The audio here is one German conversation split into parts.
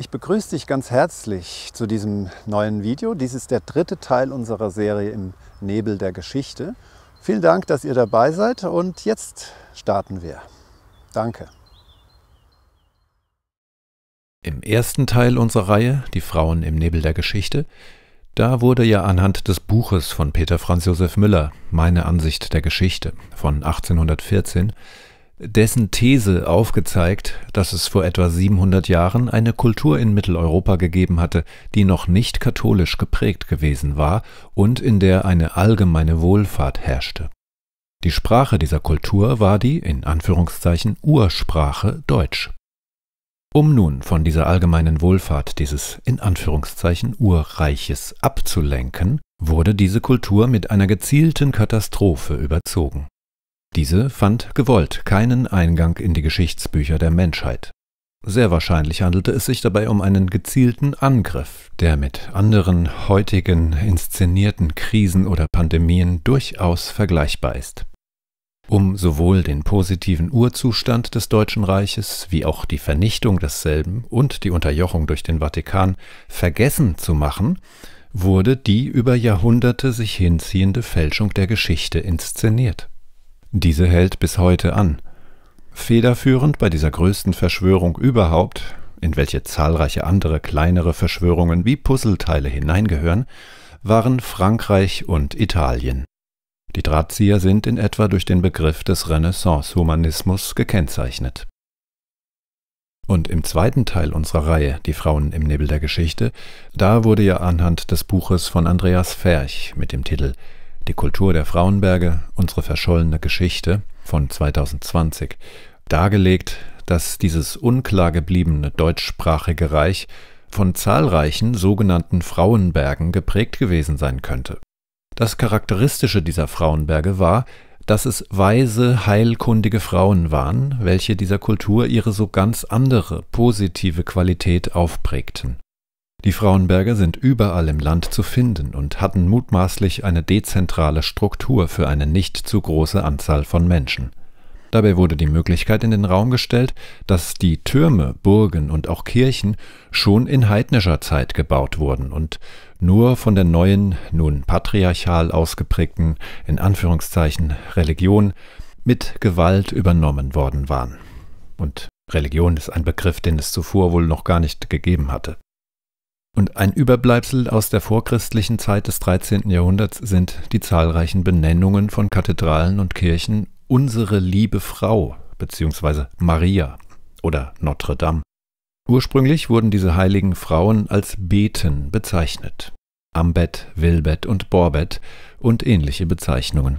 Ich begrüße dich ganz herzlich zu diesem neuen Video. Dies ist der dritte Teil unserer Serie im Nebel der Geschichte. Vielen Dank, dass ihr dabei seid und jetzt starten wir. Danke. Im ersten Teil unserer Reihe, Die Frauen im Nebel der Geschichte, da wurde ja anhand des Buches von Peter Franz Josef Müller, Meine Ansicht der Geschichte von 1814, dessen These aufgezeigt, dass es vor etwa 700 Jahren eine Kultur in Mitteleuropa gegeben hatte, die noch nicht katholisch geprägt gewesen war und in der eine allgemeine Wohlfahrt herrschte. Die Sprache dieser Kultur war die, in Anführungszeichen, Ursprache Deutsch. Um nun von dieser allgemeinen Wohlfahrt dieses, in Anführungszeichen, Urreiches abzulenken, wurde diese Kultur mit einer gezielten Katastrophe überzogen. Diese fand gewollt keinen Eingang in die Geschichtsbücher der Menschheit. Sehr wahrscheinlich handelte es sich dabei um einen gezielten Angriff, der mit anderen heutigen inszenierten Krisen oder Pandemien durchaus vergleichbar ist. Um sowohl den positiven Urzustand des Deutschen Reiches wie auch die Vernichtung desselben und die Unterjochung durch den Vatikan vergessen zu machen, wurde die über Jahrhunderte sich hinziehende Fälschung der Geschichte inszeniert. Diese hält bis heute an. Federführend bei dieser größten Verschwörung überhaupt, in welche zahlreiche andere kleinere Verschwörungen wie Puzzleteile hineingehören, waren Frankreich und Italien. Die Drahtzieher sind in etwa durch den Begriff des Renaissance-Humanismus gekennzeichnet. Und im zweiten Teil unserer Reihe, Die Frauen im Nebel der Geschichte, da wurde ja anhand des Buches von Andreas Ferch mit dem Titel die Kultur der Frauenberge, unsere verschollene Geschichte von 2020, dargelegt, dass dieses unklar gebliebene deutschsprachige Reich von zahlreichen sogenannten Frauenbergen geprägt gewesen sein könnte. Das Charakteristische dieser Frauenberge war, dass es weise, heilkundige Frauen waren, welche dieser Kultur ihre so ganz andere, positive Qualität aufprägten. Die Frauenberger sind überall im Land zu finden und hatten mutmaßlich eine dezentrale Struktur für eine nicht zu große Anzahl von Menschen. Dabei wurde die Möglichkeit in den Raum gestellt, dass die Türme, Burgen und auch Kirchen schon in heidnischer Zeit gebaut wurden und nur von der neuen, nun patriarchal ausgeprägten, in Anführungszeichen Religion mit Gewalt übernommen worden waren. Und Religion ist ein Begriff, den es zuvor wohl noch gar nicht gegeben hatte. Und ein Überbleibsel aus der vorchristlichen Zeit des 13. Jahrhunderts sind die zahlreichen Benennungen von Kathedralen und Kirchen Unsere liebe Frau bzw. Maria oder Notre Dame. Ursprünglich wurden diese heiligen Frauen als Beten bezeichnet. Ambet, Wilbet und Borbet und ähnliche Bezeichnungen.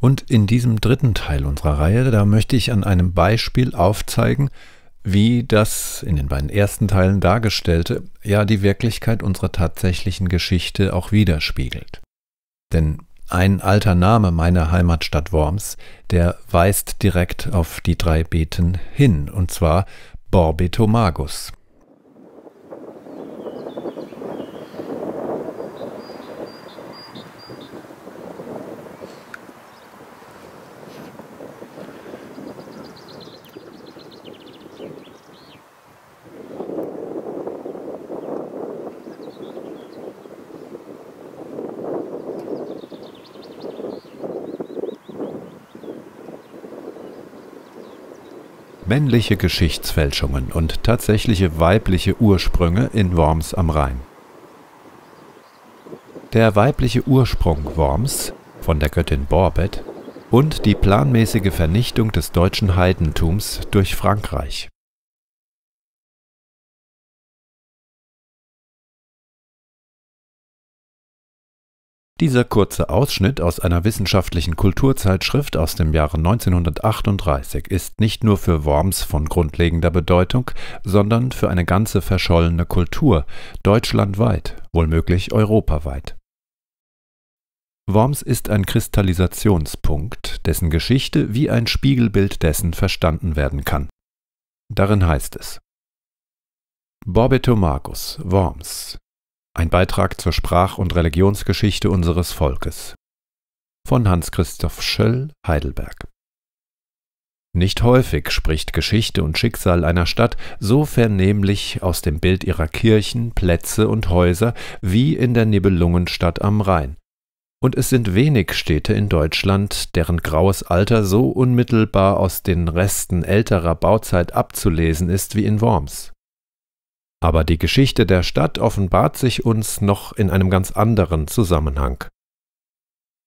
Und in diesem dritten Teil unserer Reihe, da möchte ich an einem Beispiel aufzeigen, wie das in den beiden ersten Teilen dargestellte ja die Wirklichkeit unserer tatsächlichen Geschichte auch widerspiegelt. Denn ein alter Name meiner Heimatstadt Worms, der weist direkt auf die drei Beten hin, und zwar Borbetomagus. Männliche Geschichtsfälschungen und tatsächliche weibliche Ursprünge in Worms am Rhein. Der weibliche Ursprung Worms von der Göttin Borbet und die planmäßige Vernichtung des deutschen Heidentums durch Frankreich Dieser kurze Ausschnitt aus einer wissenschaftlichen Kulturzeitschrift aus dem Jahre 1938 ist nicht nur für Worms von grundlegender Bedeutung, sondern für eine ganze verschollene Kultur, deutschlandweit, wohlmöglich europaweit. Worms ist ein Kristallisationspunkt, dessen Geschichte wie ein Spiegelbild dessen verstanden werden kann. Darin heißt es Borbetomagus, Worms, ein Beitrag zur Sprach- und Religionsgeschichte unseres Volkes von Hans-Christoph Schöll, Heidelberg. Nicht häufig spricht Geschichte und Schicksal einer Stadt so vernehmlich aus dem Bild ihrer Kirchen, Plätze und Häuser wie in der Nibelungenstadt am Rhein. Und es sind wenig Städte in Deutschland, deren graues Alter so unmittelbar aus den Resten älterer Bauzeit abzulesen ist wie in Worms. Aber die Geschichte der Stadt offenbart sich uns noch in einem ganz anderen Zusammenhang.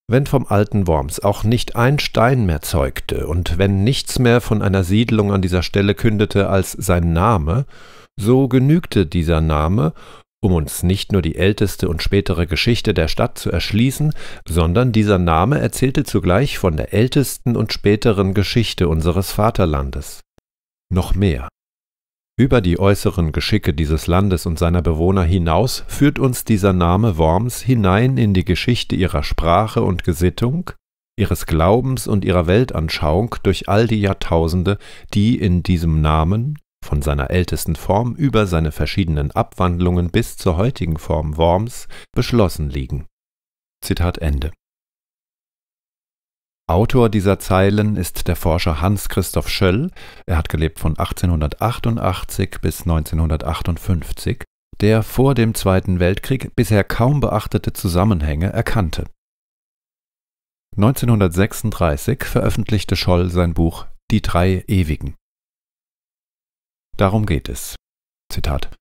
Wenn vom alten Worms auch nicht ein Stein mehr zeugte und wenn nichts mehr von einer Siedlung an dieser Stelle kündete als sein Name, so genügte dieser Name, um uns nicht nur die älteste und spätere Geschichte der Stadt zu erschließen, sondern dieser Name erzählte zugleich von der ältesten und späteren Geschichte unseres Vaterlandes. Noch mehr. Über die äußeren Geschicke dieses Landes und seiner Bewohner hinaus führt uns dieser Name Worms hinein in die Geschichte ihrer Sprache und Gesittung, ihres Glaubens und ihrer Weltanschauung durch all die Jahrtausende, die in diesem Namen, von seiner ältesten Form über seine verschiedenen Abwandlungen bis zur heutigen Form Worms, beschlossen liegen. Zitat Ende Autor dieser Zeilen ist der Forscher Hans-Christoph Schöll. Er hat gelebt von 1888 bis 1958, der vor dem Zweiten Weltkrieg bisher kaum beachtete Zusammenhänge erkannte. 1936 veröffentlichte Scholl sein Buch Die drei Ewigen. Darum geht es. Zitat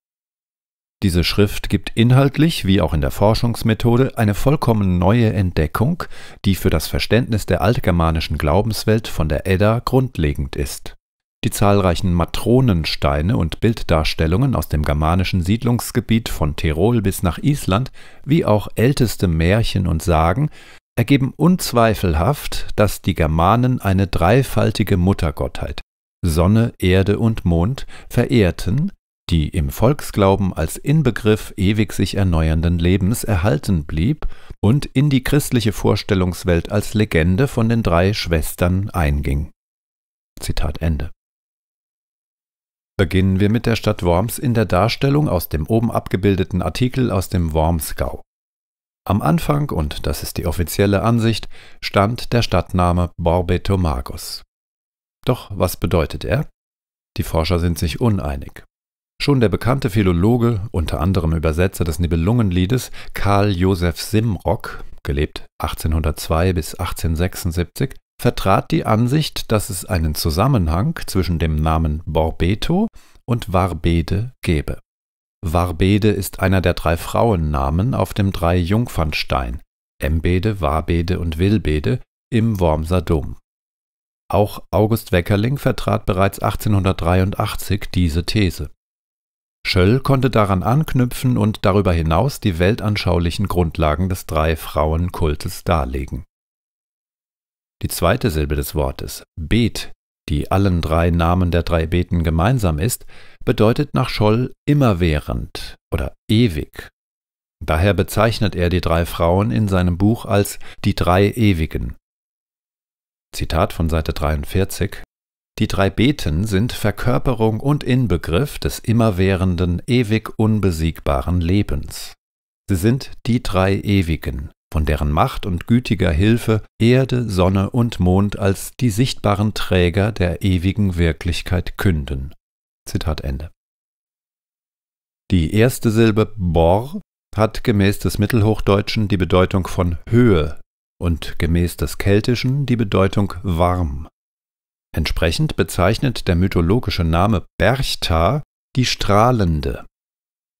diese Schrift gibt inhaltlich wie auch in der Forschungsmethode eine vollkommen neue Entdeckung, die für das Verständnis der altgermanischen Glaubenswelt von der Edda grundlegend ist. Die zahlreichen Matronensteine und Bilddarstellungen aus dem germanischen Siedlungsgebiet von Tirol bis nach Island, wie auch älteste Märchen und Sagen, ergeben unzweifelhaft, dass die Germanen eine dreifaltige Muttergottheit Sonne, Erde und Mond verehrten die im Volksglauben als Inbegriff ewig sich erneuernden Lebens erhalten blieb und in die christliche Vorstellungswelt als Legende von den drei Schwestern einging. Zitat Ende. Beginnen wir mit der Stadt Worms in der Darstellung aus dem oben abgebildeten Artikel aus dem Wormsgau. Am Anfang, und das ist die offizielle Ansicht, stand der Stadtname Borbetomagus. Doch was bedeutet er? Die Forscher sind sich uneinig. Schon der bekannte Philologe, unter anderem Übersetzer des Nibelungenliedes, Karl Josef Simrock, gelebt 1802 bis 1876, vertrat die Ansicht, dass es einen Zusammenhang zwischen dem Namen Borbeto und Warbede gebe. Warbede ist einer der drei Frauennamen auf dem Drei-Jungfernstein, Embede, Warbede und Wilbede im Wormser Dom. Auch August Weckerling vertrat bereits 1883 diese These. Schöll konnte daran anknüpfen und darüber hinaus die weltanschaulichen Grundlagen des Drei-Frauen-Kultes darlegen. Die zweite Silbe des Wortes, Bet, die allen drei Namen der drei Beten gemeinsam ist, bedeutet nach Scholl immerwährend oder ewig. Daher bezeichnet er die drei Frauen in seinem Buch als die drei Ewigen. Zitat von Seite 43 die drei Beten sind Verkörperung und Inbegriff des immerwährenden, ewig unbesiegbaren Lebens. Sie sind die drei Ewigen, von deren Macht und gütiger Hilfe Erde, Sonne und Mond als die sichtbaren Träger der ewigen Wirklichkeit künden. Zitat Ende. Die erste Silbe Bor hat gemäß des Mittelhochdeutschen die Bedeutung von Höhe und gemäß des Keltischen die Bedeutung warm. Entsprechend bezeichnet der mythologische Name Berchta die Strahlende.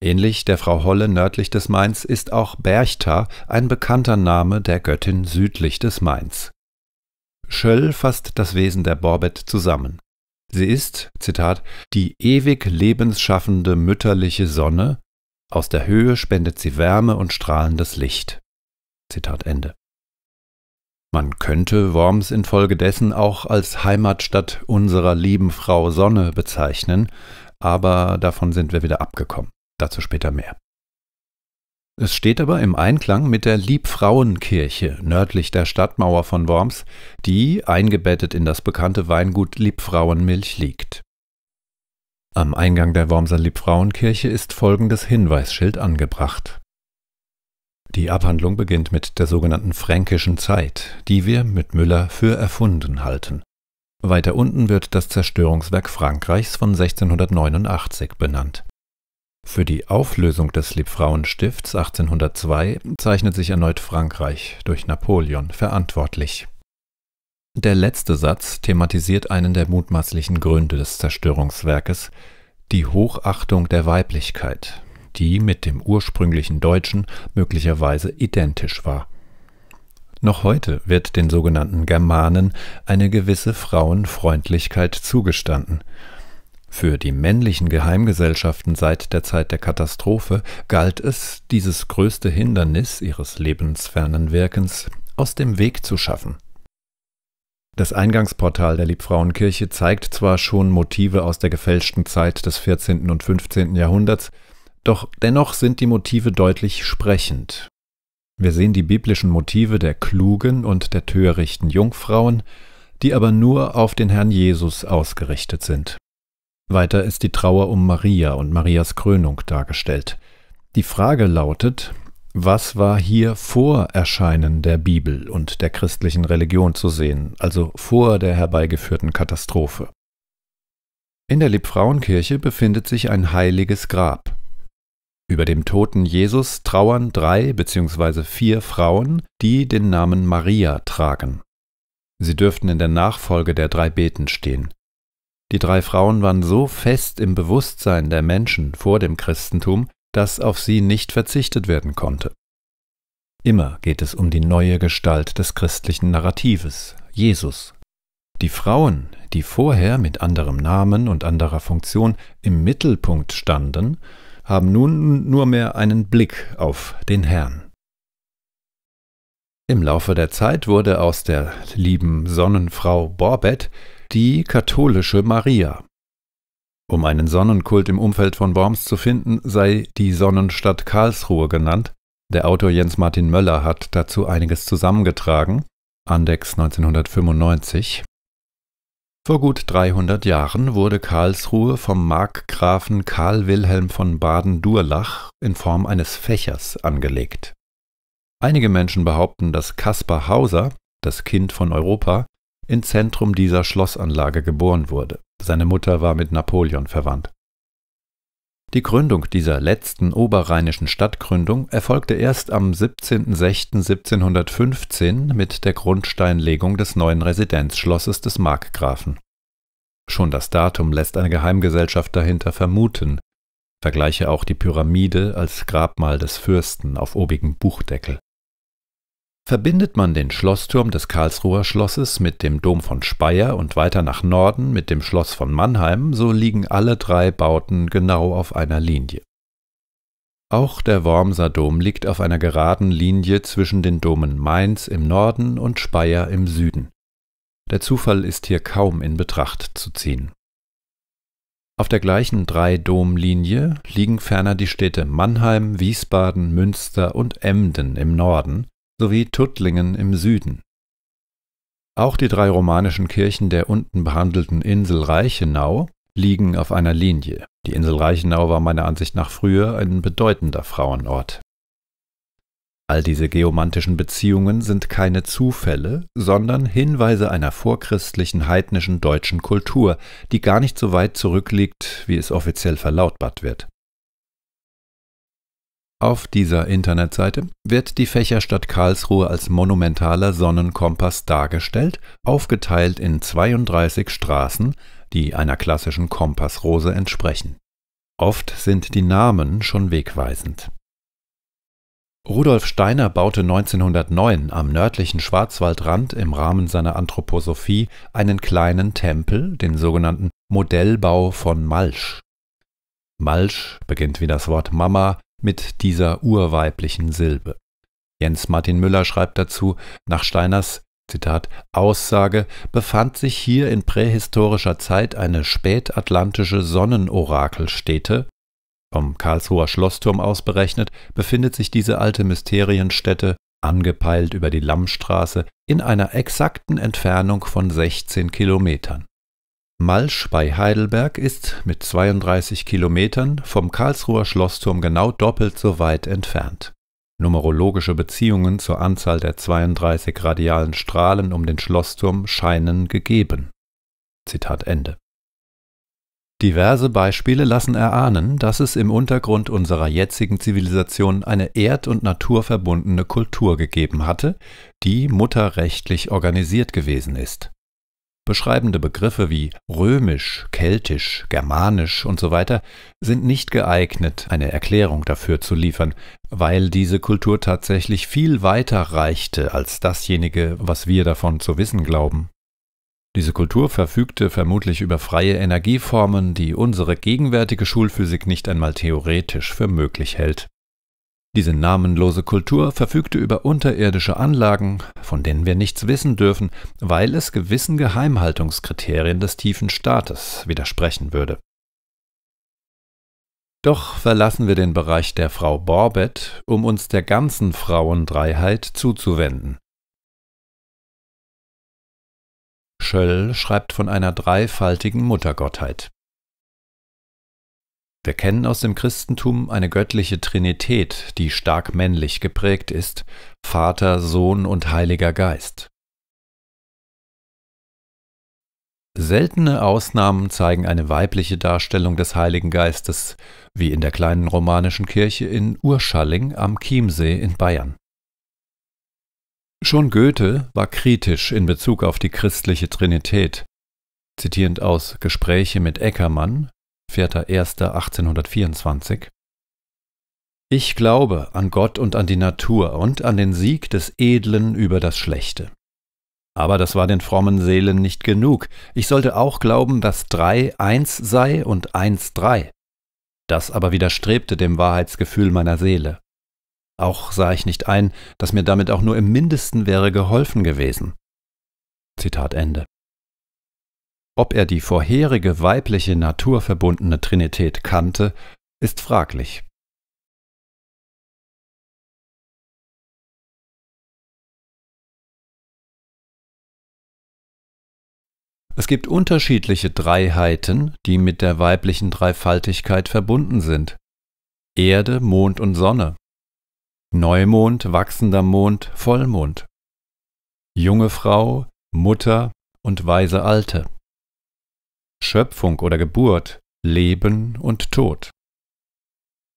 Ähnlich der Frau Holle nördlich des Mains ist auch Berchta ein bekannter Name der Göttin südlich des Mains. Schöll fasst das Wesen der Borbet zusammen. Sie ist, Zitat, die ewig lebensschaffende mütterliche Sonne, aus der Höhe spendet sie Wärme und strahlendes Licht. Zitat Ende. Man könnte Worms infolgedessen auch als Heimatstadt unserer lieben Frau Sonne bezeichnen, aber davon sind wir wieder abgekommen. Dazu später mehr. Es steht aber im Einklang mit der Liebfrauenkirche nördlich der Stadtmauer von Worms, die eingebettet in das bekannte Weingut Liebfrauenmilch liegt. Am Eingang der Wormser Liebfrauenkirche ist folgendes Hinweisschild angebracht. Die Abhandlung beginnt mit der sogenannten fränkischen Zeit, die wir mit Müller für erfunden halten. Weiter unten wird das Zerstörungswerk Frankreichs von 1689 benannt. Für die Auflösung des Liebfrauenstifts 1802 zeichnet sich erneut Frankreich durch Napoleon verantwortlich. Der letzte Satz thematisiert einen der mutmaßlichen Gründe des Zerstörungswerkes, die Hochachtung der Weiblichkeit die mit dem ursprünglichen Deutschen möglicherweise identisch war. Noch heute wird den sogenannten Germanen eine gewisse Frauenfreundlichkeit zugestanden. Für die männlichen Geheimgesellschaften seit der Zeit der Katastrophe galt es, dieses größte Hindernis ihres lebensfernen Wirkens aus dem Weg zu schaffen. Das Eingangsportal der Liebfrauenkirche zeigt zwar schon Motive aus der gefälschten Zeit des 14. und 15. Jahrhunderts, doch dennoch sind die Motive deutlich sprechend. Wir sehen die biblischen Motive der klugen und der törichten Jungfrauen, die aber nur auf den Herrn Jesus ausgerichtet sind. Weiter ist die Trauer um Maria und Marias Krönung dargestellt. Die Frage lautet, was war hier vor Erscheinen der Bibel und der christlichen Religion zu sehen, also vor der herbeigeführten Katastrophe? In der Liebfrauenkirche befindet sich ein heiliges Grab, über dem toten Jesus trauern drei bzw. vier Frauen, die den Namen Maria tragen. Sie dürften in der Nachfolge der drei Beten stehen. Die drei Frauen waren so fest im Bewusstsein der Menschen vor dem Christentum, dass auf sie nicht verzichtet werden konnte. Immer geht es um die neue Gestalt des christlichen Narratives, Jesus. Die Frauen, die vorher mit anderem Namen und anderer Funktion im Mittelpunkt standen, haben nun nur mehr einen Blick auf den Herrn. Im Laufe der Zeit wurde aus der lieben Sonnenfrau Borbett die katholische Maria. Um einen Sonnenkult im Umfeld von Worms zu finden, sei die Sonnenstadt Karlsruhe genannt. Der Autor Jens Martin Möller hat dazu einiges zusammengetragen, Andex 1995. Vor gut 300 Jahren wurde Karlsruhe vom Markgrafen Karl Wilhelm von Baden-Durlach in Form eines Fächers angelegt. Einige Menschen behaupten, dass Caspar Hauser, das Kind von Europa, im Zentrum dieser Schlossanlage geboren wurde. Seine Mutter war mit Napoleon verwandt. Die Gründung dieser letzten oberrheinischen Stadtgründung erfolgte erst am 17.06.1715 mit der Grundsteinlegung des neuen Residenzschlosses des Markgrafen. Schon das Datum lässt eine Geheimgesellschaft dahinter vermuten, vergleiche auch die Pyramide als Grabmal des Fürsten auf obigem Buchdeckel Verbindet man den Schlossturm des Karlsruher Schlosses mit dem Dom von Speyer und weiter nach Norden mit dem Schloss von Mannheim, so liegen alle drei Bauten genau auf einer Linie. Auch der Wormser Dom liegt auf einer geraden Linie zwischen den Domen Mainz im Norden und Speyer im Süden. Der Zufall ist hier kaum in Betracht zu ziehen. Auf der gleichen Drei-Dom-Linie liegen ferner die Städte Mannheim, Wiesbaden, Münster und Emden im Norden, sowie Tuttlingen im Süden. Auch die drei romanischen Kirchen der unten behandelten Insel Reichenau liegen auf einer Linie. Die Insel Reichenau war meiner Ansicht nach früher ein bedeutender Frauenort. All diese geomantischen Beziehungen sind keine Zufälle, sondern Hinweise einer vorchristlichen heidnischen deutschen Kultur, die gar nicht so weit zurückliegt, wie es offiziell verlautbart wird. Auf dieser Internetseite wird die Fächerstadt Karlsruhe als monumentaler Sonnenkompass dargestellt, aufgeteilt in 32 Straßen, die einer klassischen Kompassrose entsprechen. Oft sind die Namen schon wegweisend. Rudolf Steiner baute 1909 am nördlichen Schwarzwaldrand im Rahmen seiner Anthroposophie einen kleinen Tempel, den sogenannten Modellbau von Malsch. Malsch beginnt wie das Wort Mama mit dieser urweiblichen Silbe. Jens Martin Müller schreibt dazu, nach Steiners Zitat, Aussage befand sich hier in prähistorischer Zeit eine spätatlantische Sonnenorakelstätte. Vom Karlsruher Schlossturm aus berechnet befindet sich diese alte Mysterienstätte, angepeilt über die Lammstraße, in einer exakten Entfernung von 16 Kilometern. Malsch bei Heidelberg ist mit 32 Kilometern vom Karlsruher Schlossturm genau doppelt so weit entfernt. Numerologische Beziehungen zur Anzahl der 32 radialen Strahlen um den Schlossturm scheinen gegeben. Zitat Ende. Diverse Beispiele lassen erahnen, dass es im Untergrund unserer jetzigen Zivilisation eine erd- und naturverbundene Kultur gegeben hatte, die mutterrechtlich organisiert gewesen ist. Beschreibende Begriffe wie römisch, keltisch, germanisch und so weiter sind nicht geeignet, eine Erklärung dafür zu liefern, weil diese Kultur tatsächlich viel weiter reichte als dasjenige, was wir davon zu wissen glauben. Diese Kultur verfügte vermutlich über freie Energieformen, die unsere gegenwärtige Schulphysik nicht einmal theoretisch für möglich hält. Diese namenlose Kultur verfügte über unterirdische Anlagen, von denen wir nichts wissen dürfen, weil es gewissen Geheimhaltungskriterien des tiefen Staates widersprechen würde. Doch verlassen wir den Bereich der Frau Borbett, um uns der ganzen Frauendreiheit zuzuwenden. Schöll schreibt von einer dreifaltigen Muttergottheit. Wir kennen aus dem Christentum eine göttliche Trinität, die stark männlich geprägt ist, Vater, Sohn und Heiliger Geist. Seltene Ausnahmen zeigen eine weibliche Darstellung des Heiligen Geistes, wie in der kleinen romanischen Kirche in Urschalling am Chiemsee in Bayern. Schon Goethe war kritisch in Bezug auf die christliche Trinität. Zitierend aus Gespräche mit Eckermann 4.1.1824 Ich glaube an Gott und an die Natur und an den Sieg des Edlen über das Schlechte. Aber das war den frommen Seelen nicht genug. Ich sollte auch glauben, dass drei eins sei und eins drei. Das aber widerstrebte dem Wahrheitsgefühl meiner Seele. Auch sah ich nicht ein, dass mir damit auch nur im mindesten wäre geholfen gewesen. Zitat Ende. Ob er die vorherige weibliche naturverbundene Trinität kannte, ist fraglich. Es gibt unterschiedliche Dreiheiten, die mit der weiblichen Dreifaltigkeit verbunden sind. Erde, Mond und Sonne. Neumond, wachsender Mond, Vollmond. Junge Frau, Mutter und weise Alte. Schöpfung oder Geburt, Leben und Tod.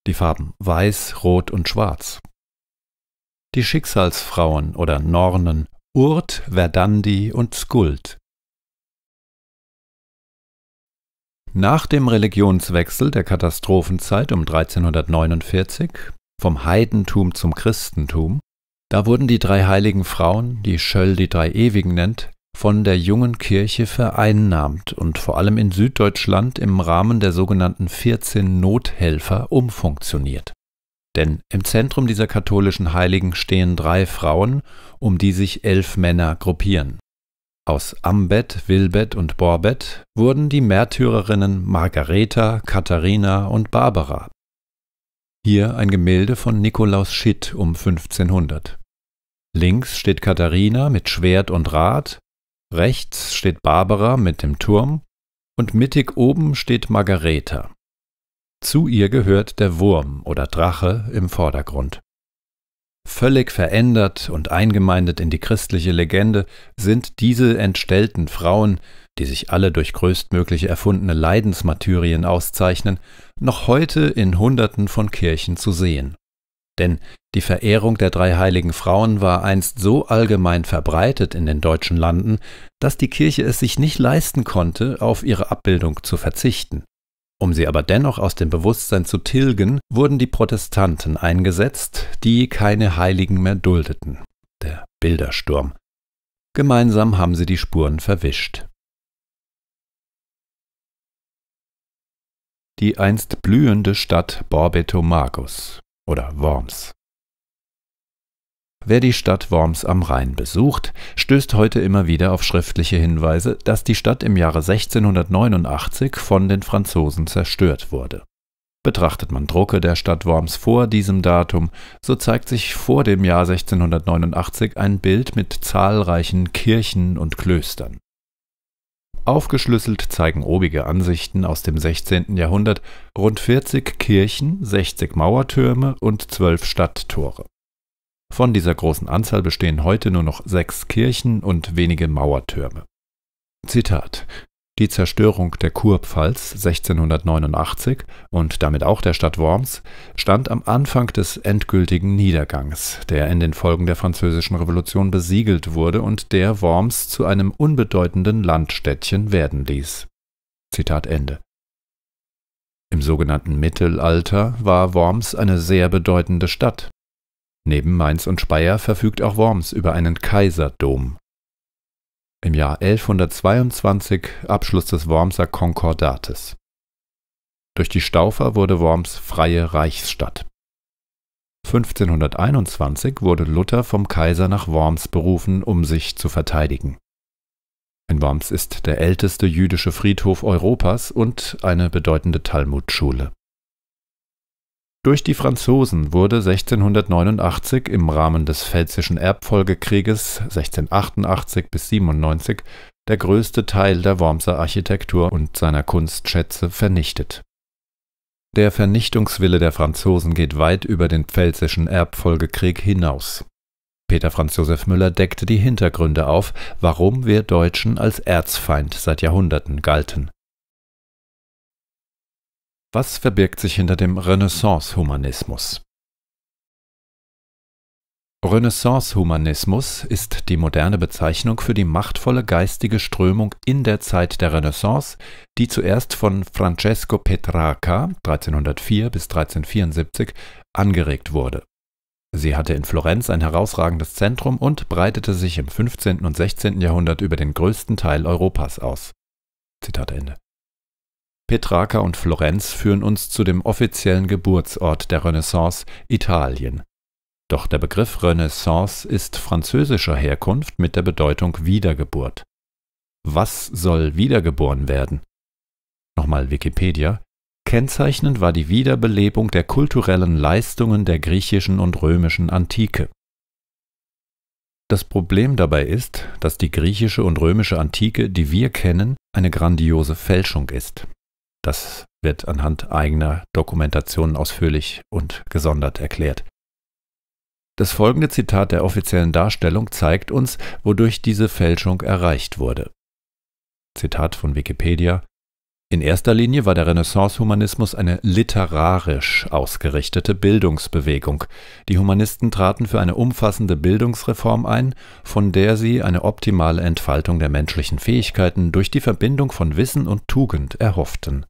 Die Farben Weiß, Rot und Schwarz. Die Schicksalsfrauen oder Nornen Urt, Verdandi und Skuld. Nach dem Religionswechsel der Katastrophenzeit um 1349, vom Heidentum zum Christentum, da wurden die drei heiligen Frauen, die Schöll die drei Ewigen nennt, von der jungen Kirche vereinnahmt und vor allem in Süddeutschland im Rahmen der sogenannten 14 Nothelfer umfunktioniert. Denn im Zentrum dieser katholischen Heiligen stehen drei Frauen, um die sich elf Männer gruppieren. Aus Ambet, Wilbet und Borbet wurden die Märtyrerinnen Margareta, Katharina und Barbara. Hier ein Gemälde von Nikolaus Schitt um 1500. Links steht Katharina mit Schwert und Rad Rechts steht Barbara mit dem Turm und mittig oben steht Margareta. Zu ihr gehört der Wurm oder Drache im Vordergrund. Völlig verändert und eingemeindet in die christliche Legende sind diese entstellten Frauen, die sich alle durch größtmögliche erfundene Leidensmartyrien auszeichnen, noch heute in Hunderten von Kirchen zu sehen. Denn die Verehrung der drei heiligen Frauen war einst so allgemein verbreitet in den deutschen Landen, dass die Kirche es sich nicht leisten konnte, auf ihre Abbildung zu verzichten. Um sie aber dennoch aus dem Bewusstsein zu tilgen, wurden die Protestanten eingesetzt, die keine Heiligen mehr duldeten. Der Bildersturm. Gemeinsam haben sie die Spuren verwischt. Die einst blühende Stadt Borbeto Magus oder Worms. Wer die Stadt Worms am Rhein besucht, stößt heute immer wieder auf schriftliche Hinweise, dass die Stadt im Jahre 1689 von den Franzosen zerstört wurde. Betrachtet man Drucke der Stadt Worms vor diesem Datum, so zeigt sich vor dem Jahr 1689 ein Bild mit zahlreichen Kirchen und Klöstern Aufgeschlüsselt zeigen obige Ansichten aus dem 16. Jahrhundert rund 40 Kirchen, 60 Mauertürme und 12 Stadttore. Von dieser großen Anzahl bestehen heute nur noch sechs Kirchen und wenige Mauertürme. Zitat die Zerstörung der Kurpfalz 1689 und damit auch der Stadt Worms stand am Anfang des endgültigen Niedergangs, der in den Folgen der Französischen Revolution besiegelt wurde und der Worms zu einem unbedeutenden Landstädtchen werden ließ. Zitat Ende. Im sogenannten Mittelalter war Worms eine sehr bedeutende Stadt. Neben Mainz und Speyer verfügt auch Worms über einen Kaiserdom, im Jahr 1122 Abschluss des Wormser Konkordates. Durch die Staufer wurde Worms freie Reichsstadt. 1521 wurde Luther vom Kaiser nach Worms berufen, um sich zu verteidigen. In Worms ist der älteste jüdische Friedhof Europas und eine bedeutende Talmudschule. Durch die Franzosen wurde 1689 im Rahmen des Pfälzischen Erbfolgekrieges (1688 – 97) der größte Teil der Wormser Architektur und seiner Kunstschätze vernichtet. Der Vernichtungswille der Franzosen geht weit über den Pfälzischen Erbfolgekrieg hinaus. Peter Franz Josef Müller deckte die Hintergründe auf, warum wir Deutschen als Erzfeind seit Jahrhunderten galten was verbirgt sich hinter dem Renaissance-Humanismus? Renaissance-Humanismus ist die moderne Bezeichnung für die machtvolle geistige Strömung in der Zeit der Renaissance, die zuerst von Francesco Petrarca (1304 bis 1374) angeregt wurde. Sie hatte in Florenz ein herausragendes Zentrum und breitete sich im 15. und 16. Jahrhundert über den größten Teil Europas aus. Zitat Ende Petrarca und Florenz führen uns zu dem offiziellen Geburtsort der Renaissance, Italien. Doch der Begriff Renaissance ist französischer Herkunft mit der Bedeutung Wiedergeburt. Was soll wiedergeboren werden? Nochmal Wikipedia. Kennzeichnend war die Wiederbelebung der kulturellen Leistungen der griechischen und römischen Antike. Das Problem dabei ist, dass die griechische und römische Antike, die wir kennen, eine grandiose Fälschung ist. Das wird anhand eigener Dokumentationen ausführlich und gesondert erklärt. Das folgende Zitat der offiziellen Darstellung zeigt uns, wodurch diese Fälschung erreicht wurde. Zitat von Wikipedia in erster Linie war der Renaissance-Humanismus eine literarisch ausgerichtete Bildungsbewegung. Die Humanisten traten für eine umfassende Bildungsreform ein, von der sie eine optimale Entfaltung der menschlichen Fähigkeiten durch die Verbindung von Wissen und Tugend erhofften.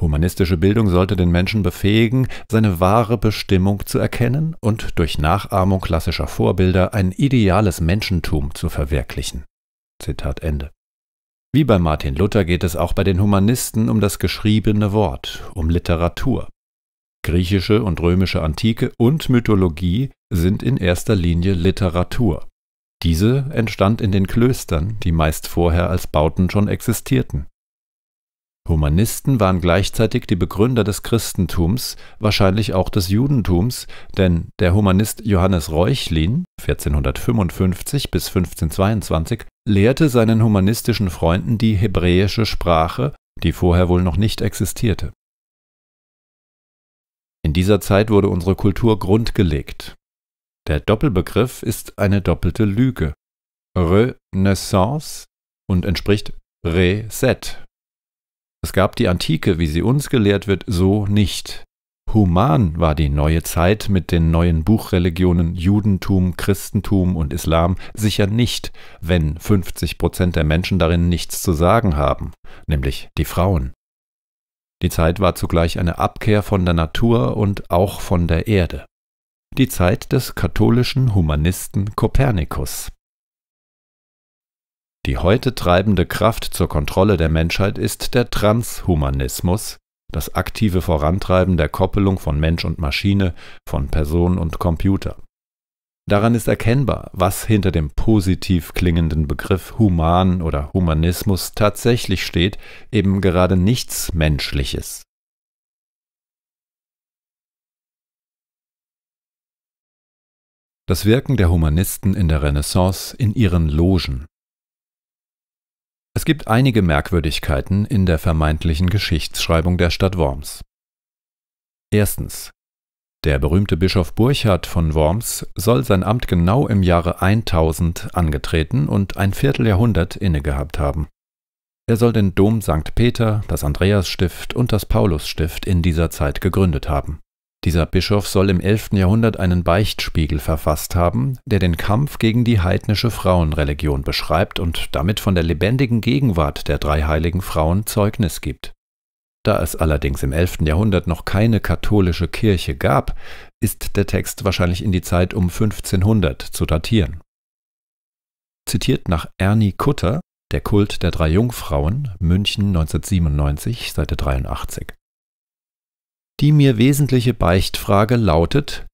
Humanistische Bildung sollte den Menschen befähigen, seine wahre Bestimmung zu erkennen und durch Nachahmung klassischer Vorbilder ein ideales Menschentum zu verwirklichen. Zitat Ende. Wie bei Martin Luther geht es auch bei den Humanisten um das geschriebene Wort, um Literatur. Griechische und römische Antike und Mythologie sind in erster Linie Literatur. Diese entstand in den Klöstern, die meist vorher als Bauten schon existierten. Humanisten waren gleichzeitig die Begründer des Christentums, wahrscheinlich auch des Judentums, denn der Humanist Johannes Reuchlin (1455 bis 1522) lehrte seinen humanistischen Freunden die hebräische Sprache, die vorher wohl noch nicht existierte. In dieser Zeit wurde unsere Kultur grundgelegt. Der Doppelbegriff ist eine doppelte Lüge. Renaissance und entspricht Reset es gab die Antike, wie sie uns gelehrt wird, so nicht. Human war die neue Zeit mit den neuen Buchreligionen Judentum, Christentum und Islam sicher nicht, wenn 50 Prozent der Menschen darin nichts zu sagen haben, nämlich die Frauen. Die Zeit war zugleich eine Abkehr von der Natur und auch von der Erde. Die Zeit des katholischen Humanisten Kopernikus. Die heute treibende Kraft zur Kontrolle der Menschheit ist der Transhumanismus, das aktive Vorantreiben der Koppelung von Mensch und Maschine, von Person und Computer. Daran ist erkennbar, was hinter dem positiv klingenden Begriff Human oder Humanismus tatsächlich steht, eben gerade nichts Menschliches. Das Wirken der Humanisten in der Renaissance in ihren Logen es gibt einige Merkwürdigkeiten in der vermeintlichen Geschichtsschreibung der Stadt Worms. Erstens. Der berühmte Bischof Burchard von Worms soll sein Amt genau im Jahre 1000 angetreten und ein Vierteljahrhundert innegehabt haben. Er soll den Dom St. Peter, das Andreasstift und das Paulusstift in dieser Zeit gegründet haben. Dieser Bischof soll im 11. Jahrhundert einen Beichtspiegel verfasst haben, der den Kampf gegen die heidnische Frauenreligion beschreibt und damit von der lebendigen Gegenwart der drei heiligen Frauen Zeugnis gibt. Da es allerdings im 11. Jahrhundert noch keine katholische Kirche gab, ist der Text wahrscheinlich in die Zeit um 1500 zu datieren. Zitiert nach Ernie Kutter, Der Kult der drei Jungfrauen, München 1997, Seite 83. Die mir wesentliche Beichtfrage lautet,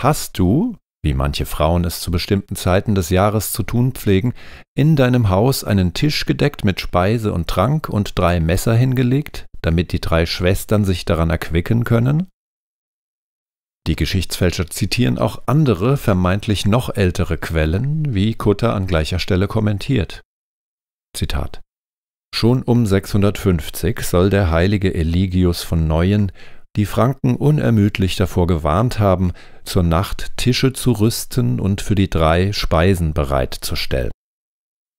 hast du, wie manche Frauen es zu bestimmten Zeiten des Jahres zu tun pflegen, in deinem Haus einen Tisch gedeckt mit Speise und Trank und drei Messer hingelegt, damit die drei Schwestern sich daran erquicken können? Die Geschichtsfälscher zitieren auch andere, vermeintlich noch ältere Quellen, wie Kutter an gleicher Stelle kommentiert. Zitat Schon um 650 soll der heilige Eligius von Neuen die Franken unermüdlich davor gewarnt haben, zur Nacht Tische zu rüsten und für die drei Speisen bereitzustellen.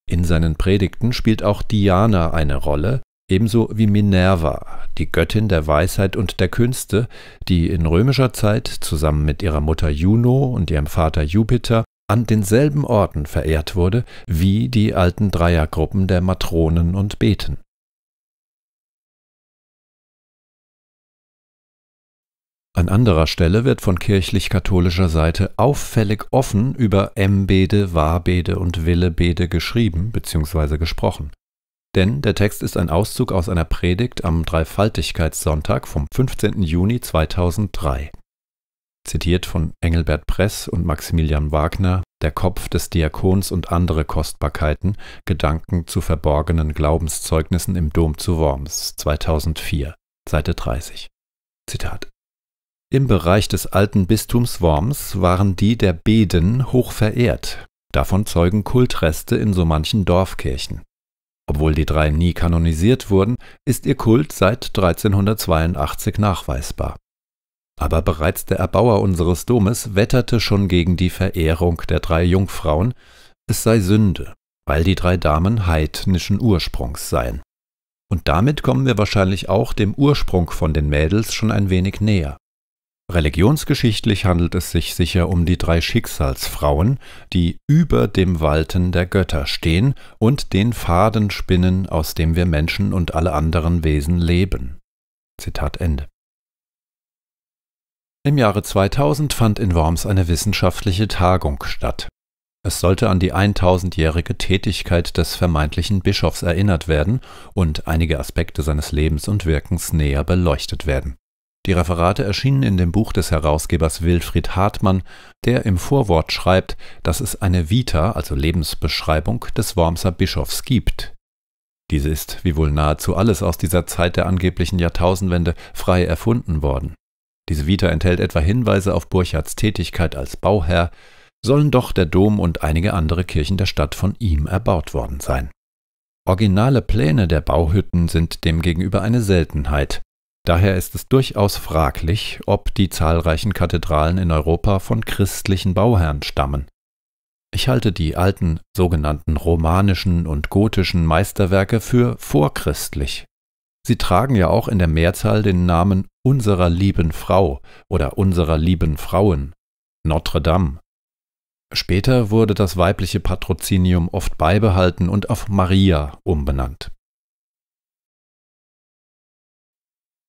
In seinen Predigten spielt auch Diana eine Rolle, ebenso wie Minerva, die Göttin der Weisheit und der Künste, die in römischer Zeit zusammen mit ihrer Mutter Juno und ihrem Vater Jupiter an denselben Orten verehrt wurde wie die alten Dreiergruppen der Matronen und Beten. An anderer Stelle wird von kirchlich-katholischer Seite auffällig offen über M-Bede, Wahbede und Willebede geschrieben bzw. gesprochen. Denn der Text ist ein Auszug aus einer Predigt am Dreifaltigkeitssonntag vom 15. Juni 2003. Zitiert von Engelbert Press und Maximilian Wagner, Der Kopf des Diakons und andere Kostbarkeiten, Gedanken zu verborgenen Glaubenszeugnissen im Dom zu Worms, 2004, Seite 30. Zitat. Im Bereich des alten Bistums Worms waren die der Beden hoch verehrt, davon zeugen Kultreste in so manchen Dorfkirchen. Obwohl die drei nie kanonisiert wurden, ist ihr Kult seit 1382 nachweisbar. Aber bereits der Erbauer unseres Domes wetterte schon gegen die Verehrung der drei Jungfrauen, es sei Sünde, weil die drei Damen heidnischen Ursprungs seien. Und damit kommen wir wahrscheinlich auch dem Ursprung von den Mädels schon ein wenig näher. Religionsgeschichtlich handelt es sich sicher um die drei Schicksalsfrauen, die über dem Walten der Götter stehen und den Faden spinnen, aus dem wir Menschen und alle anderen Wesen leben. Zitat Ende. Im Jahre 2000 fand in Worms eine wissenschaftliche Tagung statt. Es sollte an die 1000-jährige Tätigkeit des vermeintlichen Bischofs erinnert werden und einige Aspekte seines Lebens und Wirkens näher beleuchtet werden. Die Referate erschienen in dem Buch des Herausgebers Wilfried Hartmann, der im Vorwort schreibt, dass es eine Vita, also Lebensbeschreibung, des Wormser Bischofs gibt. Diese ist, wie wohl nahezu alles aus dieser Zeit der angeblichen Jahrtausendwende, frei erfunden worden. Diese Vita enthält etwa Hinweise auf Burchards Tätigkeit als Bauherr, sollen doch der Dom und einige andere Kirchen der Stadt von ihm erbaut worden sein. Originale Pläne der Bauhütten sind demgegenüber eine Seltenheit. Daher ist es durchaus fraglich, ob die zahlreichen Kathedralen in Europa von christlichen Bauherren stammen. Ich halte die alten sogenannten romanischen und gotischen Meisterwerke für vorchristlich. Sie tragen ja auch in der Mehrzahl den Namen unserer lieben Frau oder unserer lieben Frauen, Notre Dame. Später wurde das weibliche Patrozinium oft beibehalten und auf Maria umbenannt.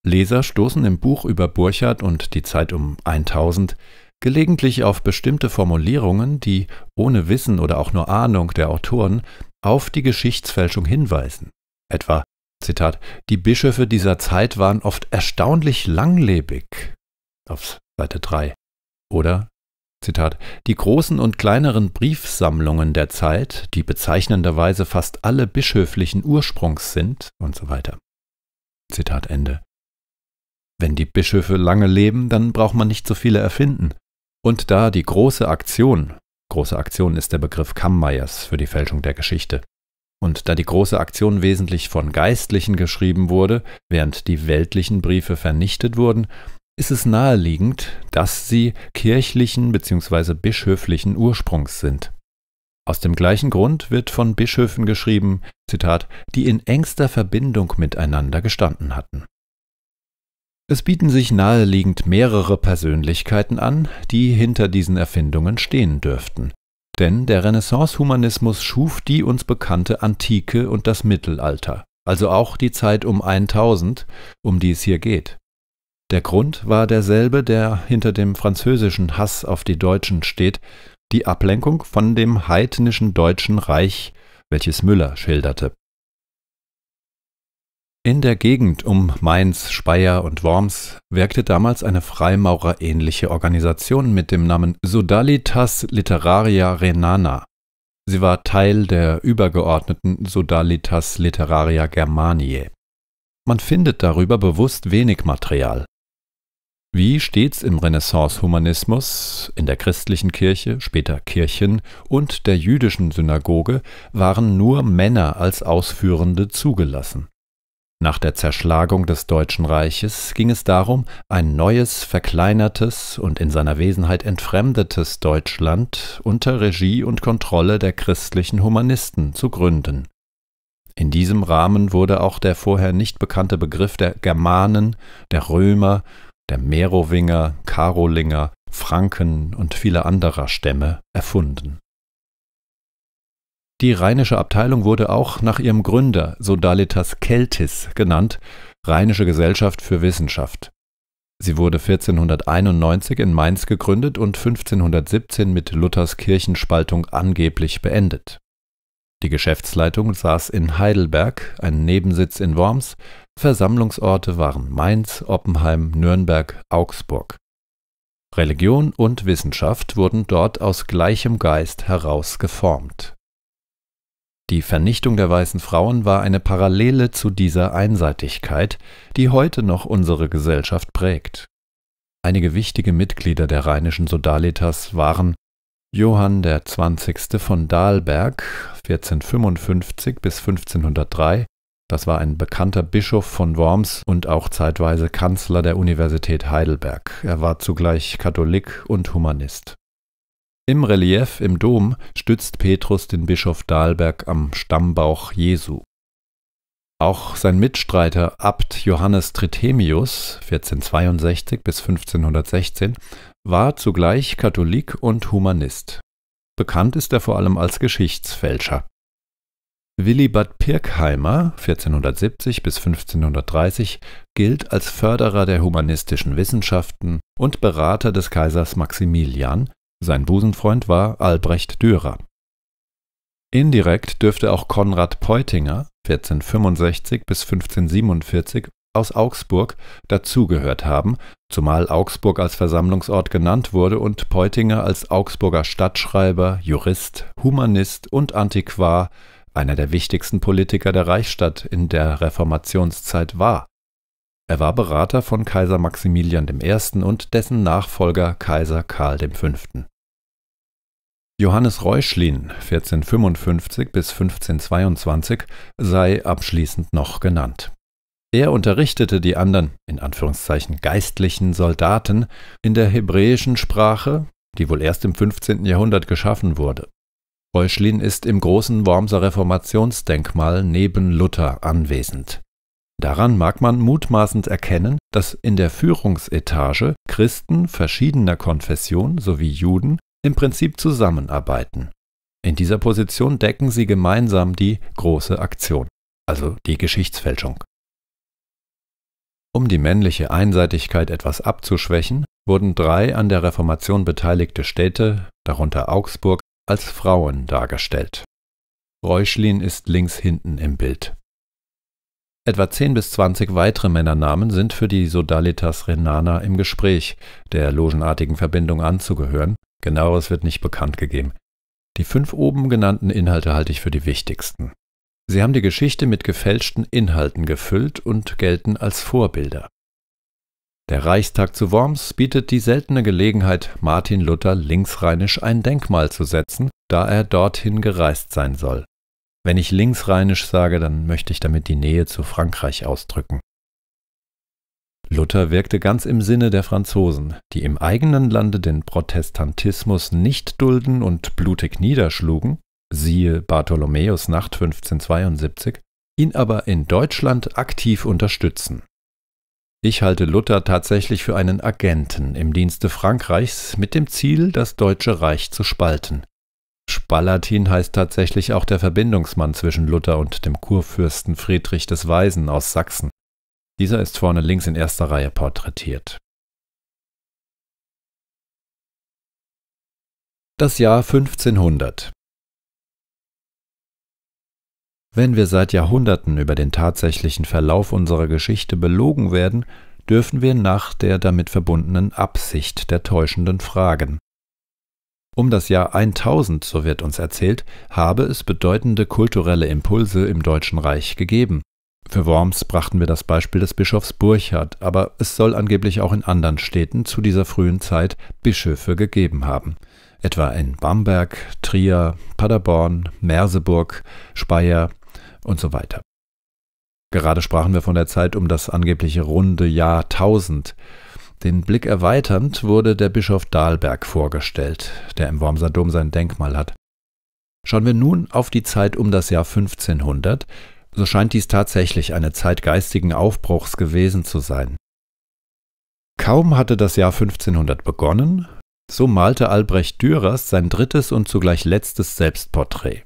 Leser stoßen im Buch über Burchard und die Zeit um 1000 gelegentlich auf bestimmte Formulierungen, die ohne Wissen oder auch nur Ahnung der Autoren auf die Geschichtsfälschung hinweisen. Etwa, Zitat, die Bischöfe dieser Zeit waren oft erstaunlich langlebig. Auf Seite 3. Oder, Zitat, die großen und kleineren Briefsammlungen der Zeit, die bezeichnenderweise fast alle bischöflichen Ursprungs sind und so weiter. Zitat Ende. Wenn die Bischöfe lange leben, dann braucht man nicht so viele erfinden. Und da die große Aktion, große Aktion ist der Begriff Kammmeyers für die Fälschung der Geschichte, und da die große Aktion wesentlich von Geistlichen geschrieben wurde, während die weltlichen Briefe vernichtet wurden, ist es naheliegend, dass sie kirchlichen bzw. bischöflichen Ursprungs sind. Aus dem gleichen Grund wird von Bischöfen geschrieben, Zitat, die in engster Verbindung miteinander gestanden hatten. Es bieten sich naheliegend mehrere Persönlichkeiten an, die hinter diesen Erfindungen stehen dürften. Denn der Renaissance-Humanismus schuf die uns bekannte Antike und das Mittelalter, also auch die Zeit um 1000, um die es hier geht. Der Grund war derselbe, der hinter dem französischen Hass auf die Deutschen steht, die Ablenkung von dem heidnischen Deutschen Reich, welches Müller schilderte. In der Gegend um Mainz, Speyer und Worms wirkte damals eine freimaurerähnliche Organisation mit dem Namen Sodalitas Literaria Renana. Sie war Teil der übergeordneten Sodalitas Literaria Germaniae. Man findet darüber bewusst wenig Material. Wie stets im Renaissance-Humanismus, in der christlichen Kirche, später Kirchen und der jüdischen Synagoge waren nur Männer als Ausführende zugelassen. Nach der Zerschlagung des Deutschen Reiches ging es darum, ein neues, verkleinertes und in seiner Wesenheit entfremdetes Deutschland unter Regie und Kontrolle der christlichen Humanisten zu gründen. In diesem Rahmen wurde auch der vorher nicht bekannte Begriff der Germanen, der Römer, der Merowinger, Karolinger, Franken und vieler anderer Stämme erfunden die rheinische Abteilung wurde auch nach ihrem Gründer Sodalitas Celtis genannt, Rheinische Gesellschaft für Wissenschaft. Sie wurde 1491 in Mainz gegründet und 1517 mit Luthers Kirchenspaltung angeblich beendet. Die Geschäftsleitung saß in Heidelberg, ein Nebensitz in Worms, Versammlungsorte waren Mainz, Oppenheim, Nürnberg, Augsburg. Religion und Wissenschaft wurden dort aus gleichem Geist heraus geformt. Die Vernichtung der weißen Frauen war eine Parallele zu dieser Einseitigkeit, die heute noch unsere Gesellschaft prägt. Einige wichtige Mitglieder der rheinischen Sodalitas waren Johann der Zwanzigste von Dahlberg 1455 bis 1503, das war ein bekannter Bischof von Worms und auch zeitweise Kanzler der Universität Heidelberg. Er war zugleich Katholik und Humanist. Im Relief im Dom stützt Petrus den Bischof Dalberg am Stammbauch Jesu. Auch sein Mitstreiter Abt Johannes Trithemius 1462 bis 1516 war zugleich Katholik und Humanist. Bekannt ist er vor allem als Geschichtsfälscher. Willibald Pirkheimer 1470 bis 1530 gilt als Förderer der humanistischen Wissenschaften und Berater des Kaisers Maximilian sein Busenfreund war Albrecht Dürer. Indirekt dürfte auch Konrad Peutinger 1465 bis 1547 aus Augsburg dazugehört haben, zumal Augsburg als Versammlungsort genannt wurde und Peutinger als Augsburger Stadtschreiber, Jurist, Humanist und Antiquar einer der wichtigsten Politiker der Reichsstadt in der Reformationszeit war er war Berater von Kaiser Maximilian I. und dessen Nachfolger Kaiser Karl V. Johannes Reuschlin (1455 bis 1522) sei abschließend noch genannt. Er unterrichtete die anderen in Anführungszeichen (geistlichen) Soldaten in der hebräischen Sprache, die wohl erst im 15. Jahrhundert geschaffen wurde. Reuschlin ist im großen Wormser Reformationsdenkmal neben Luther anwesend Daran mag man mutmaßend erkennen, dass in der Führungsetage Christen verschiedener Konfession sowie Juden im Prinzip zusammenarbeiten. In dieser Position decken sie gemeinsam die große Aktion, also die Geschichtsfälschung. Um die männliche Einseitigkeit etwas abzuschwächen, wurden drei an der Reformation beteiligte Städte, darunter Augsburg, als Frauen dargestellt. Reuschlin ist links hinten im Bild. Etwa 10 bis 20 weitere Männernamen sind für die Sodalitas Renana im Gespräch, der logenartigen Verbindung anzugehören, genaueres wird nicht bekannt gegeben. Die fünf oben genannten Inhalte halte ich für die wichtigsten. Sie haben die Geschichte mit gefälschten Inhalten gefüllt und gelten als Vorbilder. Der Reichstag zu Worms bietet die seltene Gelegenheit, Martin Luther linksrheinisch ein Denkmal zu setzen, da er dorthin gereist sein soll. Wenn ich linksrheinisch sage, dann möchte ich damit die Nähe zu Frankreich ausdrücken. Luther wirkte ganz im Sinne der Franzosen, die im eigenen Lande den Protestantismus nicht dulden und blutig niederschlugen, siehe Bartholomäus Nacht 1572, ihn aber in Deutschland aktiv unterstützen. Ich halte Luther tatsächlich für einen Agenten im Dienste Frankreichs mit dem Ziel, das Deutsche Reich zu spalten. Ballatin heißt tatsächlich auch der Verbindungsmann zwischen Luther und dem Kurfürsten Friedrich des Weisen aus Sachsen. Dieser ist vorne links in erster Reihe porträtiert. Das Jahr 1500 Wenn wir seit Jahrhunderten über den tatsächlichen Verlauf unserer Geschichte belogen werden, dürfen wir nach der damit verbundenen Absicht der Täuschenden fragen. Um das Jahr 1000, so wird uns erzählt, habe es bedeutende kulturelle Impulse im Deutschen Reich gegeben. Für Worms brachten wir das Beispiel des Bischofs Burchard, aber es soll angeblich auch in anderen Städten zu dieser frühen Zeit Bischöfe gegeben haben, etwa in Bamberg, Trier, Paderborn, Merseburg, Speyer und so weiter. Gerade sprachen wir von der Zeit um das angebliche runde Jahr 1000. Den Blick erweiternd wurde der Bischof Dahlberg vorgestellt, der im Wormser Dom sein Denkmal hat. Schauen wir nun auf die Zeit um das Jahr 1500, so scheint dies tatsächlich eine Zeit geistigen Aufbruchs gewesen zu sein. Kaum hatte das Jahr 1500 begonnen, so malte Albrecht Dürers sein drittes und zugleich letztes Selbstporträt.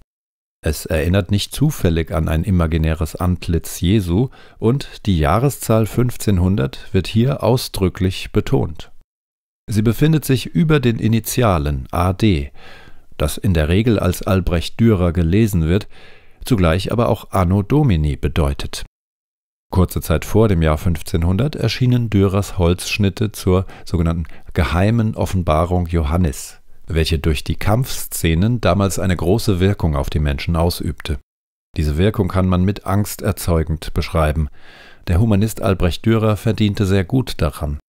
Es erinnert nicht zufällig an ein imaginäres Antlitz Jesu und die Jahreszahl 1500 wird hier ausdrücklich betont. Sie befindet sich über den Initialen AD, das in der Regel als Albrecht Dürer gelesen wird, zugleich aber auch Anno Domini bedeutet. Kurze Zeit vor dem Jahr 1500 erschienen Dürers Holzschnitte zur sogenannten Geheimen Offenbarung Johannes welche durch die Kampfszenen damals eine große Wirkung auf die Menschen ausübte. Diese Wirkung kann man mit Angst erzeugend beschreiben. Der Humanist Albrecht Dürer verdiente sehr gut daran.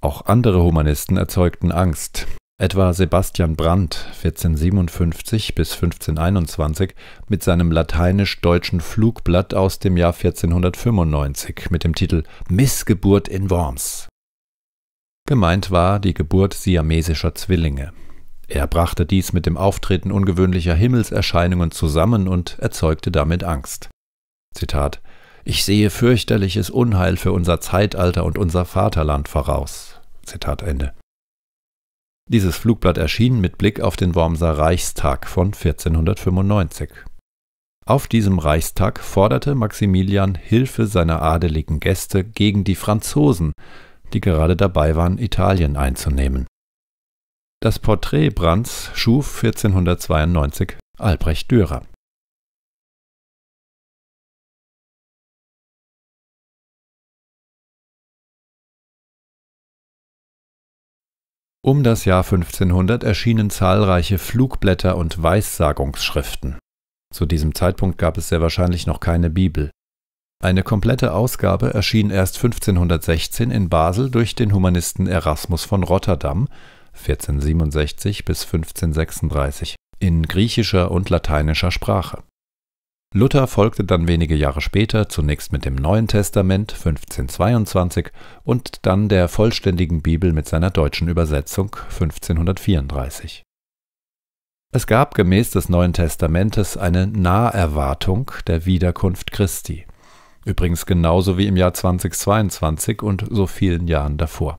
Auch andere Humanisten erzeugten Angst. Etwa Sebastian Brandt 1457 bis 1521 mit seinem lateinisch-deutschen Flugblatt aus dem Jahr 1495 mit dem Titel Missgeburt in Worms. Gemeint war die Geburt siamesischer Zwillinge. Er brachte dies mit dem Auftreten ungewöhnlicher Himmelserscheinungen zusammen und erzeugte damit Angst. Zitat Ich sehe fürchterliches Unheil für unser Zeitalter und unser Vaterland voraus. Zitat Ende. Dieses Flugblatt erschien mit Blick auf den Wormser Reichstag von 1495. Auf diesem Reichstag forderte Maximilian Hilfe seiner adeligen Gäste gegen die Franzosen, die gerade dabei waren, Italien einzunehmen. Das Porträt Brands schuf 1492 Albrecht Dürer. Um das Jahr 1500 erschienen zahlreiche Flugblätter und Weissagungsschriften. Zu diesem Zeitpunkt gab es sehr wahrscheinlich noch keine Bibel. Eine komplette Ausgabe erschien erst 1516 in Basel durch den Humanisten Erasmus von Rotterdam 1467 bis 1536) in griechischer und lateinischer Sprache. Luther folgte dann wenige Jahre später zunächst mit dem Neuen Testament (1522) und dann der vollständigen Bibel mit seiner deutschen Übersetzung (1534). Es gab gemäß des Neuen Testamentes eine Naherwartung der Wiederkunft Christi, übrigens genauso wie im Jahr 2022 und so vielen Jahren davor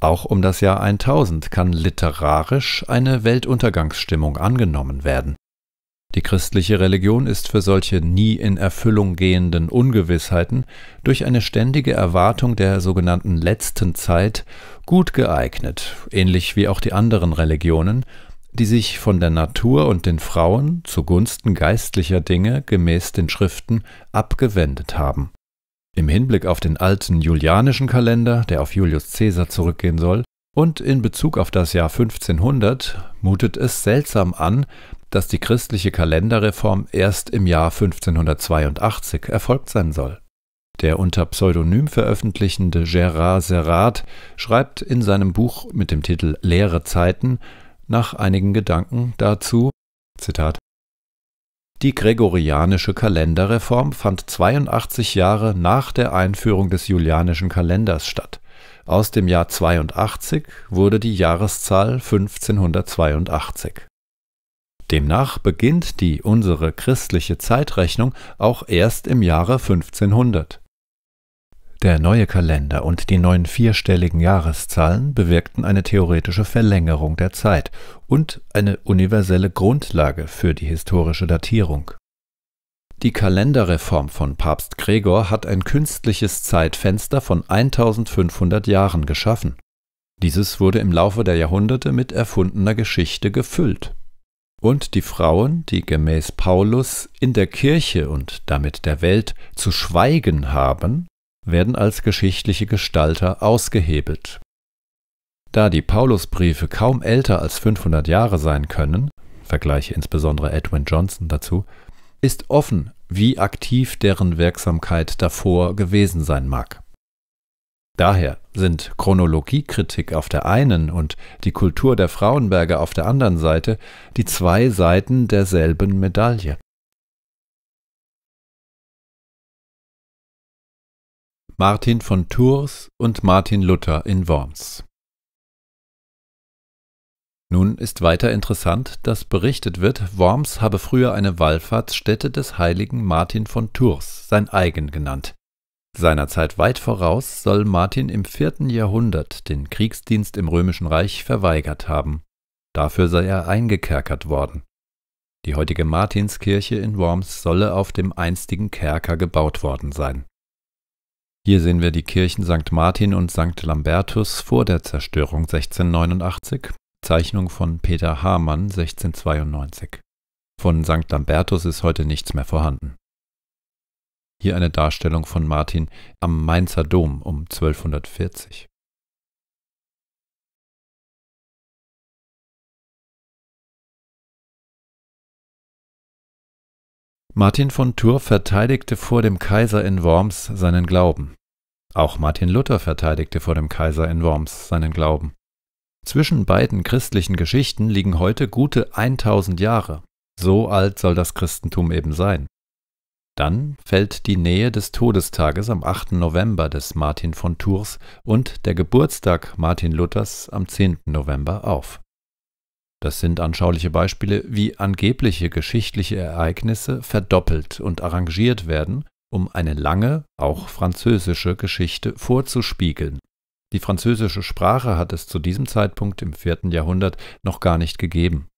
auch um das Jahr 1000 kann literarisch eine Weltuntergangsstimmung angenommen werden. Die christliche Religion ist für solche nie in Erfüllung gehenden Ungewissheiten durch eine ständige Erwartung der sogenannten letzten Zeit gut geeignet, ähnlich wie auch die anderen Religionen, die sich von der Natur und den Frauen zugunsten geistlicher Dinge gemäß den Schriften abgewendet haben im Hinblick auf den alten julianischen Kalender, der auf Julius Caesar zurückgehen soll, und in Bezug auf das Jahr 1500 mutet es seltsam an, dass die christliche Kalenderreform erst im Jahr 1582 erfolgt sein soll. Der unter Pseudonym veröffentlichende Gérard Serrat schreibt in seinem Buch mit dem Titel Leere Zeiten nach einigen Gedanken dazu, Zitat, die gregorianische Kalenderreform fand 82 Jahre nach der Einführung des julianischen Kalenders statt. Aus dem Jahr 82 wurde die Jahreszahl 1582. Demnach beginnt die unsere christliche Zeitrechnung auch erst im Jahre 1500 der neue Kalender und die neuen vierstelligen Jahreszahlen bewirkten eine theoretische Verlängerung der Zeit und eine universelle Grundlage für die historische Datierung. Die Kalenderreform von Papst Gregor hat ein künstliches Zeitfenster von 1500 Jahren geschaffen. Dieses wurde im Laufe der Jahrhunderte mit erfundener Geschichte gefüllt. Und die Frauen, die gemäß Paulus in der Kirche und damit der Welt zu schweigen haben, werden als geschichtliche Gestalter ausgehebelt. Da die Paulusbriefe kaum älter als 500 Jahre sein können, vergleiche insbesondere Edwin Johnson dazu, ist offen, wie aktiv deren Wirksamkeit davor gewesen sein mag. Daher sind Chronologiekritik auf der einen und die Kultur der Frauenberger auf der anderen Seite die zwei Seiten derselben Medaille. Martin von Tours und Martin Luther in Worms. Nun ist weiter interessant, dass berichtet wird, Worms habe früher eine Wallfahrtsstätte des heiligen Martin von Tours, sein eigen genannt. Seinerzeit weit voraus soll Martin im vierten Jahrhundert den Kriegsdienst im Römischen Reich verweigert haben. Dafür sei er eingekerkert worden. Die heutige Martinskirche in Worms solle auf dem einstigen Kerker gebaut worden sein hier sehen wir die Kirchen St. Martin und St. Lambertus vor der Zerstörung 1689, Zeichnung von Peter Hamann 1692. Von St. Lambertus ist heute nichts mehr vorhanden. Hier eine Darstellung von Martin am Mainzer Dom um 1240. Martin von Tours verteidigte vor dem Kaiser in Worms seinen Glauben. Auch Martin Luther verteidigte vor dem Kaiser in Worms seinen Glauben. Zwischen beiden christlichen Geschichten liegen heute gute 1000 Jahre. So alt soll das Christentum eben sein. Dann fällt die Nähe des Todestages am 8. November des Martin von Tours und der Geburtstag Martin Luthers am 10. November auf. Das sind anschauliche Beispiele, wie angebliche geschichtliche Ereignisse verdoppelt und arrangiert werden, um eine lange, auch französische Geschichte vorzuspiegeln. Die französische Sprache hat es zu diesem Zeitpunkt im 4. Jahrhundert noch gar nicht gegeben.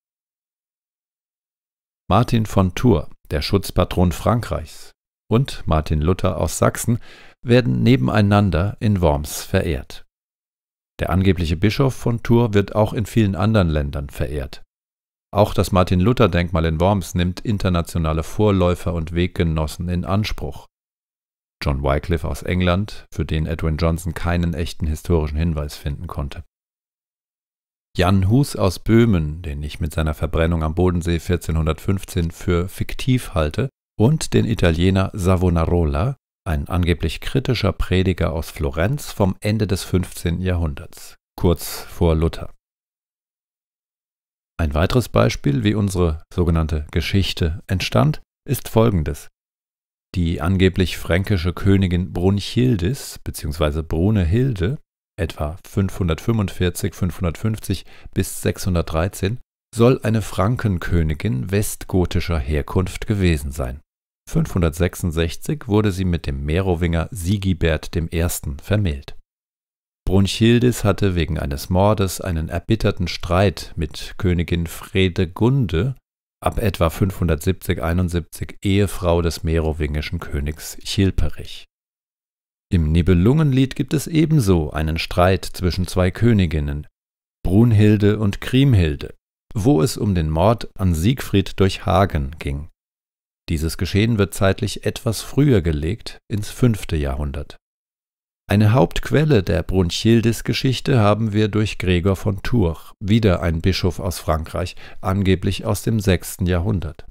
Martin von Tours, der Schutzpatron Frankreichs, und Martin Luther aus Sachsen werden nebeneinander in Worms verehrt. Der angebliche Bischof von Tours wird auch in vielen anderen Ländern verehrt. Auch das Martin-Luther-Denkmal in Worms nimmt internationale Vorläufer und Weggenossen in Anspruch. John Wycliffe aus England, für den Edwin Johnson keinen echten historischen Hinweis finden konnte. Jan Hus aus Böhmen, den ich mit seiner Verbrennung am Bodensee 1415 für fiktiv halte, und den Italiener Savonarola, ein angeblich kritischer Prediger aus Florenz vom Ende des 15. Jahrhunderts, kurz vor Luther. Ein weiteres Beispiel, wie unsere sogenannte Geschichte entstand, ist folgendes. Die angeblich fränkische Königin Brunchildis bzw. Brunehilde, etwa 545, 550 bis 613, soll eine Frankenkönigin westgotischer Herkunft gewesen sein. 566 wurde sie mit dem Merowinger Sigibert I. vermählt. Brunchildis hatte wegen eines Mordes einen erbitterten Streit mit Königin Fredegunde, ab etwa 570-71 Ehefrau des merowingischen Königs Chilperich. Im Nibelungenlied gibt es ebenso einen Streit zwischen zwei Königinnen, Brunhilde und Kriemhilde, wo es um den Mord an Siegfried durch Hagen ging. Dieses Geschehen wird zeitlich etwas früher gelegt, ins fünfte Jahrhundert eine Hauptquelle der Brunchildis-Geschichte haben wir durch Gregor von Tours, wieder ein Bischof aus Frankreich, angeblich aus dem 6. Jahrhundert.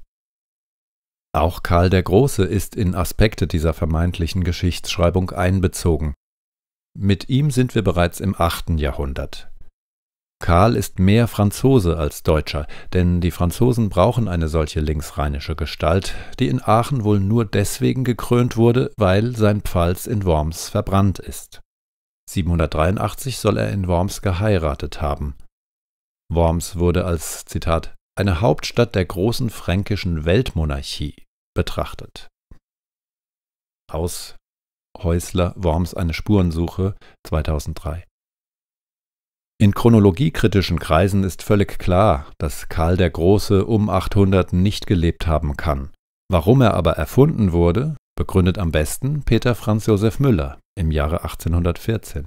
Auch Karl der Große ist in Aspekte dieser vermeintlichen Geschichtsschreibung einbezogen. Mit ihm sind wir bereits im 8. Jahrhundert. Karl ist mehr Franzose als Deutscher, denn die Franzosen brauchen eine solche linksrheinische Gestalt, die in Aachen wohl nur deswegen gekrönt wurde, weil sein Pfalz in Worms verbrannt ist. 783 soll er in Worms geheiratet haben. Worms wurde als, Zitat, eine Hauptstadt der großen fränkischen Weltmonarchie betrachtet. Aus Häusler Worms eine Spurensuche 2003 in chronologiekritischen Kreisen ist völlig klar, dass Karl der Große um 800 nicht gelebt haben kann. Warum er aber erfunden wurde, begründet am besten Peter Franz Josef Müller im Jahre 1814.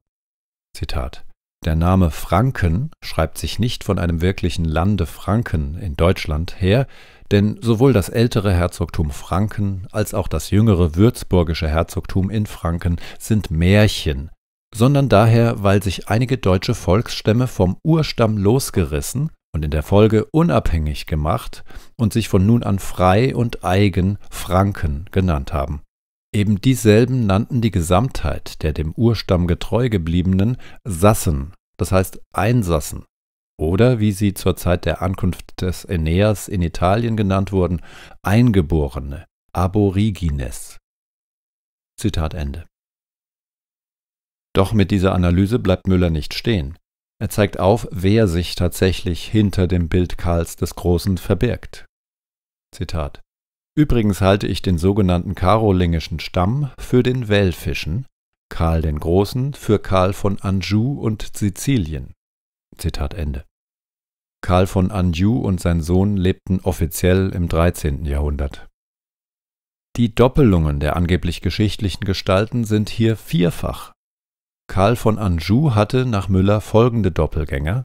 Zitat Der Name Franken schreibt sich nicht von einem wirklichen Lande Franken in Deutschland her, denn sowohl das ältere Herzogtum Franken als auch das jüngere würzburgische Herzogtum in Franken sind Märchen, sondern daher, weil sich einige deutsche Volksstämme vom Urstamm losgerissen und in der Folge unabhängig gemacht und sich von nun an frei und eigen Franken genannt haben. Eben dieselben nannten die Gesamtheit der dem Urstamm getreu gebliebenen Sassen, das heißt Einsassen, oder wie sie zur Zeit der Ankunft des Aeneas in Italien genannt wurden, Eingeborene, Aborigines. Zitat Ende. Doch mit dieser Analyse bleibt Müller nicht stehen. Er zeigt auf, wer sich tatsächlich hinter dem Bild Karls des Großen verbirgt. Zitat. Übrigens halte ich den sogenannten karolingischen Stamm für den Wellfischen, Karl den Großen für Karl von Anjou und Sizilien. Zitat Ende. Karl von Anjou und sein Sohn lebten offiziell im 13. Jahrhundert. Die Doppelungen der angeblich geschichtlichen Gestalten sind hier vierfach Karl von Anjou hatte nach Müller folgende Doppelgänger,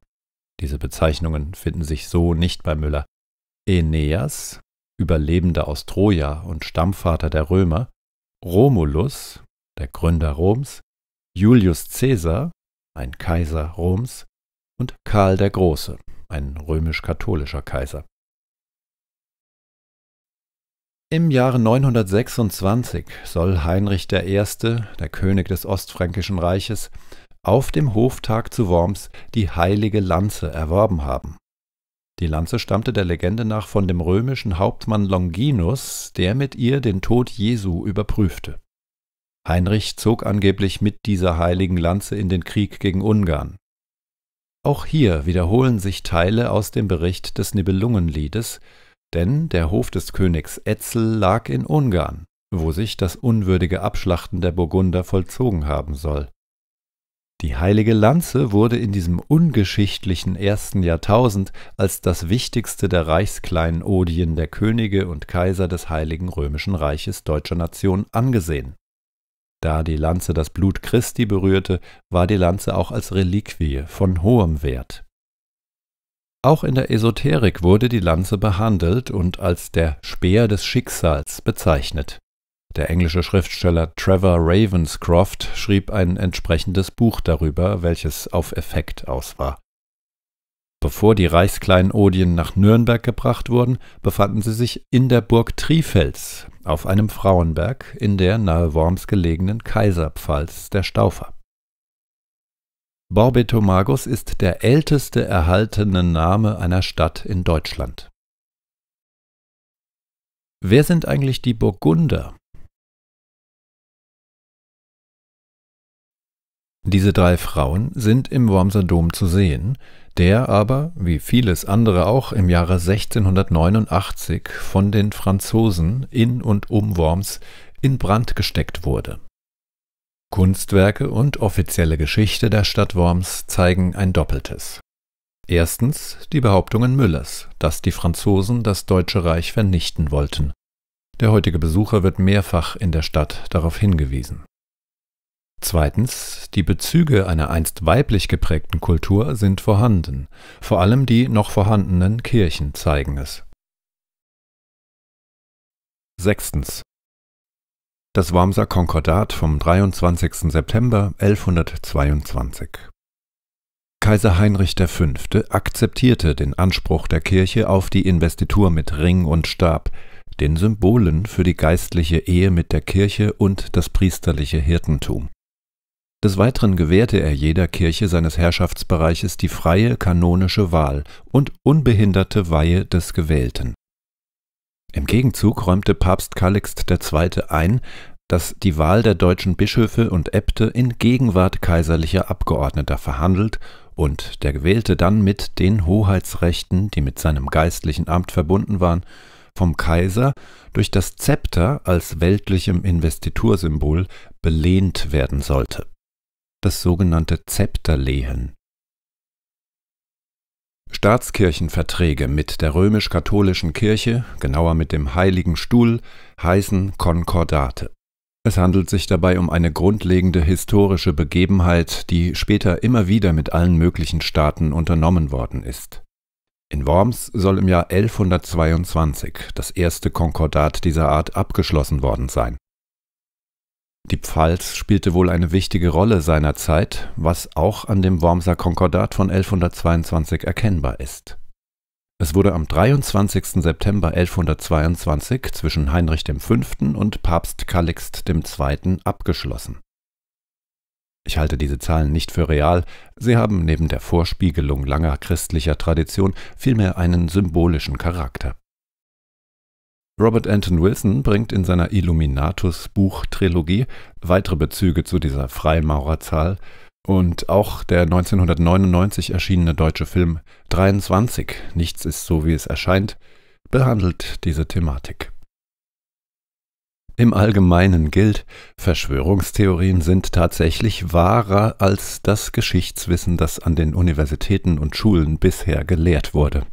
diese Bezeichnungen finden sich so nicht bei Müller, Aeneas, Überlebender aus Troja und Stammvater der Römer, Romulus, der Gründer Roms, Julius Caesar, ein Kaiser Roms, und Karl der Große, ein römisch-katholischer Kaiser. Im Jahre 926 soll Heinrich I., der König des Ostfränkischen Reiches, auf dem Hoftag zu Worms die heilige Lanze erworben haben. Die Lanze stammte der Legende nach von dem römischen Hauptmann Longinus, der mit ihr den Tod Jesu überprüfte. Heinrich zog angeblich mit dieser heiligen Lanze in den Krieg gegen Ungarn. Auch hier wiederholen sich Teile aus dem Bericht des Nibelungenliedes, denn der Hof des Königs Etzel lag in Ungarn, wo sich das unwürdige Abschlachten der Burgunder vollzogen haben soll. Die heilige Lanze wurde in diesem ungeschichtlichen ersten Jahrtausend als das wichtigste der reichskleinen Odien der Könige und Kaiser des Heiligen Römischen Reiches deutscher Nation angesehen. Da die Lanze das Blut Christi berührte, war die Lanze auch als Reliquie von hohem Wert. Auch in der Esoterik wurde die Lanze behandelt und als der Speer des Schicksals bezeichnet. Der englische Schriftsteller Trevor Ravenscroft schrieb ein entsprechendes Buch darüber, welches auf Effekt aus war. Bevor die Reichskleinodien nach Nürnberg gebracht wurden, befanden sie sich in der Burg Trifels auf einem Frauenberg in der nahe Worms gelegenen Kaiserpfalz der Staufer. Borbetomagus ist der älteste erhaltene Name einer Stadt in Deutschland. Wer sind eigentlich die Burgunder? Diese drei Frauen sind im Wormser Dom zu sehen, der aber, wie vieles andere auch, im Jahre 1689 von den Franzosen in und um Worms in Brand gesteckt wurde Kunstwerke und offizielle Geschichte der Stadt Worms zeigen ein Doppeltes. Erstens die Behauptungen Müllers, dass die Franzosen das Deutsche Reich vernichten wollten. Der heutige Besucher wird mehrfach in der Stadt darauf hingewiesen. Zweitens, die Bezüge einer einst weiblich geprägten Kultur sind vorhanden, vor allem die noch vorhandenen Kirchen zeigen es. Sechstens, das Wormser Konkordat vom 23. September 1122. Kaiser Heinrich V. akzeptierte den Anspruch der Kirche auf die Investitur mit Ring und Stab, den Symbolen für die geistliche Ehe mit der Kirche und das priesterliche Hirtentum. Des Weiteren gewährte er jeder Kirche seines Herrschaftsbereiches die freie kanonische Wahl und unbehinderte Weihe des Gewählten im Gegenzug räumte Papst Calixt II. ein, dass die Wahl der deutschen Bischöfe und Äbte in Gegenwart kaiserlicher Abgeordneter verhandelt und der Gewählte dann mit den Hoheitsrechten, die mit seinem geistlichen Amt verbunden waren, vom Kaiser durch das Zepter als weltlichem Investitursymbol belehnt werden sollte. Das sogenannte Zepterlehen Staatskirchenverträge mit der römisch-katholischen Kirche, genauer mit dem Heiligen Stuhl, heißen Konkordate. Es handelt sich dabei um eine grundlegende historische Begebenheit, die später immer wieder mit allen möglichen Staaten unternommen worden ist. In Worms soll im Jahr 1122 das erste Konkordat dieser Art abgeschlossen worden sein. Die Pfalz spielte wohl eine wichtige Rolle seiner Zeit, was auch an dem Wormser Konkordat von 1122 erkennbar ist. Es wurde am 23. September 1122 zwischen Heinrich V. und Papst Calixt II. abgeschlossen. Ich halte diese Zahlen nicht für real, sie haben neben der Vorspiegelung langer christlicher Tradition vielmehr einen symbolischen Charakter. Robert Anton Wilson bringt in seiner illuminatus buch trilogie weitere Bezüge zu dieser Freimaurerzahl und auch der 1999 erschienene deutsche Film 23 Nichts ist so wie es erscheint behandelt diese Thematik. Im Allgemeinen gilt, Verschwörungstheorien sind tatsächlich wahrer als das Geschichtswissen, das an den Universitäten und Schulen bisher gelehrt wurde.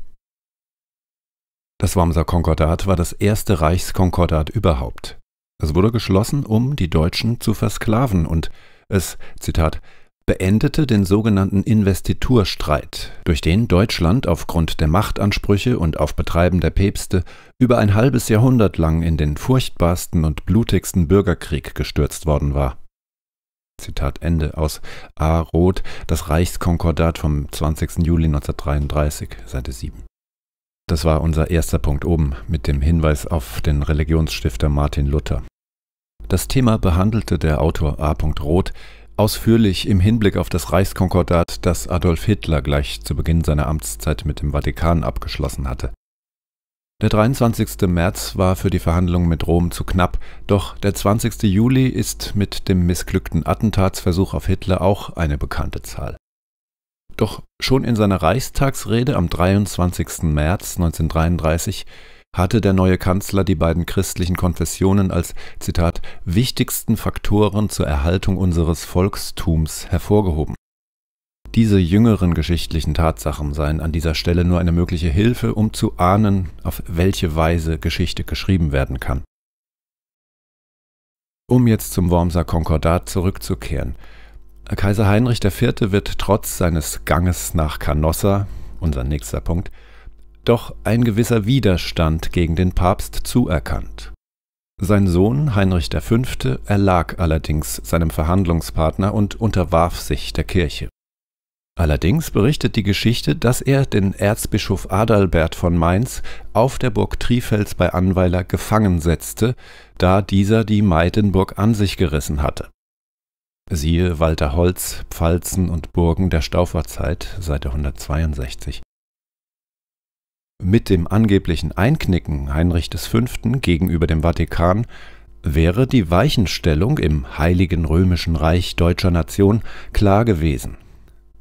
Das Wormser Konkordat war das erste Reichskonkordat überhaupt. Es wurde geschlossen, um die Deutschen zu versklaven und es, Zitat, beendete den sogenannten Investiturstreit, durch den Deutschland aufgrund der Machtansprüche und auf Betreiben der Päpste über ein halbes Jahrhundert lang in den furchtbarsten und blutigsten Bürgerkrieg gestürzt worden war. Zitat Ende aus A. Roth, das Reichskonkordat vom 20. Juli 1933, Seite 7. Das war unser erster Punkt oben mit dem Hinweis auf den Religionsstifter Martin Luther. Das Thema behandelte der Autor A. Roth ausführlich im Hinblick auf das Reichskonkordat, das Adolf Hitler gleich zu Beginn seiner Amtszeit mit dem Vatikan abgeschlossen hatte. Der 23. März war für die Verhandlungen mit Rom zu knapp, doch der 20. Juli ist mit dem missglückten Attentatsversuch auf Hitler auch eine bekannte Zahl. Doch schon in seiner Reichstagsrede am 23. März 1933 hatte der neue Kanzler die beiden christlichen Konfessionen als Zitat wichtigsten Faktoren zur Erhaltung unseres Volkstums hervorgehoben. Diese jüngeren geschichtlichen Tatsachen seien an dieser Stelle nur eine mögliche Hilfe, um zu ahnen, auf welche Weise Geschichte geschrieben werden kann. Um jetzt zum Wormser Konkordat zurückzukehren, Kaiser Heinrich IV. wird trotz seines Ganges nach Canossa, unser nächster Punkt, doch ein gewisser Widerstand gegen den Papst zuerkannt. Sein Sohn Heinrich V. erlag allerdings seinem Verhandlungspartner und unterwarf sich der Kirche. Allerdings berichtet die Geschichte, dass er den Erzbischof Adalbert von Mainz auf der Burg Trifels bei Anweiler gefangen setzte, da dieser die Meidenburg an sich gerissen hatte. Siehe Walter Holz, Pfalzen und Burgen der Stauferzeit, Seite 162. Mit dem angeblichen Einknicken Heinrich V. gegenüber dem Vatikan wäre die Weichenstellung im Heiligen Römischen Reich deutscher Nation klar gewesen,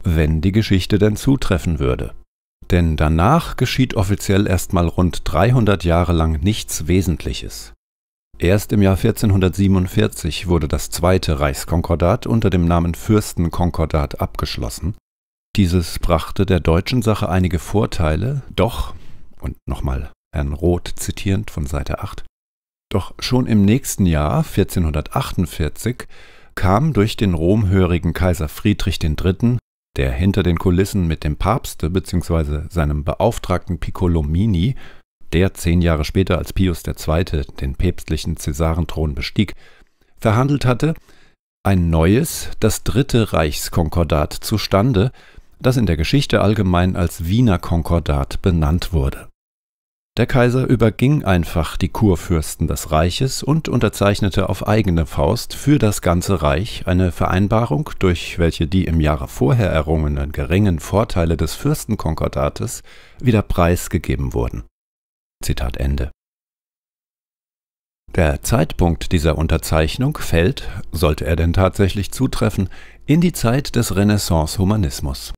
wenn die Geschichte denn zutreffen würde. Denn danach geschieht offiziell erstmal rund 300 Jahre lang nichts Wesentliches. Erst im Jahr 1447 wurde das Zweite Reichskonkordat unter dem Namen Fürstenkonkordat abgeschlossen. Dieses brachte der deutschen Sache einige Vorteile, doch, und nochmal Herrn Roth zitierend von Seite 8, doch schon im nächsten Jahr, 1448, kam durch den romhörigen Kaiser Friedrich III., der hinter den Kulissen mit dem Papste bzw. seinem Beauftragten Piccolomini der zehn Jahre später als Pius II. den päpstlichen Cäsarenthron bestieg, verhandelt hatte, ein neues, das Dritte Reichskonkordat zustande, das in der Geschichte allgemein als Wiener Konkordat benannt wurde. Der Kaiser überging einfach die Kurfürsten des Reiches und unterzeichnete auf eigene Faust für das ganze Reich eine Vereinbarung, durch welche die im Jahre vorher errungenen geringen Vorteile des Fürstenkonkordates wieder preisgegeben wurden. Zitat Ende. Der Zeitpunkt dieser Unterzeichnung fällt, sollte er denn tatsächlich zutreffen, in die Zeit des Renaissance-Humanismus.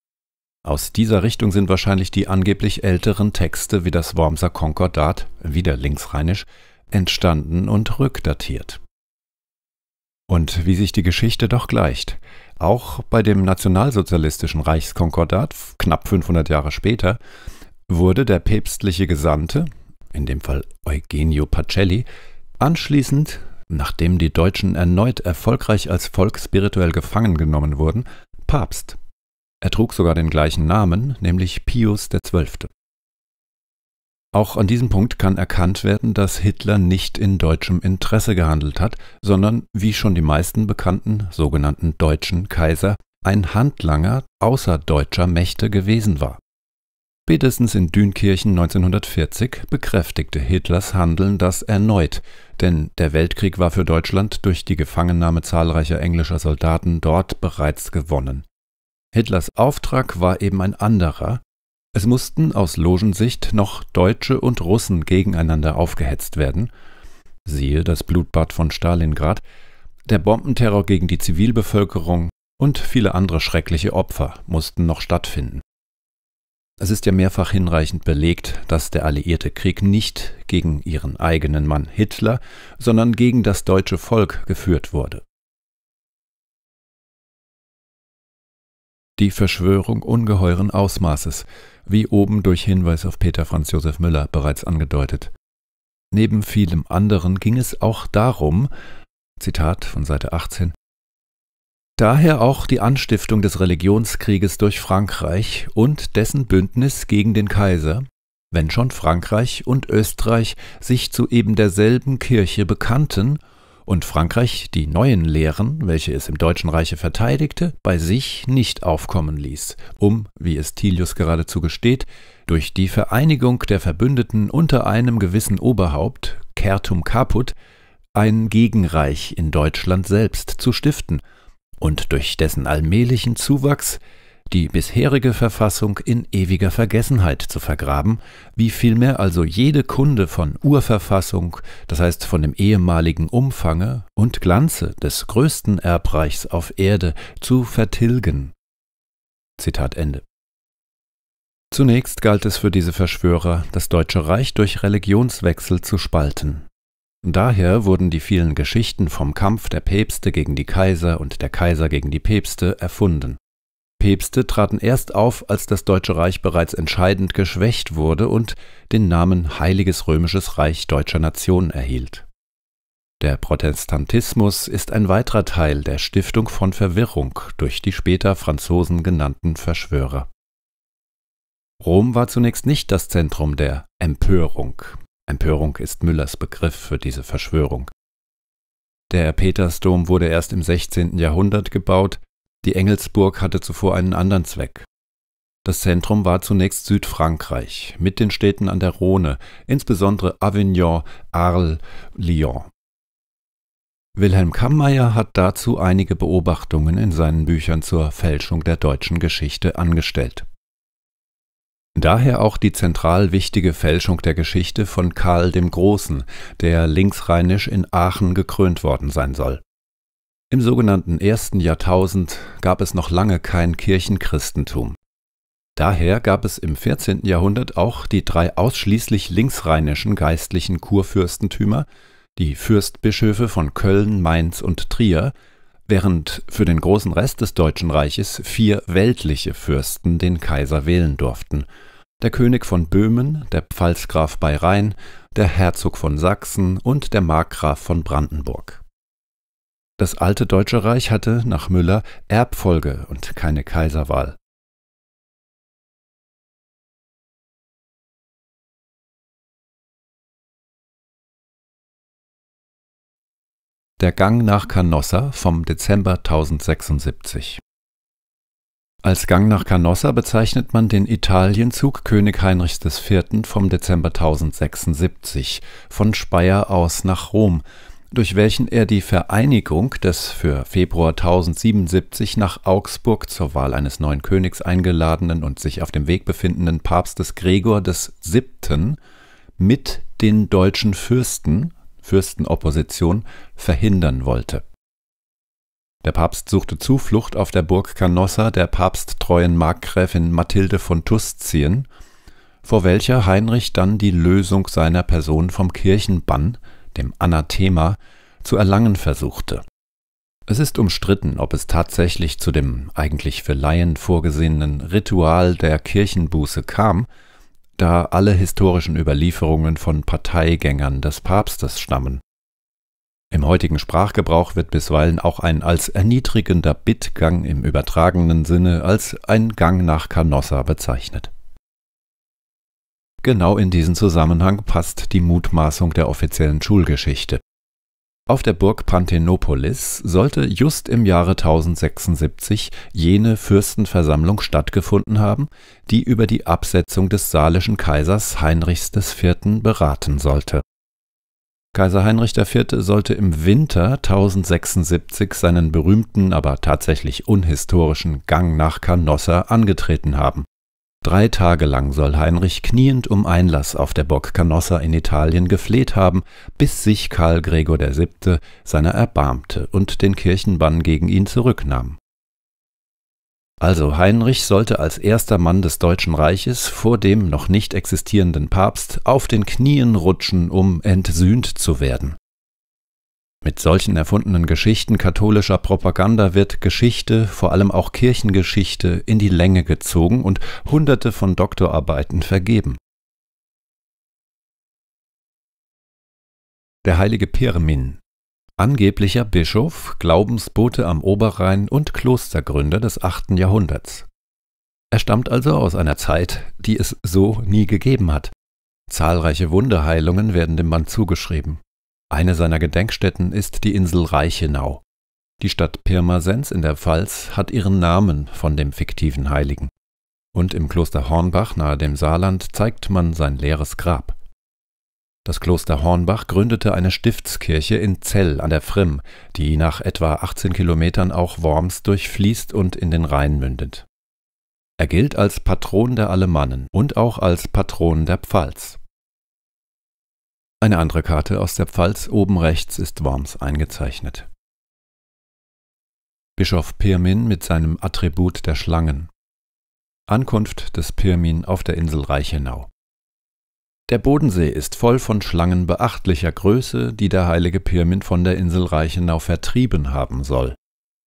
Aus dieser Richtung sind wahrscheinlich die angeblich älteren Texte wie das Wormser Konkordat, wieder linksrheinisch, entstanden und rückdatiert. Und wie sich die Geschichte doch gleicht. Auch bei dem nationalsozialistischen Reichskonkordat, knapp 500 Jahre später, wurde der päpstliche Gesandte, in dem Fall Eugenio Pacelli. Anschließend, nachdem die Deutschen erneut erfolgreich als Volk spirituell gefangen genommen wurden, Papst. Er trug sogar den gleichen Namen, nämlich Pius XII. Auch an diesem Punkt kann erkannt werden, dass Hitler nicht in deutschem Interesse gehandelt hat, sondern, wie schon die meisten bekannten sogenannten deutschen Kaiser, ein Handlanger außerdeutscher Mächte gewesen war. Spätestens in Dünkirchen 1940 bekräftigte Hitlers Handeln das erneut, denn der Weltkrieg war für Deutschland durch die Gefangennahme zahlreicher englischer Soldaten dort bereits gewonnen. Hitlers Auftrag war eben ein anderer, es mussten aus Logensicht noch Deutsche und Russen gegeneinander aufgehetzt werden, siehe das Blutbad von Stalingrad, der Bombenterror gegen die Zivilbevölkerung und viele andere schreckliche Opfer mussten noch stattfinden es ist ja mehrfach hinreichend belegt, dass der alliierte Krieg nicht gegen ihren eigenen Mann Hitler, sondern gegen das deutsche Volk geführt wurde. Die Verschwörung ungeheuren Ausmaßes, wie oben durch Hinweis auf Peter Franz Josef Müller bereits angedeutet. Neben vielem anderen ging es auch darum, Zitat von Seite 18, Daher auch die Anstiftung des Religionskrieges durch Frankreich und dessen Bündnis gegen den Kaiser, wenn schon Frankreich und Österreich sich zu eben derselben Kirche bekannten und Frankreich die neuen Lehren, welche es im Deutschen Reiche verteidigte, bei sich nicht aufkommen ließ, um, wie es Tilius geradezu gesteht, durch die Vereinigung der Verbündeten unter einem gewissen Oberhaupt, Certum Caput, ein Gegenreich in Deutschland selbst zu stiften und durch dessen allmählichen Zuwachs die bisherige Verfassung in ewiger Vergessenheit zu vergraben, wie vielmehr also jede Kunde von Urverfassung, das heißt von dem ehemaligen Umfange und Glanze des größten Erbreichs auf Erde, zu vertilgen. Zitat Ende. Zunächst galt es für diese Verschwörer, das Deutsche Reich durch Religionswechsel zu spalten. Daher wurden die vielen Geschichten vom Kampf der Päpste gegen die Kaiser und der Kaiser gegen die Päpste erfunden. Päpste traten erst auf, als das Deutsche Reich bereits entscheidend geschwächt wurde und den Namen Heiliges Römisches Reich Deutscher Nation erhielt. Der Protestantismus ist ein weiterer Teil der Stiftung von Verwirrung durch die später Franzosen genannten Verschwörer. Rom war zunächst nicht das Zentrum der Empörung, Empörung ist Müllers Begriff für diese Verschwörung. Der Petersdom wurde erst im 16. Jahrhundert gebaut, die Engelsburg hatte zuvor einen anderen Zweck. Das Zentrum war zunächst Südfrankreich, mit den Städten an der Rhone, insbesondere Avignon, Arles, Lyon. Wilhelm Kammmeier hat dazu einige Beobachtungen in seinen Büchern zur Fälschung der deutschen Geschichte angestellt. Daher auch die zentral wichtige Fälschung der Geschichte von Karl dem Großen, der linksrheinisch in Aachen gekrönt worden sein soll. Im sogenannten ersten Jahrtausend gab es noch lange kein Kirchenchristentum. Daher gab es im 14. Jahrhundert auch die drei ausschließlich linksrheinischen geistlichen Kurfürstentümer, die Fürstbischöfe von Köln, Mainz und Trier, während für den großen Rest des Deutschen Reiches vier weltliche Fürsten den Kaiser wählen durften der König von Böhmen, der Pfalzgraf bei Rhein, der Herzog von Sachsen und der Markgraf von Brandenburg. Das alte Deutsche Reich hatte nach Müller Erbfolge und keine Kaiserwahl. Der Gang nach Canossa vom Dezember 1076 Als Gang nach Canossa bezeichnet man den Italienzug König Heinrichs IV. vom Dezember 1076 von Speyer aus nach Rom, durch welchen er die Vereinigung des für Februar 1077 nach Augsburg zur Wahl eines neuen Königs eingeladenen und sich auf dem Weg befindenden Papstes Gregor VII. mit den deutschen Fürsten Fürstenopposition, verhindern wollte. Der Papst suchte Zuflucht auf der Burg Canossa der papsttreuen Markgräfin Mathilde von Tuszien, vor welcher Heinrich dann die Lösung seiner Person vom Kirchenbann, dem Anathema, zu erlangen versuchte. Es ist umstritten, ob es tatsächlich zu dem eigentlich für Laien vorgesehenen Ritual der Kirchenbuße kam da alle historischen Überlieferungen von Parteigängern des Papstes stammen. Im heutigen Sprachgebrauch wird bisweilen auch ein als erniedrigender Bittgang im übertragenen Sinne als ein Gang nach Canossa bezeichnet. Genau in diesen Zusammenhang passt die Mutmaßung der offiziellen Schulgeschichte auf der Burg Panthenopolis sollte just im Jahre 1076 jene Fürstenversammlung stattgefunden haben, die über die Absetzung des salischen Kaisers Heinrichs IV. beraten sollte. Kaiser Heinrich IV. sollte im Winter 1076 seinen berühmten, aber tatsächlich unhistorischen Gang nach Canossa angetreten haben Drei Tage lang soll Heinrich kniend um Einlass auf der Bock Canossa in Italien gefleht haben, bis sich Karl Gregor VII. seiner erbarmte und den Kirchenbann gegen ihn zurücknahm. Also Heinrich sollte als erster Mann des Deutschen Reiches vor dem noch nicht existierenden Papst auf den Knien rutschen, um entsühnt zu werden. Mit solchen erfundenen Geschichten katholischer Propaganda wird Geschichte, vor allem auch Kirchengeschichte, in die Länge gezogen und Hunderte von Doktorarbeiten vergeben. Der heilige Pirmin, angeblicher Bischof, Glaubensbote am Oberrhein und Klostergründer des 8. Jahrhunderts. Er stammt also aus einer Zeit, die es so nie gegeben hat. Zahlreiche Wunderheilungen werden dem Mann zugeschrieben. Eine seiner Gedenkstätten ist die Insel Reichenau. Die Stadt Pirmasens in der Pfalz hat ihren Namen von dem fiktiven Heiligen. Und im Kloster Hornbach nahe dem Saarland zeigt man sein leeres Grab. Das Kloster Hornbach gründete eine Stiftskirche in Zell an der Frimm, die nach etwa 18 Kilometern auch Worms durchfließt und in den Rhein mündet. Er gilt als Patron der Alemannen und auch als Patron der Pfalz. Eine andere Karte aus der Pfalz oben rechts ist Worms eingezeichnet. Bischof Pirmin mit seinem Attribut der Schlangen. Ankunft des Pirmin auf der Insel Reichenau. Der Bodensee ist voll von Schlangen beachtlicher Größe, die der heilige Pirmin von der Insel Reichenau vertrieben haben soll.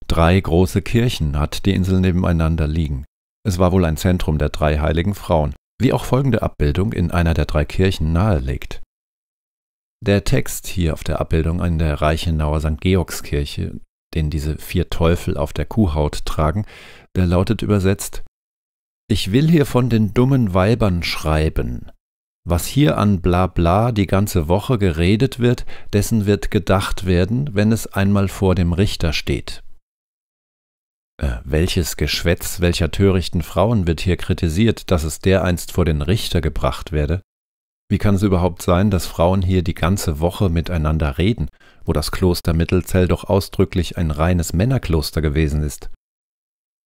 Drei große Kirchen hat die Insel nebeneinander liegen. Es war wohl ein Zentrum der drei heiligen Frauen, wie auch folgende Abbildung in einer der drei Kirchen nahelegt. Der Text hier auf der Abbildung an der Reichenauer St. Georgskirche, den diese vier Teufel auf der Kuhhaut tragen, der lautet übersetzt Ich will hier von den dummen Weibern schreiben. Was hier an Blabla die ganze Woche geredet wird, dessen wird gedacht werden, wenn es einmal vor dem Richter steht. Äh, welches Geschwätz welcher törichten Frauen wird hier kritisiert, dass es dereinst vor den Richter gebracht werde? Wie kann es überhaupt sein, dass Frauen hier die ganze Woche miteinander reden, wo das Kloster Mittelzell doch ausdrücklich ein reines Männerkloster gewesen ist?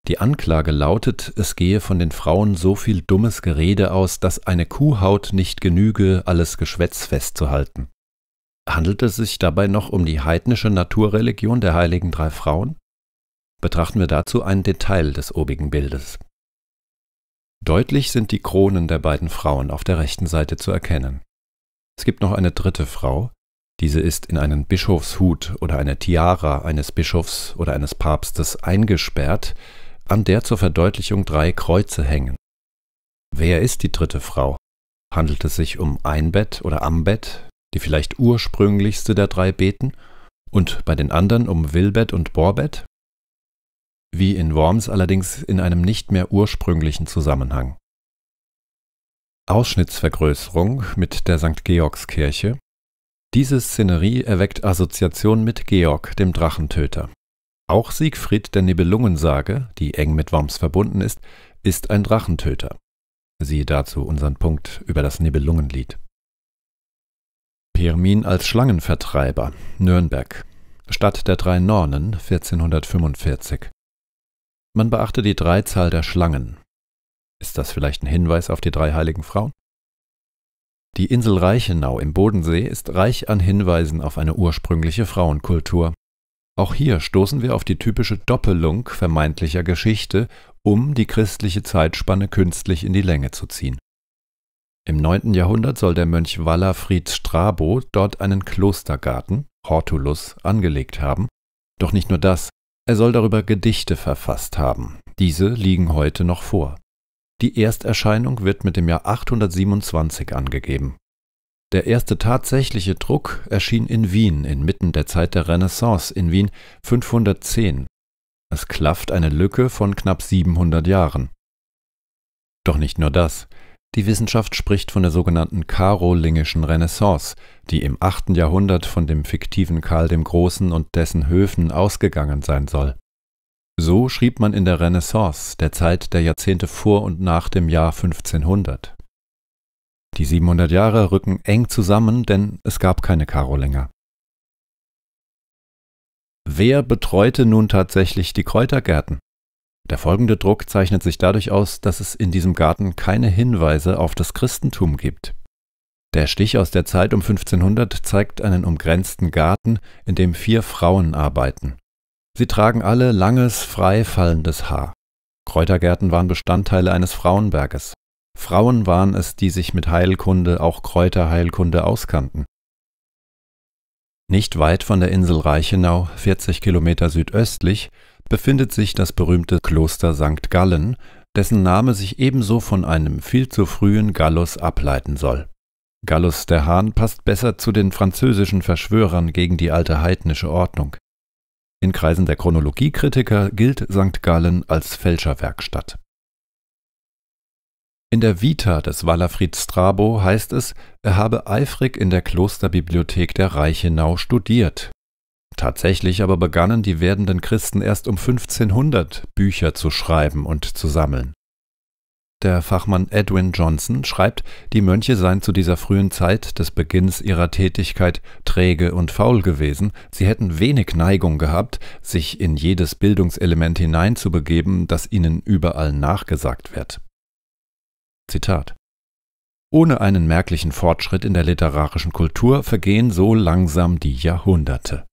Die Anklage lautet, es gehe von den Frauen so viel dummes Gerede aus, dass eine Kuhhaut nicht genüge, alles Geschwätz festzuhalten. Handelt es sich dabei noch um die heidnische Naturreligion der heiligen drei Frauen? Betrachten wir dazu einen Detail des obigen Bildes. Deutlich sind die Kronen der beiden Frauen auf der rechten Seite zu erkennen. Es gibt noch eine dritte Frau, diese ist in einen Bischofshut oder eine Tiara eines Bischofs oder eines Papstes eingesperrt, an der zur Verdeutlichung drei Kreuze hängen. Wer ist die dritte Frau? Handelt es sich um Einbett oder Ambett, die vielleicht ursprünglichste der drei Beten, und bei den anderen um Wilbett und Borbett? wie in Worms allerdings in einem nicht mehr ursprünglichen Zusammenhang. Ausschnittsvergrößerung mit der St. Georgskirche. Diese Szenerie erweckt Assoziation mit Georg, dem Drachentöter. Auch Siegfried der Nibelungensage, die eng mit Worms verbunden ist, ist ein Drachentöter. Siehe dazu unseren Punkt über das Nibelungenlied. Pirmin als Schlangenvertreiber, Nürnberg, Stadt der drei Nornen, 1445. Man beachte die Dreizahl der Schlangen. Ist das vielleicht ein Hinweis auf die drei heiligen Frauen? Die Insel Reichenau im Bodensee ist reich an Hinweisen auf eine ursprüngliche Frauenkultur. Auch hier stoßen wir auf die typische Doppelung vermeintlicher Geschichte, um die christliche Zeitspanne künstlich in die Länge zu ziehen. Im 9. Jahrhundert soll der Mönch Walafried Strabo dort einen Klostergarten, Hortulus, angelegt haben. Doch nicht nur das, er soll darüber Gedichte verfasst haben. Diese liegen heute noch vor. Die Ersterscheinung wird mit dem Jahr 827 angegeben. Der erste tatsächliche Druck erschien in Wien inmitten der Zeit der Renaissance in Wien 510. Es klafft eine Lücke von knapp 700 Jahren. Doch nicht nur das. Die Wissenschaft spricht von der sogenannten karolingischen Renaissance, die im 8. Jahrhundert von dem fiktiven Karl dem Großen und dessen Höfen ausgegangen sein soll. So schrieb man in der Renaissance, der Zeit der Jahrzehnte vor und nach dem Jahr 1500. Die 700 Jahre rücken eng zusammen, denn es gab keine Karolinger. Wer betreute nun tatsächlich die Kräutergärten? Der folgende Druck zeichnet sich dadurch aus, dass es in diesem Garten keine Hinweise auf das Christentum gibt. Der Stich aus der Zeit um 1500 zeigt einen umgrenzten Garten, in dem vier Frauen arbeiten. Sie tragen alle langes, frei fallendes Haar. Kräutergärten waren Bestandteile eines Frauenberges. Frauen waren es, die sich mit Heilkunde, auch Kräuterheilkunde, auskannten. Nicht weit von der Insel Reichenau, 40 Kilometer südöstlich, befindet sich das berühmte Kloster St. Gallen, dessen Name sich ebenso von einem viel zu frühen Gallus ableiten soll. Gallus der Hahn passt besser zu den französischen Verschwörern gegen die alte heidnische Ordnung. In Kreisen der Chronologiekritiker gilt St. Gallen als Fälscherwerkstatt. In der Vita des Wallerfried Strabo heißt es, er habe eifrig in der Klosterbibliothek der Reichenau studiert Tatsächlich aber begannen die werdenden Christen erst um 1500 Bücher zu schreiben und zu sammeln. Der Fachmann Edwin Johnson schreibt, die Mönche seien zu dieser frühen Zeit des Beginns ihrer Tätigkeit träge und faul gewesen, sie hätten wenig Neigung gehabt, sich in jedes Bildungselement hineinzubegeben, das ihnen überall nachgesagt wird. Zitat Ohne einen merklichen Fortschritt in der literarischen Kultur vergehen so langsam die Jahrhunderte.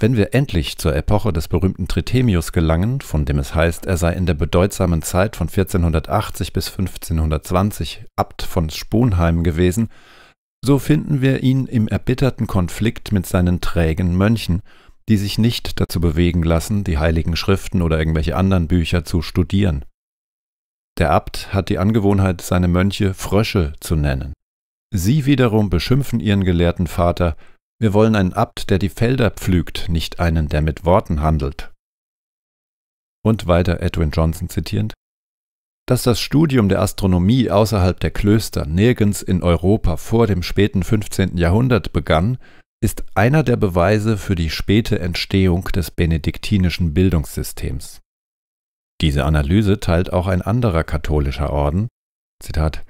Wenn wir endlich zur Epoche des berühmten Trithemius gelangen, von dem es heißt, er sei in der bedeutsamen Zeit von 1480 bis 1520 Abt von Sponheim gewesen, so finden wir ihn im erbitterten Konflikt mit seinen trägen Mönchen, die sich nicht dazu bewegen lassen, die heiligen Schriften oder irgendwelche anderen Bücher zu studieren. Der Abt hat die Angewohnheit, seine Mönche Frösche zu nennen. Sie wiederum beschimpfen ihren gelehrten Vater wir wollen einen Abt, der die Felder pflügt, nicht einen, der mit Worten handelt. Und weiter Edwin Johnson zitierend, dass das Studium der Astronomie außerhalb der Klöster nirgends in Europa vor dem späten 15. Jahrhundert begann, ist einer der Beweise für die späte Entstehung des benediktinischen Bildungssystems. Diese Analyse teilt auch ein anderer katholischer Orden, Zitat,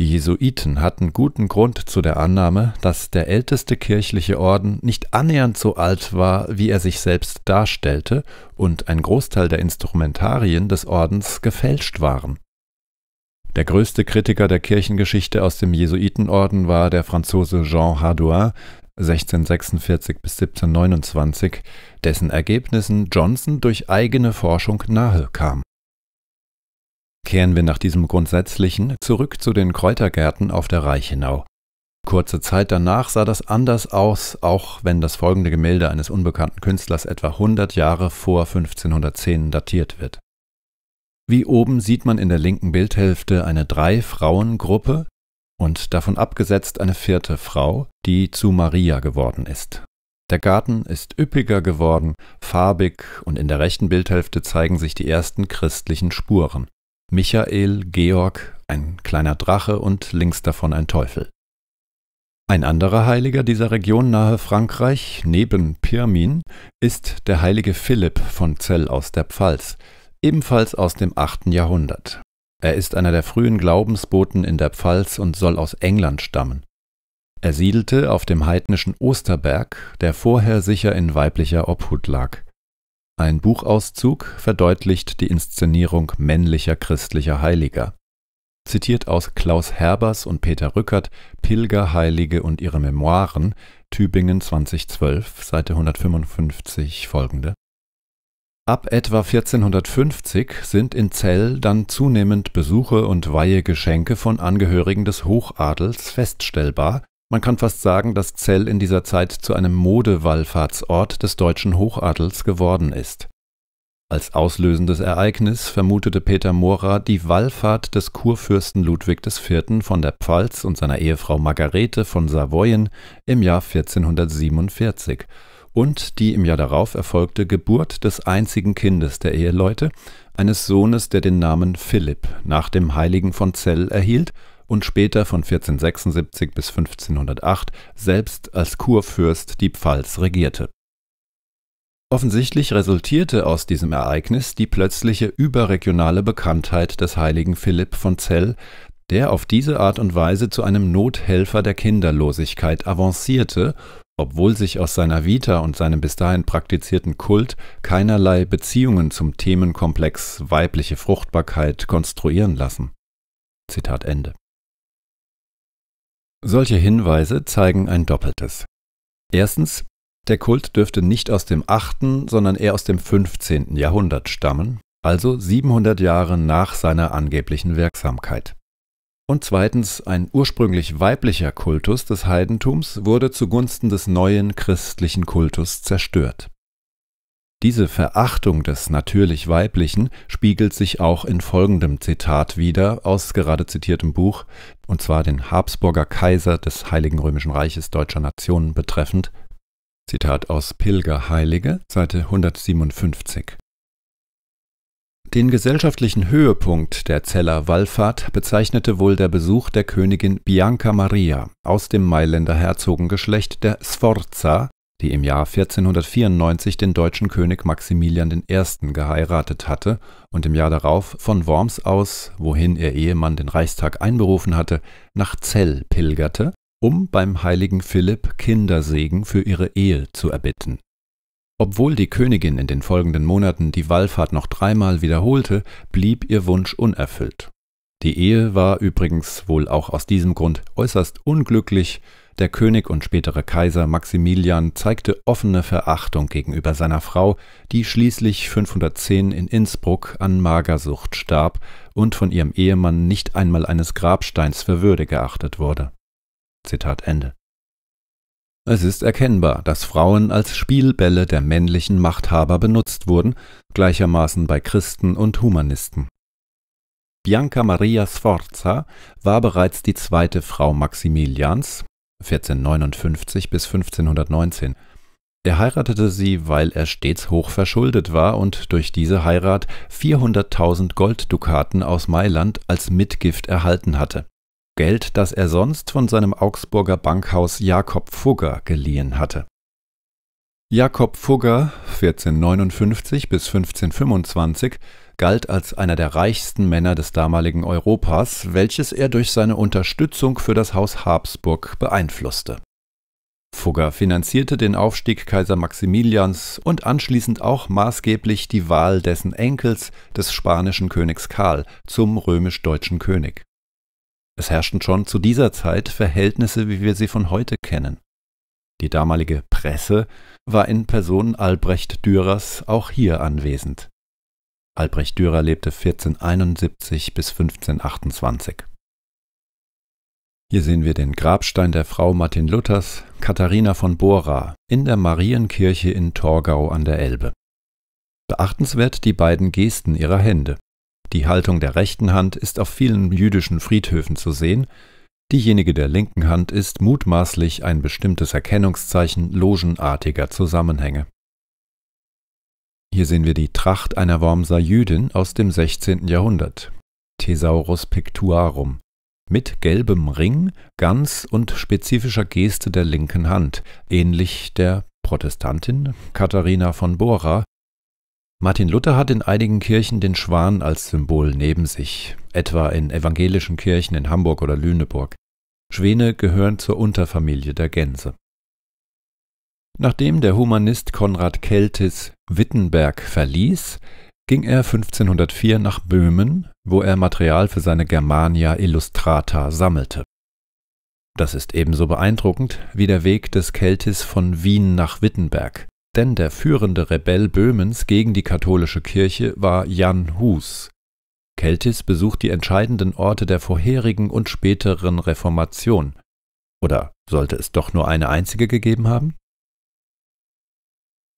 die Jesuiten hatten guten Grund zu der Annahme, dass der älteste kirchliche Orden nicht annähernd so alt war, wie er sich selbst darstellte, und ein Großteil der Instrumentarien des Ordens gefälscht waren. Der größte Kritiker der Kirchengeschichte aus dem Jesuitenorden war der Franzose Jean Hardouin, 1646 bis 1729, dessen Ergebnissen Johnson durch eigene Forschung nahe kam Kehren wir nach diesem Grundsätzlichen zurück zu den Kräutergärten auf der Reichenau. Kurze Zeit danach sah das anders aus, auch wenn das folgende Gemälde eines unbekannten Künstlers etwa 100 Jahre vor 1510 datiert wird. Wie oben sieht man in der linken Bildhälfte eine Drei-Frauen-Gruppe und davon abgesetzt eine vierte Frau, die zu Maria geworden ist. Der Garten ist üppiger geworden, farbig und in der rechten Bildhälfte zeigen sich die ersten christlichen Spuren. Michael, Georg, ein kleiner Drache und links davon ein Teufel. Ein anderer Heiliger dieser Region nahe Frankreich, neben Pirmin, ist der heilige Philipp von Zell aus der Pfalz, ebenfalls aus dem 8. Jahrhundert. Er ist einer der frühen Glaubensboten in der Pfalz und soll aus England stammen. Er siedelte auf dem heidnischen Osterberg, der vorher sicher in weiblicher Obhut lag. Ein Buchauszug verdeutlicht die Inszenierung männlicher christlicher Heiliger. Zitiert aus Klaus Herbers und Peter Rückert Pilgerheilige und ihre Memoiren, Tübingen 2012, Seite 155 folgende Ab etwa 1450 sind in Zell dann zunehmend Besuche und Weihegeschenke von Angehörigen des Hochadels feststellbar man kann fast sagen, dass Zell in dieser Zeit zu einem Modewallfahrtsort des deutschen Hochadels geworden ist. Als auslösendes Ereignis vermutete Peter Mora die Wallfahrt des Kurfürsten Ludwig IV. von der Pfalz und seiner Ehefrau Margarete von Savoyen im Jahr 1447 und die im Jahr darauf erfolgte Geburt des einzigen Kindes der Eheleute, eines Sohnes, der den Namen Philipp nach dem Heiligen von Zell erhielt und später von 1476 bis 1508 selbst als Kurfürst die Pfalz regierte. Offensichtlich resultierte aus diesem Ereignis die plötzliche überregionale Bekanntheit des heiligen Philipp von Zell, der auf diese Art und Weise zu einem Nothelfer der Kinderlosigkeit avancierte, obwohl sich aus seiner Vita und seinem bis dahin praktizierten Kult keinerlei Beziehungen zum Themenkomplex weibliche Fruchtbarkeit konstruieren lassen. Zitat Ende. Solche Hinweise zeigen ein Doppeltes. Erstens, der Kult dürfte nicht aus dem 8., sondern eher aus dem 15. Jahrhundert stammen, also 700 Jahre nach seiner angeblichen Wirksamkeit. Und zweitens, ein ursprünglich weiblicher Kultus des Heidentums wurde zugunsten des neuen christlichen Kultus zerstört diese Verachtung des natürlich Weiblichen spiegelt sich auch in folgendem Zitat wider aus gerade zitiertem Buch, und zwar den Habsburger Kaiser des Heiligen Römischen Reiches deutscher Nationen betreffend. Zitat aus Pilgerheilige, Seite 157. Den gesellschaftlichen Höhepunkt der Zeller Wallfahrt bezeichnete wohl der Besuch der Königin Bianca Maria aus dem Mailänder Herzogengeschlecht der Sforza die im Jahr 1494 den deutschen König Maximilian I. geheiratet hatte und im Jahr darauf von Worms aus, wohin ihr Ehemann den Reichstag einberufen hatte, nach Zell pilgerte, um beim heiligen Philipp Kindersegen für ihre Ehe zu erbitten. Obwohl die Königin in den folgenden Monaten die Wallfahrt noch dreimal wiederholte, blieb ihr Wunsch unerfüllt. Die Ehe war übrigens wohl auch aus diesem Grund äußerst unglücklich, der König und spätere Kaiser Maximilian zeigte offene Verachtung gegenüber seiner Frau, die schließlich 510 in Innsbruck an Magersucht starb und von ihrem Ehemann nicht einmal eines Grabsteins für Würde geachtet wurde. Zitat Ende. Es ist erkennbar, dass Frauen als Spielbälle der männlichen Machthaber benutzt wurden, gleichermaßen bei Christen und Humanisten. Bianca Maria Sforza war bereits die zweite Frau Maximilians, 1459 bis 1519. Er heiratete sie, weil er stets hoch verschuldet war und durch diese Heirat 400.000 Golddukaten aus Mailand als Mitgift erhalten hatte. Geld, das er sonst von seinem Augsburger Bankhaus Jakob Fugger geliehen hatte. Jakob Fugger, 1459 bis 1525, galt als einer der reichsten Männer des damaligen Europas, welches er durch seine Unterstützung für das Haus Habsburg beeinflusste. Fugger finanzierte den Aufstieg Kaiser Maximilians und anschließend auch maßgeblich die Wahl dessen Enkels, des spanischen Königs Karl, zum römisch-deutschen König. Es herrschten schon zu dieser Zeit Verhältnisse, wie wir sie von heute kennen. Die damalige Presse war in Person Albrecht Dürers auch hier anwesend. Albrecht Dürer lebte 1471 bis 1528. Hier sehen wir den Grabstein der Frau Martin Luthers, Katharina von Bora, in der Marienkirche in Torgau an der Elbe. Beachtenswert die beiden Gesten ihrer Hände. Die Haltung der rechten Hand ist auf vielen jüdischen Friedhöfen zu sehen, diejenige der linken Hand ist mutmaßlich ein bestimmtes Erkennungszeichen logenartiger Zusammenhänge. Hier sehen wir die Tracht einer Wormser Jüdin aus dem 16. Jahrhundert, Thesaurus pictuarum, mit gelbem Ring, ganz und spezifischer Geste der linken Hand, ähnlich der Protestantin Katharina von Bora. Martin Luther hat in einigen Kirchen den Schwan als Symbol neben sich, etwa in evangelischen Kirchen in Hamburg oder Lüneburg. Schwäne gehören zur Unterfamilie der Gänse. Nachdem der Humanist Konrad Keltis Wittenberg verließ, ging er 1504 nach Böhmen, wo er Material für seine Germania Illustrata sammelte. Das ist ebenso beeindruckend wie der Weg des Keltis von Wien nach Wittenberg, denn der führende Rebell Böhmens gegen die katholische Kirche war Jan Hus. Keltis besucht die entscheidenden Orte der vorherigen und späteren Reformation. Oder sollte es doch nur eine einzige gegeben haben?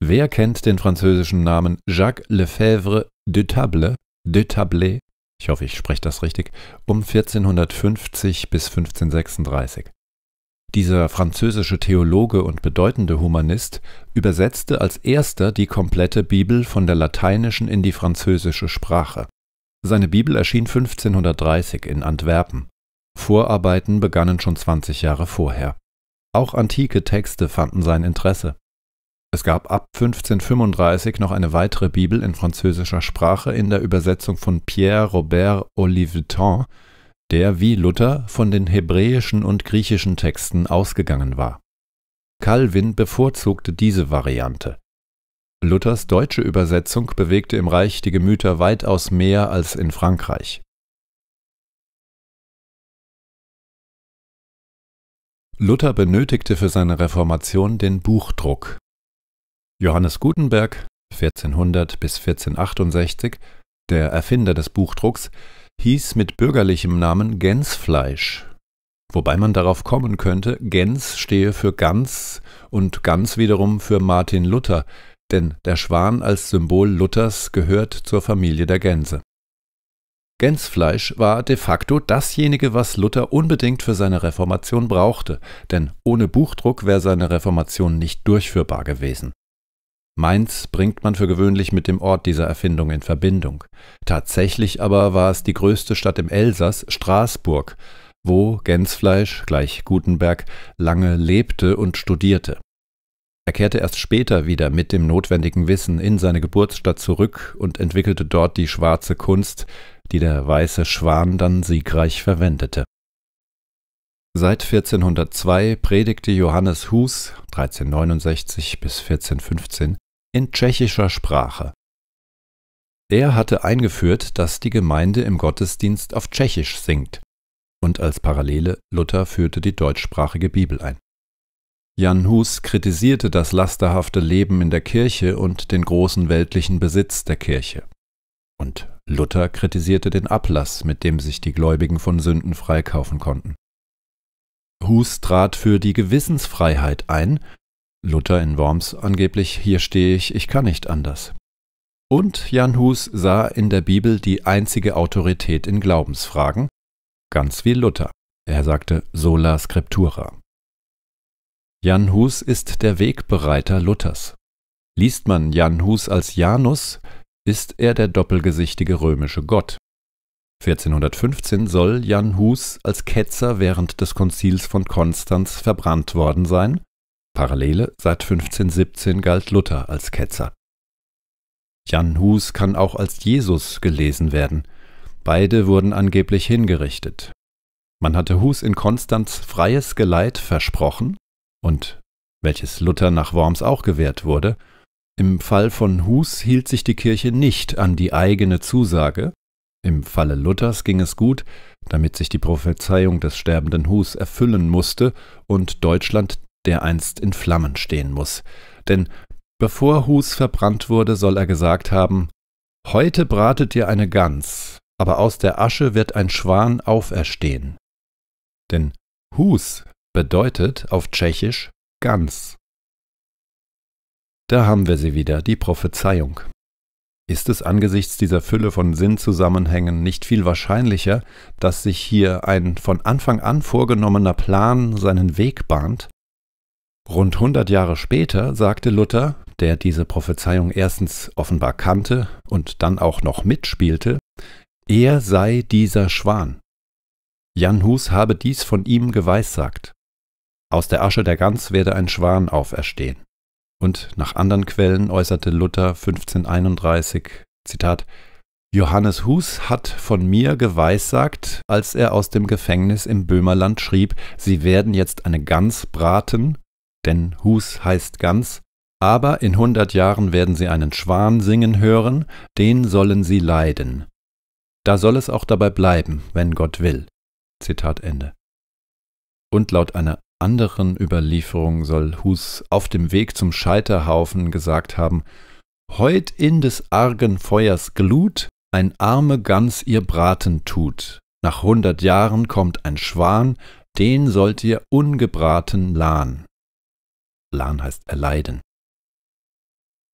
Wer kennt den französischen Namen Jacques Lefebvre de Table, de Table, ich hoffe, ich spreche das richtig, um 1450 bis 1536. Dieser französische Theologe und bedeutende Humanist übersetzte als erster die komplette Bibel von der lateinischen in die französische Sprache. Seine Bibel erschien 1530 in Antwerpen. Vorarbeiten begannen schon 20 Jahre vorher. Auch antike Texte fanden sein Interesse. Es gab ab 1535 noch eine weitere Bibel in französischer Sprache in der Übersetzung von Pierre Robert Olivetan, der wie Luther von den hebräischen und griechischen Texten ausgegangen war. Calvin bevorzugte diese Variante. Luthers deutsche Übersetzung bewegte im Reich die Gemüter weitaus mehr als in Frankreich. Luther benötigte für seine Reformation den Buchdruck, Johannes Gutenberg, 1400 bis 1468, der Erfinder des Buchdrucks, hieß mit bürgerlichem Namen Gänsfleisch, wobei man darauf kommen könnte, Gäns stehe für Gans und Gans wiederum für Martin Luther, denn der Schwan als Symbol Luthers gehört zur Familie der Gänse. Gänsfleisch war de facto dasjenige, was Luther unbedingt für seine Reformation brauchte, denn ohne Buchdruck wäre seine Reformation nicht durchführbar gewesen Mainz bringt man für gewöhnlich mit dem Ort dieser Erfindung in Verbindung. Tatsächlich aber war es die größte Stadt im Elsass, Straßburg, wo Gänsfleisch, gleich Gutenberg, lange lebte und studierte. Er kehrte erst später wieder mit dem notwendigen Wissen in seine Geburtsstadt zurück und entwickelte dort die schwarze Kunst, die der weiße Schwan dann siegreich verwendete. Seit 1402 predigte Johannes Hus 1369 bis 1415 in tschechischer Sprache. Er hatte eingeführt, dass die Gemeinde im Gottesdienst auf Tschechisch singt, und als Parallele Luther führte die deutschsprachige Bibel ein. Jan Hus kritisierte das lasterhafte Leben in der Kirche und den großen weltlichen Besitz der Kirche. Und Luther kritisierte den Ablass, mit dem sich die Gläubigen von Sünden freikaufen konnten. Hus trat für die Gewissensfreiheit ein Luther in Worms angeblich, hier stehe ich, ich kann nicht anders. Und Jan Hus sah in der Bibel die einzige Autorität in Glaubensfragen, ganz wie Luther. Er sagte sola scriptura. Jan Hus ist der Wegbereiter Luthers. Liest man Jan Hus als Janus, ist er der doppelgesichtige römische Gott. 1415 soll Jan Hus als Ketzer während des Konzils von Konstanz verbrannt worden sein Parallele, seit 1517 galt Luther als Ketzer. Jan Hus kann auch als Jesus gelesen werden. Beide wurden angeblich hingerichtet. Man hatte Hus in Konstanz freies Geleit versprochen und, welches Luther nach Worms auch gewährt wurde, im Fall von Hus hielt sich die Kirche nicht an die eigene Zusage, im Falle Luthers ging es gut, damit sich die Prophezeiung des sterbenden Hus erfüllen musste und Deutschland der einst in Flammen stehen muss. Denn bevor Hus verbrannt wurde, soll er gesagt haben, Heute bratet ihr eine Gans, aber aus der Asche wird ein Schwan auferstehen. Denn Hus bedeutet auf Tschechisch Gans. Da haben wir sie wieder, die Prophezeiung. Ist es angesichts dieser Fülle von Sinnzusammenhängen nicht viel wahrscheinlicher, dass sich hier ein von Anfang an vorgenommener Plan seinen Weg bahnt? Rund 100 Jahre später sagte Luther, der diese Prophezeiung erstens offenbar kannte und dann auch noch mitspielte, er sei dieser Schwan. Jan Hus habe dies von ihm geweissagt. Aus der Asche der Gans werde ein Schwan auferstehen. Und nach anderen Quellen äußerte Luther 1531, Zitat, Johannes Hus hat von mir geweissagt, als er aus dem Gefängnis im Böhmerland schrieb, sie werden jetzt eine Gans braten denn Hus heißt Gans, aber in hundert Jahren werden sie einen Schwan singen hören, den sollen sie leiden. Da soll es auch dabei bleiben, wenn Gott will. Zitat Ende. Und laut einer anderen Überlieferung soll Hus auf dem Weg zum Scheiterhaufen gesagt haben: Heut in des argen Feuers Glut, ein arme Gans ihr Braten tut. Nach hundert Jahren kommt ein Schwan, den sollt ihr ungebraten lahn. Lan heißt erleiden.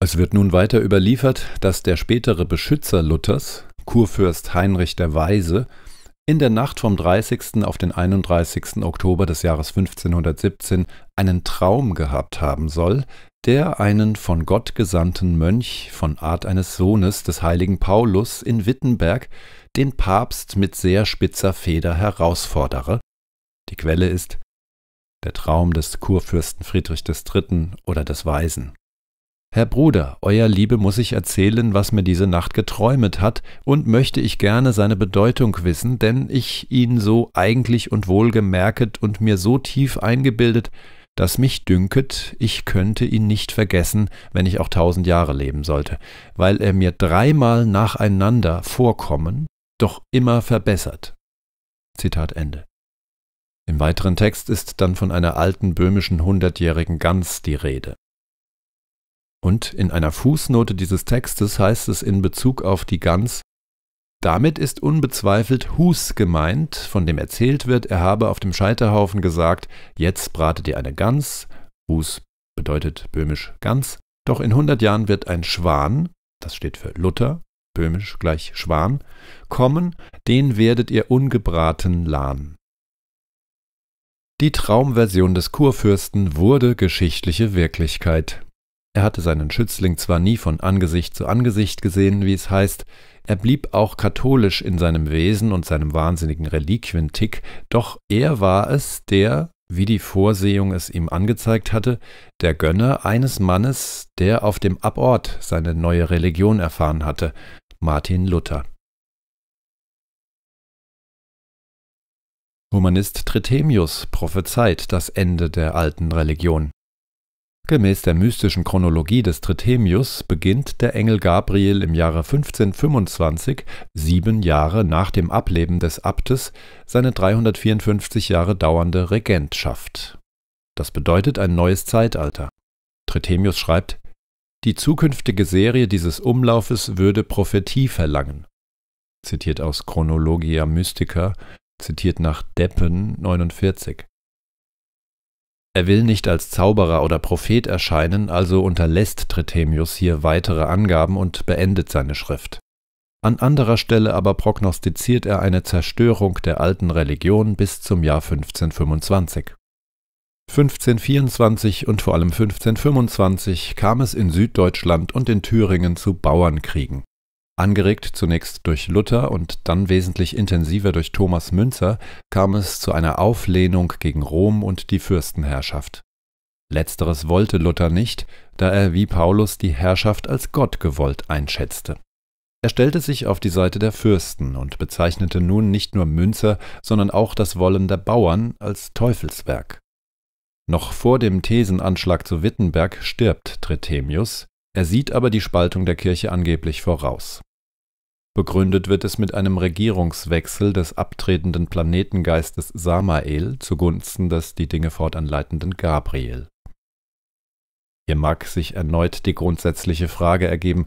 Es wird nun weiter überliefert, dass der spätere Beschützer Luthers, Kurfürst Heinrich der Weise, in der Nacht vom 30. auf den 31. Oktober des Jahres 1517 einen Traum gehabt haben soll, der einen von Gott gesandten Mönch von Art eines Sohnes des heiligen Paulus in Wittenberg, den Papst mit sehr spitzer Feder herausfordere. Die Quelle ist der Traum des Kurfürsten Friedrich III. oder des Weisen. Herr Bruder, Euer Liebe muss ich erzählen, was mir diese Nacht geträumet hat, und möchte ich gerne seine Bedeutung wissen, denn ich ihn so eigentlich und wohlgemerket und mir so tief eingebildet, dass mich dünket, ich könnte ihn nicht vergessen, wenn ich auch tausend Jahre leben sollte, weil er mir dreimal nacheinander vorkommen, doch immer verbessert. Zitat Ende. Im weiteren Text ist dann von einer alten böhmischen hundertjährigen Gans die Rede. Und in einer Fußnote dieses Textes heißt es in Bezug auf die Gans, damit ist unbezweifelt Hus gemeint, von dem erzählt wird, er habe auf dem Scheiterhaufen gesagt, jetzt bratet ihr eine Gans, Hus bedeutet böhmisch Gans, doch in 100 Jahren wird ein Schwan, das steht für Luther, böhmisch gleich Schwan, kommen, den werdet ihr ungebraten lahn. Die Traumversion des Kurfürsten wurde geschichtliche Wirklichkeit. Er hatte seinen Schützling zwar nie von Angesicht zu Angesicht gesehen, wie es heißt, er blieb auch katholisch in seinem Wesen und seinem wahnsinnigen Reliquientick, doch er war es, der, wie die Vorsehung es ihm angezeigt hatte, der Gönner eines Mannes, der auf dem Abort seine neue Religion erfahren hatte, Martin Luther. Humanist Trithemius prophezeit das Ende der alten Religion. Gemäß der mystischen Chronologie des Trithemius beginnt der Engel Gabriel im Jahre 1525, sieben Jahre nach dem Ableben des Abtes, seine 354 Jahre dauernde Regentschaft. Das bedeutet ein neues Zeitalter. Trithemius schreibt, die zukünftige Serie dieses Umlaufes würde Prophetie verlangen. Zitiert aus Chronologia Mystica, zitiert nach Deppen 49. Er will nicht als Zauberer oder Prophet erscheinen, also unterlässt Trithemius hier weitere Angaben und beendet seine Schrift. An anderer Stelle aber prognostiziert er eine Zerstörung der alten Religion bis zum Jahr 1525. 1524 und vor allem 1525 kam es in Süddeutschland und in Thüringen zu Bauernkriegen. Angeregt zunächst durch Luther und dann wesentlich intensiver durch Thomas Münzer kam es zu einer Auflehnung gegen Rom und die Fürstenherrschaft. Letzteres wollte Luther nicht, da er wie Paulus die Herrschaft als Gott gewollt einschätzte. Er stellte sich auf die Seite der Fürsten und bezeichnete nun nicht nur Münzer, sondern auch das Wollen der Bauern als Teufelswerk. Noch vor dem Thesenanschlag zu Wittenberg stirbt Trithemius, er sieht aber die Spaltung der Kirche angeblich voraus. Begründet wird es mit einem Regierungswechsel des abtretenden Planetengeistes Samael zugunsten des die Dinge fortanleitenden Gabriel. Hier mag sich erneut die grundsätzliche Frage ergeben,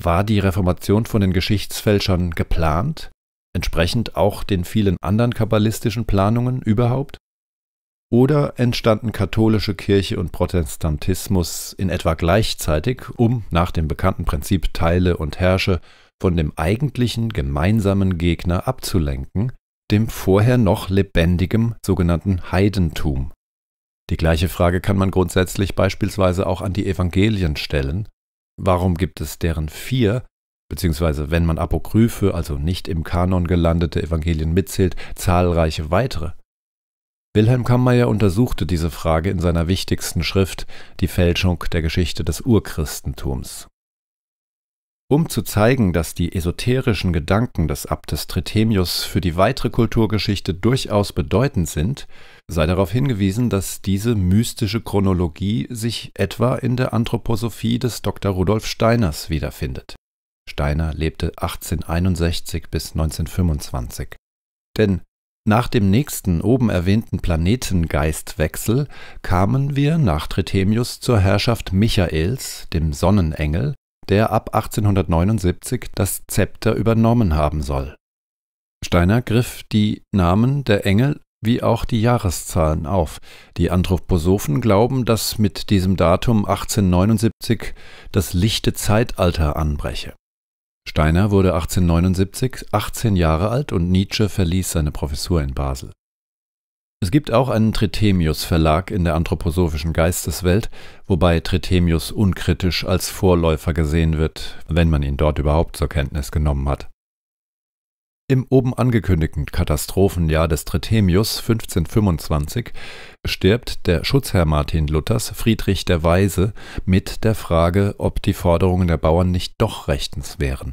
war die Reformation von den Geschichtsfälschern geplant, entsprechend auch den vielen anderen kabbalistischen Planungen überhaupt? Oder entstanden katholische Kirche und Protestantismus in etwa gleichzeitig, um nach dem bekannten Prinzip Teile und Herrsche von dem eigentlichen gemeinsamen Gegner abzulenken, dem vorher noch lebendigen sogenannten Heidentum. Die gleiche Frage kann man grundsätzlich beispielsweise auch an die Evangelien stellen. Warum gibt es deren vier, beziehungsweise wenn man apokryphe, also nicht im Kanon gelandete Evangelien mitzählt, zahlreiche weitere? Wilhelm Kammeyer untersuchte diese Frage in seiner wichtigsten Schrift, Die Fälschung der Geschichte des Urchristentums. Um zu zeigen, dass die esoterischen Gedanken des Abtes Trithemius für die weitere Kulturgeschichte durchaus bedeutend sind, sei darauf hingewiesen, dass diese mystische Chronologie sich etwa in der Anthroposophie des Dr. Rudolf Steiners wiederfindet. Steiner lebte 1861 bis 1925. Denn nach dem nächsten oben erwähnten Planetengeistwechsel kamen wir nach Trithemius zur Herrschaft Michaels, dem Sonnenengel, der ab 1879 das Zepter übernommen haben soll. Steiner griff die Namen der Engel wie auch die Jahreszahlen auf. Die Anthroposophen glauben, dass mit diesem Datum 1879 das lichte Zeitalter anbreche. Steiner wurde 1879 18 Jahre alt und Nietzsche verließ seine Professur in Basel. Es gibt auch einen Trithemius-Verlag in der anthroposophischen Geisteswelt, wobei Trithemius unkritisch als Vorläufer gesehen wird, wenn man ihn dort überhaupt zur Kenntnis genommen hat. Im oben angekündigten Katastrophenjahr des Trithemius 1525 stirbt der Schutzherr Martin Luthers, Friedrich der Weise, mit der Frage, ob die Forderungen der Bauern nicht doch rechtens wären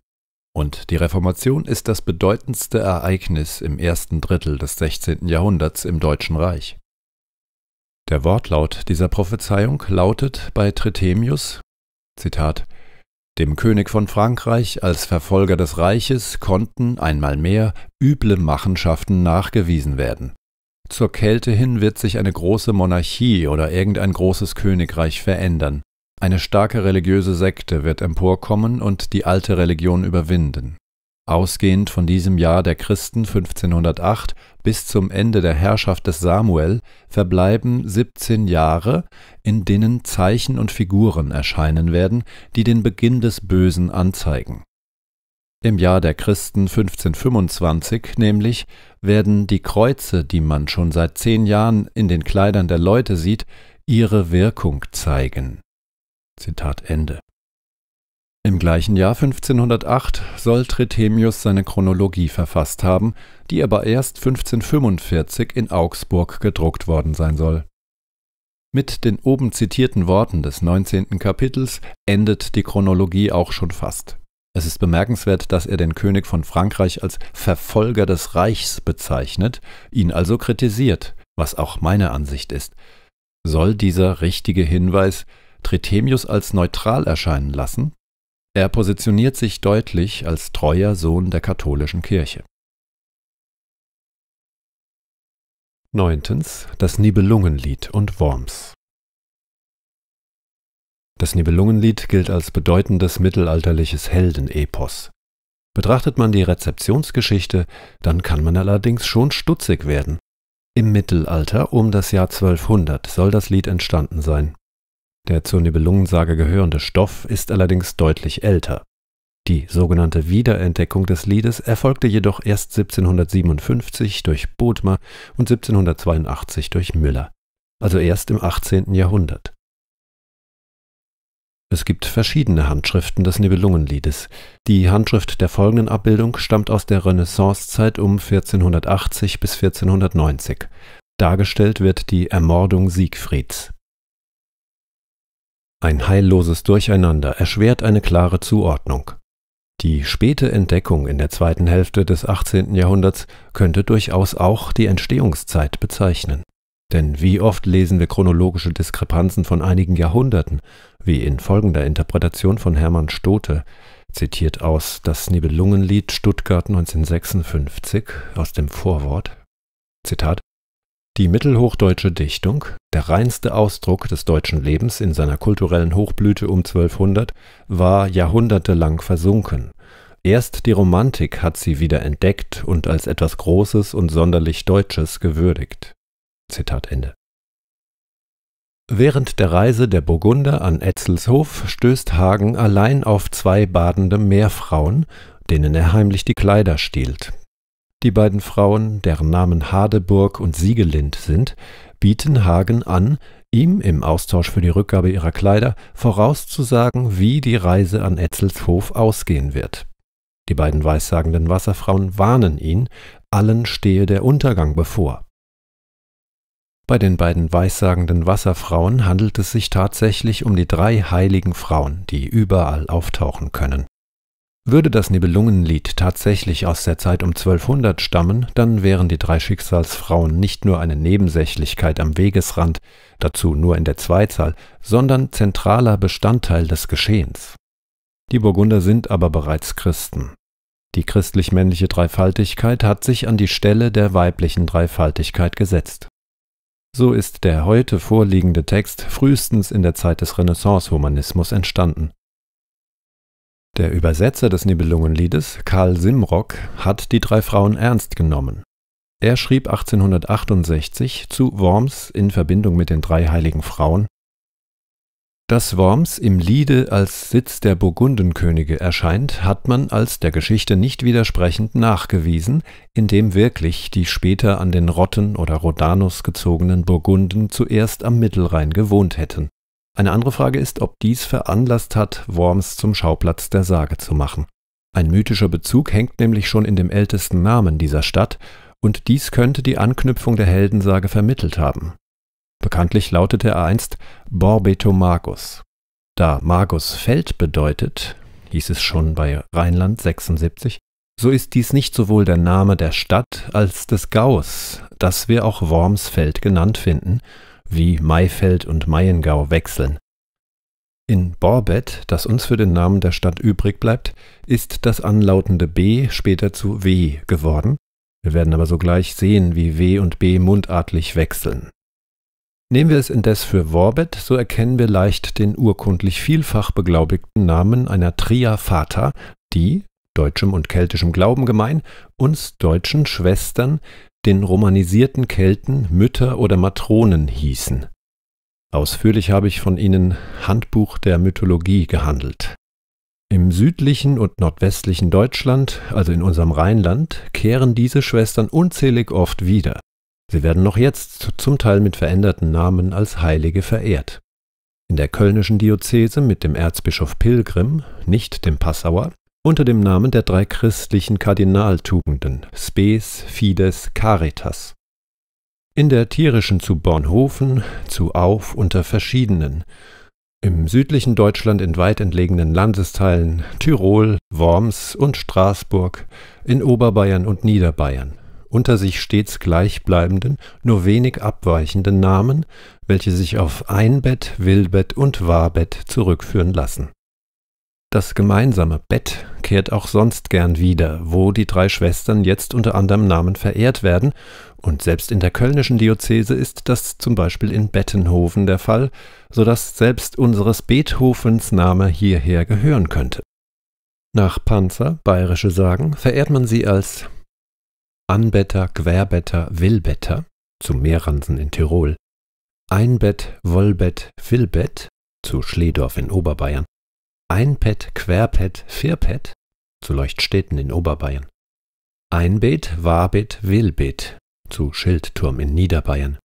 und die Reformation ist das bedeutendste Ereignis im ersten Drittel des 16. Jahrhunderts im Deutschen Reich. Der Wortlaut dieser Prophezeiung lautet bei Trithemius, Zitat, dem König von Frankreich als Verfolger des Reiches konnten einmal mehr üble Machenschaften nachgewiesen werden. Zur Kälte hin wird sich eine große Monarchie oder irgendein großes Königreich verändern. Eine starke religiöse Sekte wird emporkommen und die alte Religion überwinden. Ausgehend von diesem Jahr der Christen 1508 bis zum Ende der Herrschaft des Samuel verbleiben 17 Jahre, in denen Zeichen und Figuren erscheinen werden, die den Beginn des Bösen anzeigen. Im Jahr der Christen 1525 nämlich werden die Kreuze, die man schon seit zehn Jahren in den Kleidern der Leute sieht, ihre Wirkung zeigen. Zitat Ende. Im gleichen Jahr 1508 soll Trithemius seine Chronologie verfasst haben, die aber erst 1545 in Augsburg gedruckt worden sein soll. Mit den oben zitierten Worten des 19. Kapitels endet die Chronologie auch schon fast. Es ist bemerkenswert, dass er den König von Frankreich als Verfolger des Reichs bezeichnet, ihn also kritisiert, was auch meine Ansicht ist. Soll dieser richtige Hinweis Trithemius als neutral erscheinen lassen, er positioniert sich deutlich als treuer Sohn der katholischen Kirche. 9. das Nibelungenlied und Worms. Das Nibelungenlied gilt als bedeutendes mittelalterliches Heldenepos. Betrachtet man die Rezeptionsgeschichte, dann kann man allerdings schon stutzig werden. Im Mittelalter um das Jahr 1200 soll das Lied entstanden sein. Der zur Nibelungensage gehörende Stoff ist allerdings deutlich älter. Die sogenannte Wiederentdeckung des Liedes erfolgte jedoch erst 1757 durch Bodmer und 1782 durch Müller, also erst im 18. Jahrhundert. Es gibt verschiedene Handschriften des Nibelungenliedes. Die Handschrift der folgenden Abbildung stammt aus der Renaissancezeit um 1480 bis 1490. Dargestellt wird die Ermordung Siegfrieds ein heilloses Durcheinander erschwert eine klare Zuordnung. Die späte Entdeckung in der zweiten Hälfte des 18. Jahrhunderts könnte durchaus auch die Entstehungszeit bezeichnen. Denn wie oft lesen wir chronologische Diskrepanzen von einigen Jahrhunderten, wie in folgender Interpretation von Hermann Stote, zitiert aus Das Nibelungenlied Stuttgart 1956 aus dem Vorwort. Zitat die mittelhochdeutsche Dichtung, der reinste Ausdruck des deutschen Lebens in seiner kulturellen Hochblüte um 1200, war jahrhundertelang versunken. Erst die Romantik hat sie wieder entdeckt und als etwas Großes und sonderlich Deutsches gewürdigt. Zitat Ende. Während der Reise der Burgunder an Etzelshof stößt Hagen allein auf zwei badende Meerfrauen, denen er heimlich die Kleider stiehlt die beiden Frauen, deren Namen Hadeburg und Siegelind sind, bieten Hagen an, ihm im Austausch für die Rückgabe ihrer Kleider vorauszusagen, wie die Reise an Etzels Hof ausgehen wird. Die beiden weissagenden Wasserfrauen warnen ihn, allen stehe der Untergang bevor. Bei den beiden weissagenden Wasserfrauen handelt es sich tatsächlich um die drei heiligen Frauen, die überall auftauchen können. Würde das Nibelungenlied tatsächlich aus der Zeit um 1200 stammen, dann wären die drei Schicksalsfrauen nicht nur eine Nebensächlichkeit am Wegesrand, dazu nur in der Zweizahl, sondern zentraler Bestandteil des Geschehens. Die Burgunder sind aber bereits Christen. Die christlich-männliche Dreifaltigkeit hat sich an die Stelle der weiblichen Dreifaltigkeit gesetzt. So ist der heute vorliegende Text frühestens in der Zeit des Renaissance-Humanismus entstanden der Übersetzer des Nibelungenliedes, Karl Simrock, hat die drei Frauen ernst genommen. Er schrieb 1868 zu Worms in Verbindung mit den drei heiligen Frauen: Dass Worms im Liede als Sitz der Burgundenkönige erscheint, hat man als der Geschichte nicht widersprechend nachgewiesen, indem wirklich die später an den Rotten oder Rhodanus gezogenen Burgunden zuerst am Mittelrhein gewohnt hätten eine andere Frage ist, ob dies veranlasst hat, Worms zum Schauplatz der Sage zu machen. Ein mythischer Bezug hängt nämlich schon in dem ältesten Namen dieser Stadt, und dies könnte die Anknüpfung der Heldensage vermittelt haben. Bekanntlich lautete er einst Borbeto Magus. Da Magus Feld bedeutet, hieß es schon bei Rheinland 76, so ist dies nicht sowohl der Name der Stadt als des Gaus, das wir auch Wormsfeld genannt finden, wie Maifeld und Maiengau wechseln. In Borbet, das uns für den Namen der Stadt übrig bleibt, ist das anlautende B später zu W geworden. Wir werden aber sogleich sehen, wie W und B mundartlich wechseln. Nehmen wir es indes für Worbet, so erkennen wir leicht den urkundlich vielfach beglaubigten Namen einer Tria Fata, die, deutschem und keltischem Glauben gemein, uns deutschen Schwestern den romanisierten Kelten Mütter oder Matronen hießen. Ausführlich habe ich von ihnen Handbuch der Mythologie gehandelt. Im südlichen und nordwestlichen Deutschland, also in unserem Rheinland, kehren diese Schwestern unzählig oft wieder. Sie werden noch jetzt zum Teil mit veränderten Namen als Heilige verehrt. In der kölnischen Diözese mit dem Erzbischof Pilgrim, nicht dem Passauer, unter dem Namen der drei christlichen Kardinaltugenden Spes, Fides, Caritas. In der tierischen zu Bornhofen, zu Auf unter verschiedenen, im südlichen Deutschland in weit entlegenen Landesteilen Tirol, Worms und Straßburg, in Oberbayern und Niederbayern, unter sich stets gleichbleibenden, nur wenig abweichenden Namen, welche sich auf Einbett, Willbett und Warbett zurückführen lassen. Das gemeinsame Bett kehrt auch sonst gern wieder, wo die drei Schwestern jetzt unter anderem Namen verehrt werden, und selbst in der kölnischen Diözese ist das zum Beispiel in Bettenhofen der Fall, so dass selbst unseres Beethovens Name hierher gehören könnte. Nach Panzer, bayerische Sagen, verehrt man sie als Anbetter, Querbetter, Willbetter, zu Meerransen in Tirol, Einbett, Wollbett, Willbett, zu Schledorf in Oberbayern, Einpad, Querpad, Vierpad zu Leuchtstädten in Oberbayern. Einbet, Warbet, Willbet zu Schildturm in Niederbayern.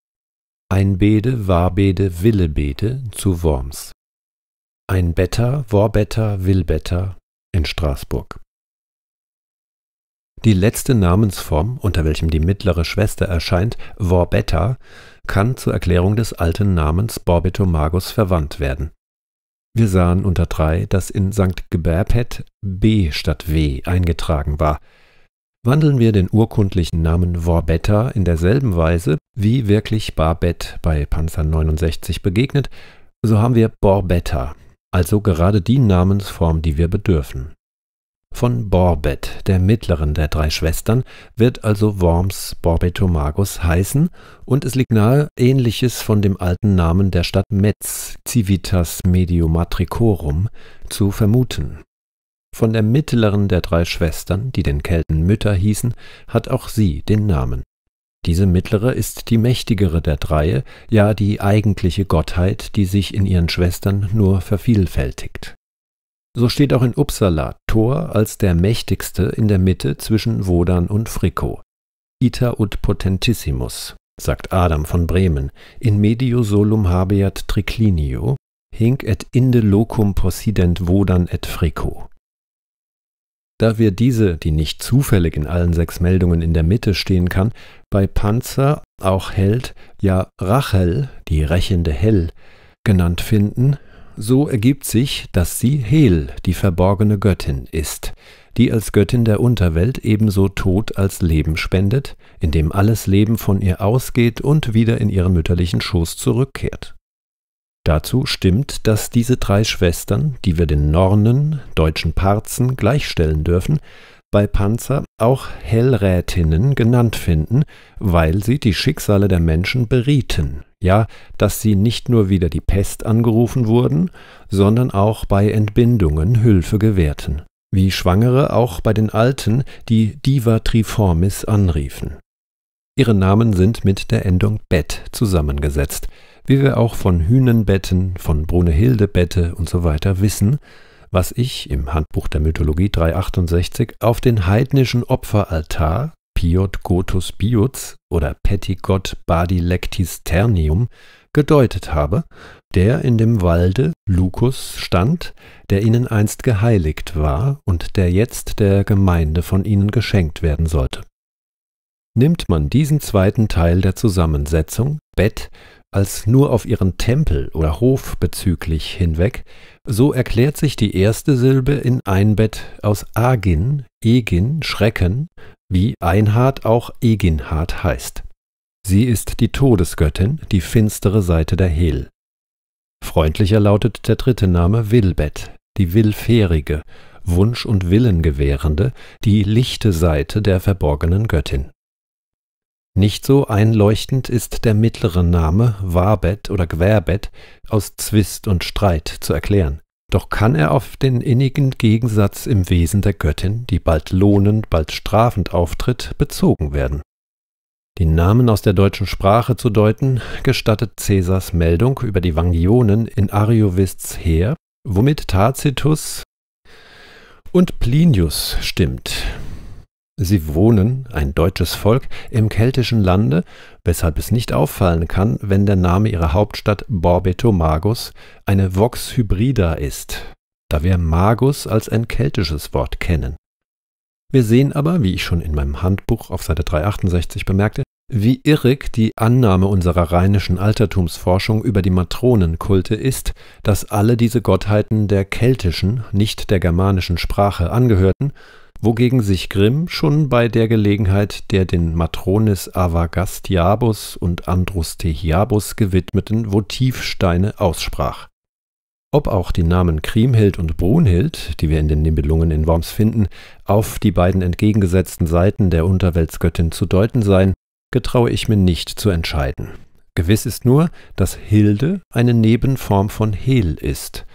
Einbede, Warbede, Willebede zu Worms. Einbetter, Worbetter, Willbetter in Straßburg. Die letzte Namensform, unter welchem die mittlere Schwester erscheint, Vorbetta, kann zur Erklärung des alten Namens Borbetomagus verwandt werden. Wir sahen unter drei, dass in St. Gebärpet B statt W eingetragen war. Wandeln wir den urkundlichen Namen Vorbetta in derselben Weise, wie wirklich Barbet bei Panzer 69 begegnet, so haben wir Borbetta, also gerade die Namensform, die wir bedürfen. Von Borbet, der mittleren der drei Schwestern, wird also Worms Borbetomagus heißen und es liegt nahe, ähnliches von dem alten Namen der Stadt Metz, Civitas Mediomatricorum, zu vermuten. Von der mittleren der drei Schwestern, die den Kelten Mütter hießen, hat auch sie den Namen. Diese mittlere ist die mächtigere der Dreie, ja die eigentliche Gottheit, die sich in ihren Schwestern nur vervielfältigt. So steht auch in Uppsala Thor als der mächtigste in der Mitte zwischen Wodan und Fricko. Ita ut potentissimus, sagt Adam von Bremen, in medio solum habeat triclinio, hinc et inde locum possident Wodan et Fricko. Da wir diese, die nicht zufällig in allen sechs Meldungen in der Mitte stehen kann, bei Panzer auch Held, ja Rachel, die rächende Hell, genannt finden, so ergibt sich, dass sie Hel, die verborgene Göttin, ist, die als Göttin der Unterwelt ebenso Tod als Leben spendet, indem alles Leben von ihr ausgeht und wieder in ihren mütterlichen Schoß zurückkehrt. Dazu stimmt, dass diese drei Schwestern, die wir den Nornen, deutschen Parzen, gleichstellen dürfen, bei Panzer auch Hellrätinnen genannt finden, weil sie die Schicksale der Menschen berieten, ja, dass sie nicht nur wieder die Pest angerufen wurden, sondern auch bei Entbindungen Hilfe gewährten, wie Schwangere auch bei den Alten, die Diva triformis anriefen. Ihre Namen sind mit der Endung Bett zusammengesetzt, wie wir auch von Hühnenbetten, von Brunehildebette und so weiter wissen, was ich im Handbuch der Mythologie 368 auf den heidnischen Opferaltar Piot Gotus Biuts oder Pettigot Badilectis Ternium gedeutet habe, der in dem Walde Lucus stand, der ihnen einst geheiligt war und der jetzt der Gemeinde von ihnen geschenkt werden sollte. Nimmt man diesen zweiten Teil der Zusammensetzung, Bett, als nur auf ihren Tempel oder Hof bezüglich hinweg, so erklärt sich die erste Silbe in Einbett aus Agin, Egin, Schrecken, wie Einhard auch Eginhard heißt. Sie ist die Todesgöttin, die finstere Seite der Hel. Freundlicher lautet der dritte Name Wilbet, die Willfährige, Wunsch und Willen gewährende, die lichte Seite der verborgenen Göttin. Nicht so einleuchtend ist der mittlere Name Wabet oder Gwerbet aus Zwist und Streit zu erklären. Doch kann er auf den innigen Gegensatz im Wesen der Göttin, die bald lohnend, bald strafend auftritt, bezogen werden. Die Namen aus der deutschen Sprache zu deuten, gestattet Caesars Meldung über die Vangionen in Ariovists Heer, womit Tacitus und Plinius stimmt. Sie wohnen, ein deutsches Volk, im keltischen Lande, weshalb es nicht auffallen kann, wenn der Name ihrer Hauptstadt Borbeto-Magus eine vox hybrida ist, da wir Magus als ein keltisches Wort kennen. Wir sehen aber, wie ich schon in meinem Handbuch auf Seite 368 bemerkte, wie irrig die Annahme unserer rheinischen Altertumsforschung über die Matronenkulte ist, dass alle diese Gottheiten der keltischen, nicht der germanischen Sprache angehörten wogegen sich Grimm schon bei der Gelegenheit der den Matronis Avagastiabus und Andrus Tehiabus gewidmeten Votivsteine aussprach. Ob auch die Namen Kriemhild und Brunhild, die wir in den Nibelungen in Worms finden, auf die beiden entgegengesetzten Seiten der Unterweltsgöttin zu deuten seien, getraue ich mir nicht zu entscheiden. Gewiss ist nur, dass Hilde eine Nebenform von Hel ist.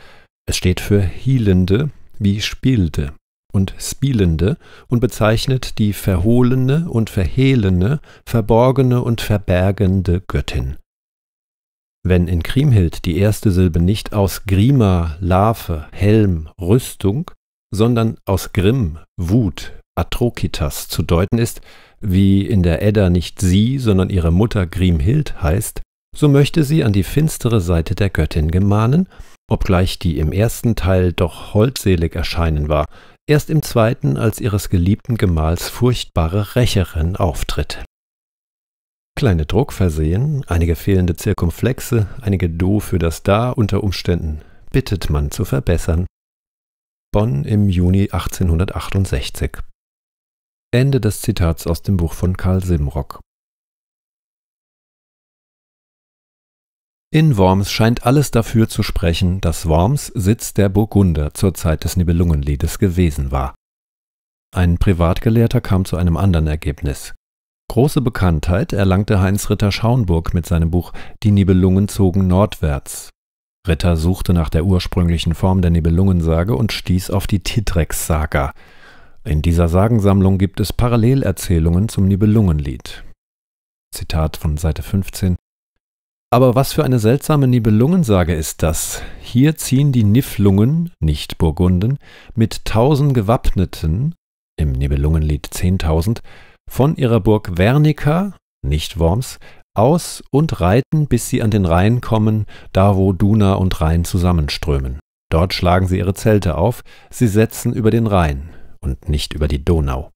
Es steht für Hielende wie Spielde und Spielende und bezeichnet die verhohlene und verhehlene, verborgene und verbergende Göttin. Wenn in Kriemhild die erste Silbe nicht aus Grima, Larve, Helm, Rüstung, sondern aus Grimm, Wut, Atrokitas zu deuten ist, wie in der Edda nicht sie, sondern ihre Mutter Grimhild heißt, so möchte sie an die finstere Seite der Göttin gemahnen, obgleich die im ersten Teil doch holdselig erscheinen war, erst im zweiten als ihres geliebten Gemahls furchtbare Rächerin auftritt. Kleine Druckversehen, einige fehlende Zirkumflexe, einige Do für das Da unter Umständen bittet man zu verbessern. Bonn im Juni 1868. Ende des Zitats aus dem Buch von Karl Simrock. In Worms scheint alles dafür zu sprechen, dass Worms Sitz der Burgunder zur Zeit des Nibelungenliedes gewesen war. Ein Privatgelehrter kam zu einem anderen Ergebnis. Große Bekanntheit erlangte Heinz Ritter Schaunburg mit seinem Buch Die Nibelungen zogen nordwärts. Ritter suchte nach der ursprünglichen Form der Nibelungensage und stieß auf die Titrex-Saga. In dieser Sagensammlung gibt es Parallelerzählungen zum Nibelungenlied. Zitat von Seite 15 aber was für eine seltsame Nibelungensage ist das? Hier ziehen die Nifflungen, nicht Burgunden, mit tausend Gewappneten, im Nibelungenlied zehntausend, von ihrer Burg Wernica, nicht Worms, aus und reiten, bis sie an den Rhein kommen, da wo Duna und Rhein zusammenströmen. Dort schlagen sie ihre Zelte auf, sie setzen über den Rhein und nicht über die Donau.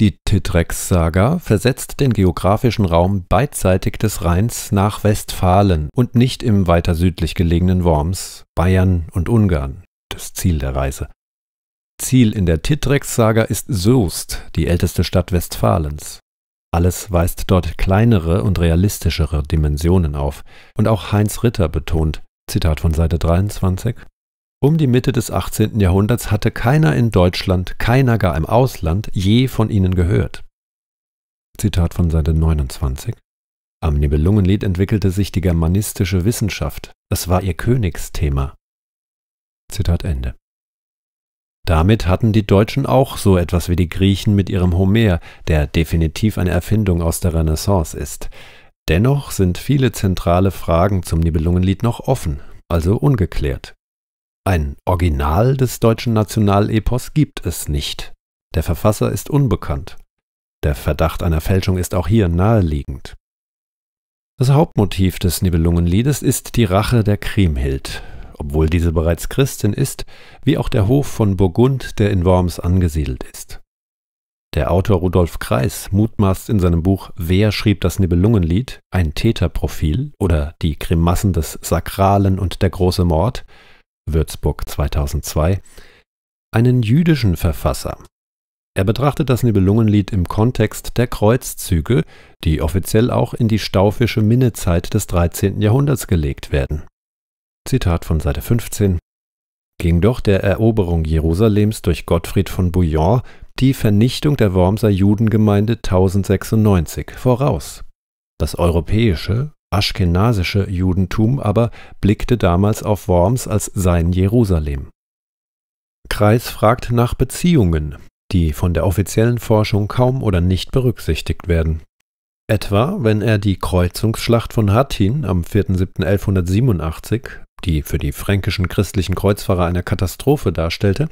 Die Tetrex-Saga versetzt den geografischen Raum beidseitig des Rheins nach Westfalen und nicht im weiter südlich gelegenen Worms, Bayern und Ungarn, das Ziel der Reise. Ziel in der Titrex-Saga ist Soest, die älteste Stadt Westfalens. Alles weist dort kleinere und realistischere Dimensionen auf. Und auch Heinz Ritter betont, Zitat von Seite 23, um die Mitte des 18. Jahrhunderts hatte keiner in Deutschland, keiner gar im Ausland je von ihnen gehört. Zitat von Seite 29. Am Nibelungenlied entwickelte sich die germanistische Wissenschaft. Es war ihr Königsthema. Zitat Ende. Damit hatten die Deutschen auch so etwas wie die Griechen mit ihrem Homer, der definitiv eine Erfindung aus der Renaissance ist. Dennoch sind viele zentrale Fragen zum Nibelungenlied noch offen, also ungeklärt. Ein Original des deutschen Nationalepos gibt es nicht. Der Verfasser ist unbekannt. Der Verdacht einer Fälschung ist auch hier naheliegend. Das Hauptmotiv des Nibelungenliedes ist die Rache der Kriemhild, obwohl diese bereits Christin ist, wie auch der Hof von Burgund, der in Worms angesiedelt ist. Der Autor Rudolf Kreis mutmaßt in seinem Buch Wer schrieb das Nibelungenlied, ein Täterprofil oder die Grimassen des Sakralen und der große Mord, Würzburg 2002, einen jüdischen Verfasser. Er betrachtet das Nibelungenlied im Kontext der Kreuzzüge, die offiziell auch in die staufische Minnezeit des 13. Jahrhunderts gelegt werden. Zitat von Seite 15 ging doch der Eroberung Jerusalems durch Gottfried von Bouillon die Vernichtung der Wormser Judengemeinde 1096 voraus. Das europäische aschkenasische Judentum aber blickte damals auf Worms als sein Jerusalem. Kreis fragt nach Beziehungen, die von der offiziellen Forschung kaum oder nicht berücksichtigt werden. Etwa, wenn er die Kreuzungsschlacht von Hattin am 4.7.1187, die für die fränkischen christlichen Kreuzfahrer eine Katastrophe darstellte,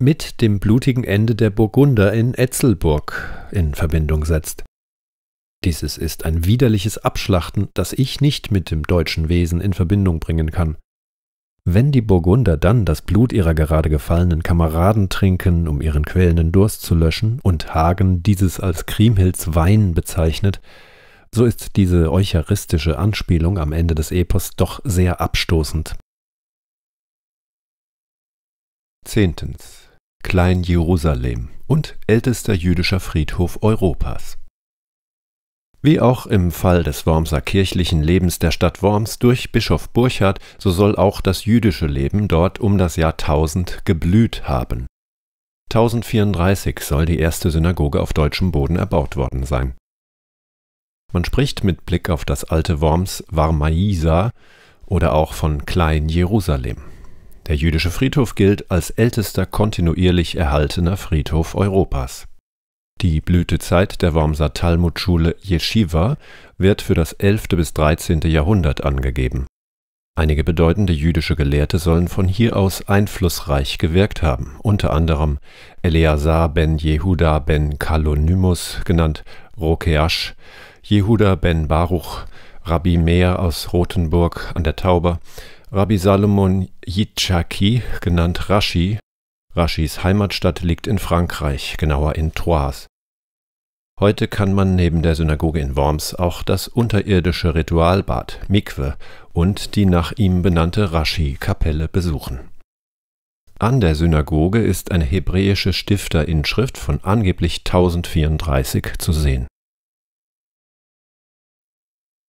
mit dem blutigen Ende der Burgunder in Etzelburg in Verbindung setzt. Dieses ist ein widerliches Abschlachten, das ich nicht mit dem deutschen Wesen in Verbindung bringen kann. Wenn die Burgunder dann das Blut ihrer gerade gefallenen Kameraden trinken, um ihren quälenden Durst zu löschen, und Hagen dieses als Kriemhilds Wein bezeichnet, so ist diese eucharistische Anspielung am Ende des Epos doch sehr abstoßend. Zehntens. Klein Jerusalem und ältester jüdischer Friedhof Europas. Wie auch im Fall des Wormser kirchlichen Lebens der Stadt Worms durch Bischof Burchard, so soll auch das jüdische Leben dort um das Jahr 1000 geblüht haben. 1034 soll die erste Synagoge auf deutschem Boden erbaut worden sein. Man spricht mit Blick auf das alte Worms Warmaisa oder auch von Klein Jerusalem. Der jüdische Friedhof gilt als ältester kontinuierlich erhaltener Friedhof Europas. Die Blütezeit der Wormser Talmudschule Jeschiwa wird für das 11. bis 13. Jahrhundert angegeben. Einige bedeutende jüdische Gelehrte sollen von hier aus einflussreich gewirkt haben, unter anderem Eleazar ben Jehuda ben Kalonymus, genannt Rokeasch, Jehuda ben Baruch, Rabbi Meir aus Rothenburg an der Tauber, Rabbi Salomon Yitzchaki, genannt Rashi Rashis Heimatstadt liegt in Frankreich, genauer in Troyes. Heute kann man neben der Synagoge in Worms auch das unterirdische Ritualbad Mikwe und die nach ihm benannte Rashi-Kapelle besuchen. An der Synagoge ist eine hebräische Stifterinschrift von angeblich 1034 zu sehen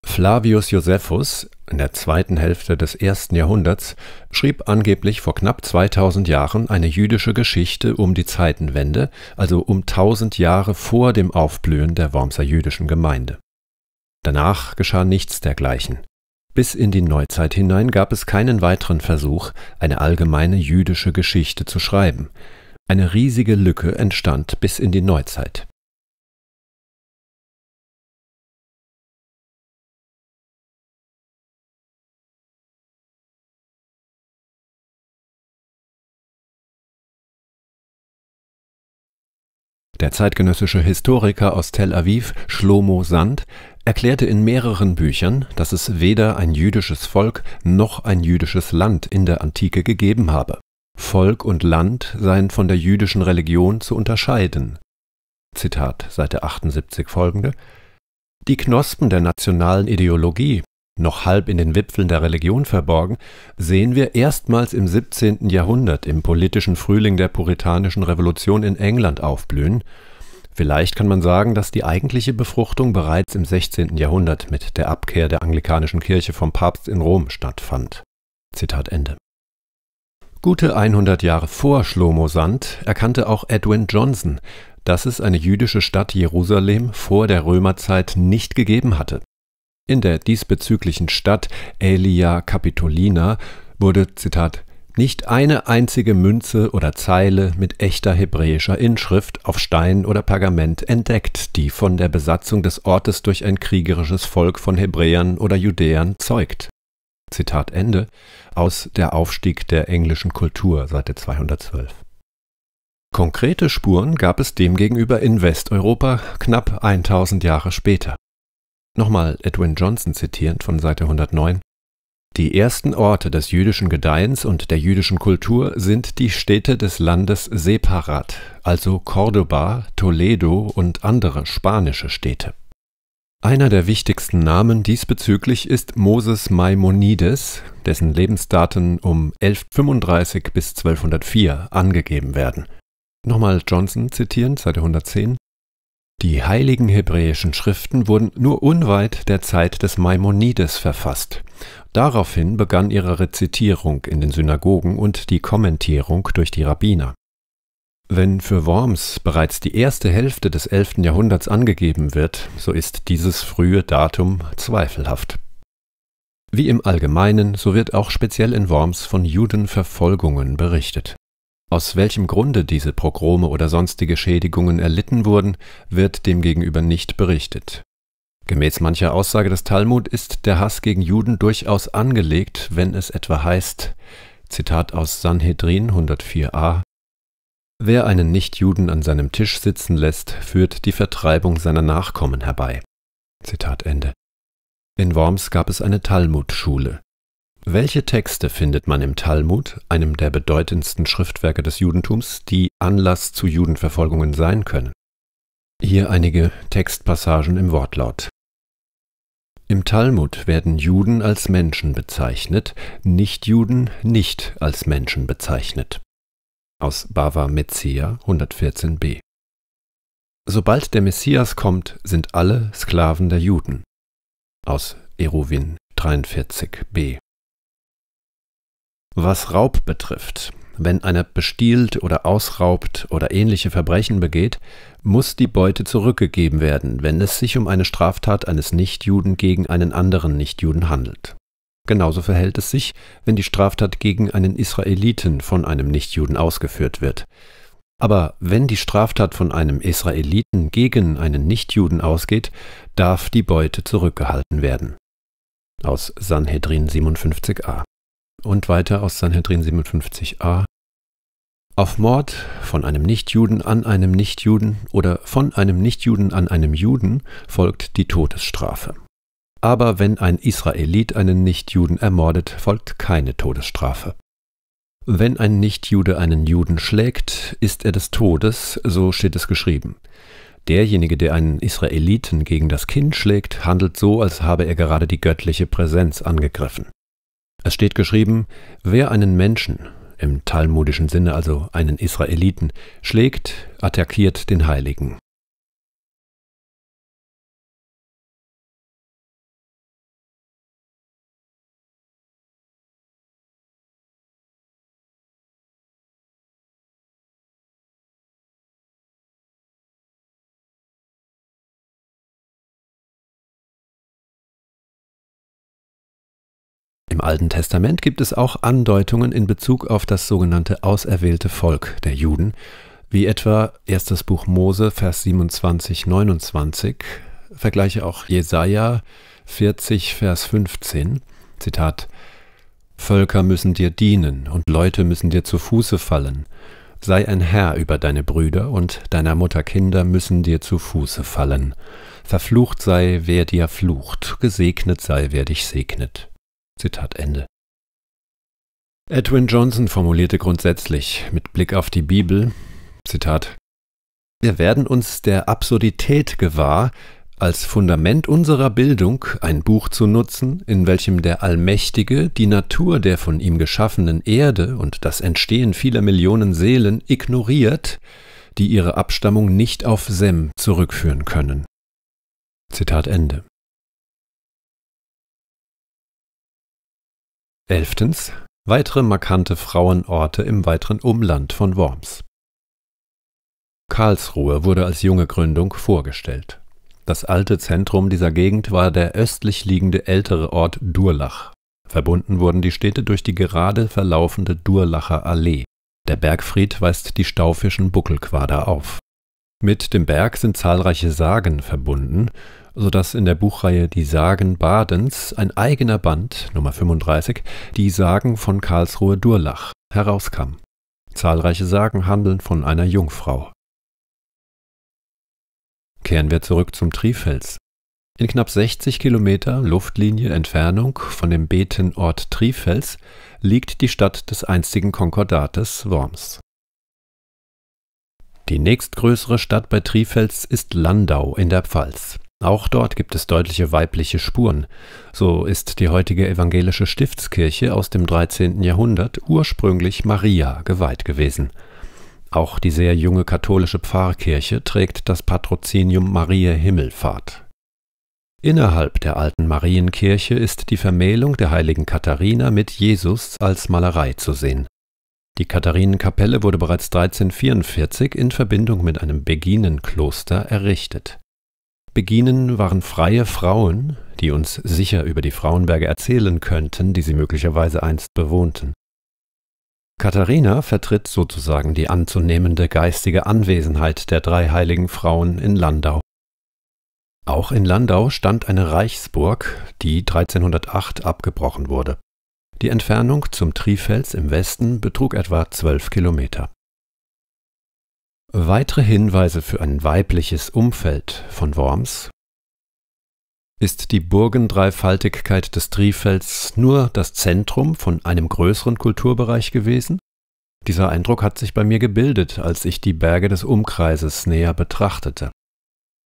Flavius Josephus in der zweiten Hälfte des ersten Jahrhunderts schrieb angeblich vor knapp 2000 Jahren eine jüdische Geschichte um die Zeitenwende, also um 1000 Jahre vor dem Aufblühen der Wormser jüdischen Gemeinde. Danach geschah nichts dergleichen. Bis in die Neuzeit hinein gab es keinen weiteren Versuch, eine allgemeine jüdische Geschichte zu schreiben. Eine riesige Lücke entstand bis in die Neuzeit. Der zeitgenössische Historiker aus Tel Aviv, Shlomo Sand, erklärte in mehreren Büchern, dass es weder ein jüdisches Volk noch ein jüdisches Land in der Antike gegeben habe. Volk und Land seien von der jüdischen Religion zu unterscheiden. Zitat Seite 78 folgende Die Knospen der nationalen Ideologie noch halb in den Wipfeln der Religion verborgen, sehen wir erstmals im 17. Jahrhundert im politischen Frühling der puritanischen Revolution in England aufblühen. Vielleicht kann man sagen, dass die eigentliche Befruchtung bereits im 16. Jahrhundert mit der Abkehr der anglikanischen Kirche vom Papst in Rom stattfand. Zitat Ende. Gute 100 Jahre vor Schlomo Sand erkannte auch Edwin Johnson, dass es eine jüdische Stadt Jerusalem vor der Römerzeit nicht gegeben hatte in der diesbezüglichen Stadt Aelia Capitolina wurde, Zitat, nicht eine einzige Münze oder Zeile mit echter hebräischer Inschrift auf Stein oder Pergament entdeckt, die von der Besatzung des Ortes durch ein kriegerisches Volk von Hebräern oder Judäern zeugt. Zitat Ende aus Der Aufstieg der englischen Kultur, Seite 212. Konkrete Spuren gab es demgegenüber in Westeuropa knapp 1000 Jahre später Nochmal Edwin Johnson zitierend von Seite 109. Die ersten Orte des jüdischen Gedeihens und der jüdischen Kultur sind die Städte des Landes Separat, also Cordoba, Toledo und andere spanische Städte. Einer der wichtigsten Namen diesbezüglich ist Moses Maimonides, dessen Lebensdaten um 1135 bis 1204 angegeben werden. Nochmal Johnson zitierend, Seite 110. Die heiligen hebräischen Schriften wurden nur unweit der Zeit des Maimonides verfasst. Daraufhin begann ihre Rezitierung in den Synagogen und die Kommentierung durch die Rabbiner. Wenn für Worms bereits die erste Hälfte des 11. Jahrhunderts angegeben wird, so ist dieses frühe Datum zweifelhaft. Wie im Allgemeinen, so wird auch speziell in Worms von Judenverfolgungen berichtet aus welchem Grunde diese Pogrome oder sonstige Schädigungen erlitten wurden, wird demgegenüber nicht berichtet. Gemäß mancher Aussage des Talmud ist der Hass gegen Juden durchaus angelegt, wenn es etwa heißt, Zitat aus Sanhedrin 104a, Wer einen Nichtjuden an seinem Tisch sitzen lässt, führt die Vertreibung seiner Nachkommen herbei. Zitat Ende. In Worms gab es eine Talmudschule. Welche Texte findet man im Talmud, einem der bedeutendsten Schriftwerke des Judentums, die Anlass zu Judenverfolgungen sein können? Hier einige Textpassagen im Wortlaut. Im Talmud werden Juden als Menschen bezeichnet, Nichtjuden nicht als Menschen bezeichnet. Aus Bava Metzia 114b. Sobald der Messias kommt, sind alle Sklaven der Juden. Aus Eruvin 43b. Was Raub betrifft, wenn einer bestiehlt oder ausraubt oder ähnliche Verbrechen begeht, muss die Beute zurückgegeben werden, wenn es sich um eine Straftat eines Nichtjuden gegen einen anderen Nichtjuden handelt. Genauso verhält es sich, wenn die Straftat gegen einen Israeliten von einem Nichtjuden ausgeführt wird. Aber wenn die Straftat von einem Israeliten gegen einen Nichtjuden ausgeht, darf die Beute zurückgehalten werden. Aus Sanhedrin 57a und weiter aus Sanhedrin 57a. Auf Mord von einem Nichtjuden an einem Nichtjuden oder von einem Nichtjuden an einem Juden folgt die Todesstrafe. Aber wenn ein Israelit einen Nichtjuden ermordet, folgt keine Todesstrafe. Wenn ein Nichtjude einen Juden schlägt, ist er des Todes, so steht es geschrieben. Derjenige, der einen Israeliten gegen das Kinn schlägt, handelt so, als habe er gerade die göttliche Präsenz angegriffen. Es steht geschrieben, wer einen Menschen, im talmudischen Sinne also einen Israeliten, schlägt, attackiert den Heiligen Im Alten Testament gibt es auch Andeutungen in Bezug auf das sogenannte auserwählte Volk der Juden, wie etwa erstes Buch Mose, Vers 27, 29, vergleiche auch Jesaja 40, Vers 15, Zitat, Völker müssen dir dienen und Leute müssen dir zu Fuße fallen. Sei ein Herr über deine Brüder und deiner Mutter Kinder müssen dir zu Fuße fallen. Verflucht sei, wer dir flucht, gesegnet sei, wer dich segnet. Zitat Ende. Edwin Johnson formulierte grundsätzlich mit Blick auf die Bibel, Zitat, Wir werden uns der Absurdität gewahr, als Fundament unserer Bildung ein Buch zu nutzen, in welchem der Allmächtige die Natur der von ihm geschaffenen Erde und das Entstehen vieler Millionen Seelen ignoriert, die ihre Abstammung nicht auf Sem zurückführen können. Zitat Ende. 11. Weitere markante Frauenorte im weiteren Umland von Worms. Karlsruhe wurde als junge Gründung vorgestellt. Das alte Zentrum dieser Gegend war der östlich liegende ältere Ort Durlach. Verbunden wurden die Städte durch die gerade verlaufende Durlacher Allee. Der Bergfried weist die staufischen Buckelquader auf. Mit dem Berg sind zahlreiche Sagen verbunden, sodass in der Buchreihe Die Sagen Badens ein eigener Band, Nummer 35, Die Sagen von Karlsruhe Durlach, herauskam. Zahlreiche Sagen handeln von einer Jungfrau. Kehren wir zurück zum Trifels. In knapp 60 Kilometer Luftlinie Entfernung von dem Betenort Trifels liegt die Stadt des einstigen Konkordates Worms. Die nächstgrößere Stadt bei Trifels ist Landau in der Pfalz. Auch dort gibt es deutliche weibliche Spuren. So ist die heutige evangelische Stiftskirche aus dem 13. Jahrhundert ursprünglich Maria geweiht gewesen. Auch die sehr junge katholische Pfarrkirche trägt das Patrozinium Mariä Himmelfahrt. Innerhalb der alten Marienkirche ist die Vermählung der heiligen Katharina mit Jesus als Malerei zu sehen. Die Katharinenkapelle wurde bereits 1344 in Verbindung mit einem Beginenkloster errichtet. Beginen waren freie Frauen, die uns sicher über die Frauenberge erzählen könnten, die sie möglicherweise einst bewohnten. Katharina vertritt sozusagen die anzunehmende geistige Anwesenheit der drei heiligen Frauen in Landau. Auch in Landau stand eine Reichsburg, die 1308 abgebrochen wurde. Die Entfernung zum Trifels im Westen betrug etwa zwölf Kilometer. Weitere Hinweise für ein weibliches Umfeld von Worms ist die Burgendreifaltigkeit des Trifelds nur das Zentrum von einem größeren Kulturbereich gewesen? Dieser Eindruck hat sich bei mir gebildet, als ich die Berge des Umkreises näher betrachtete.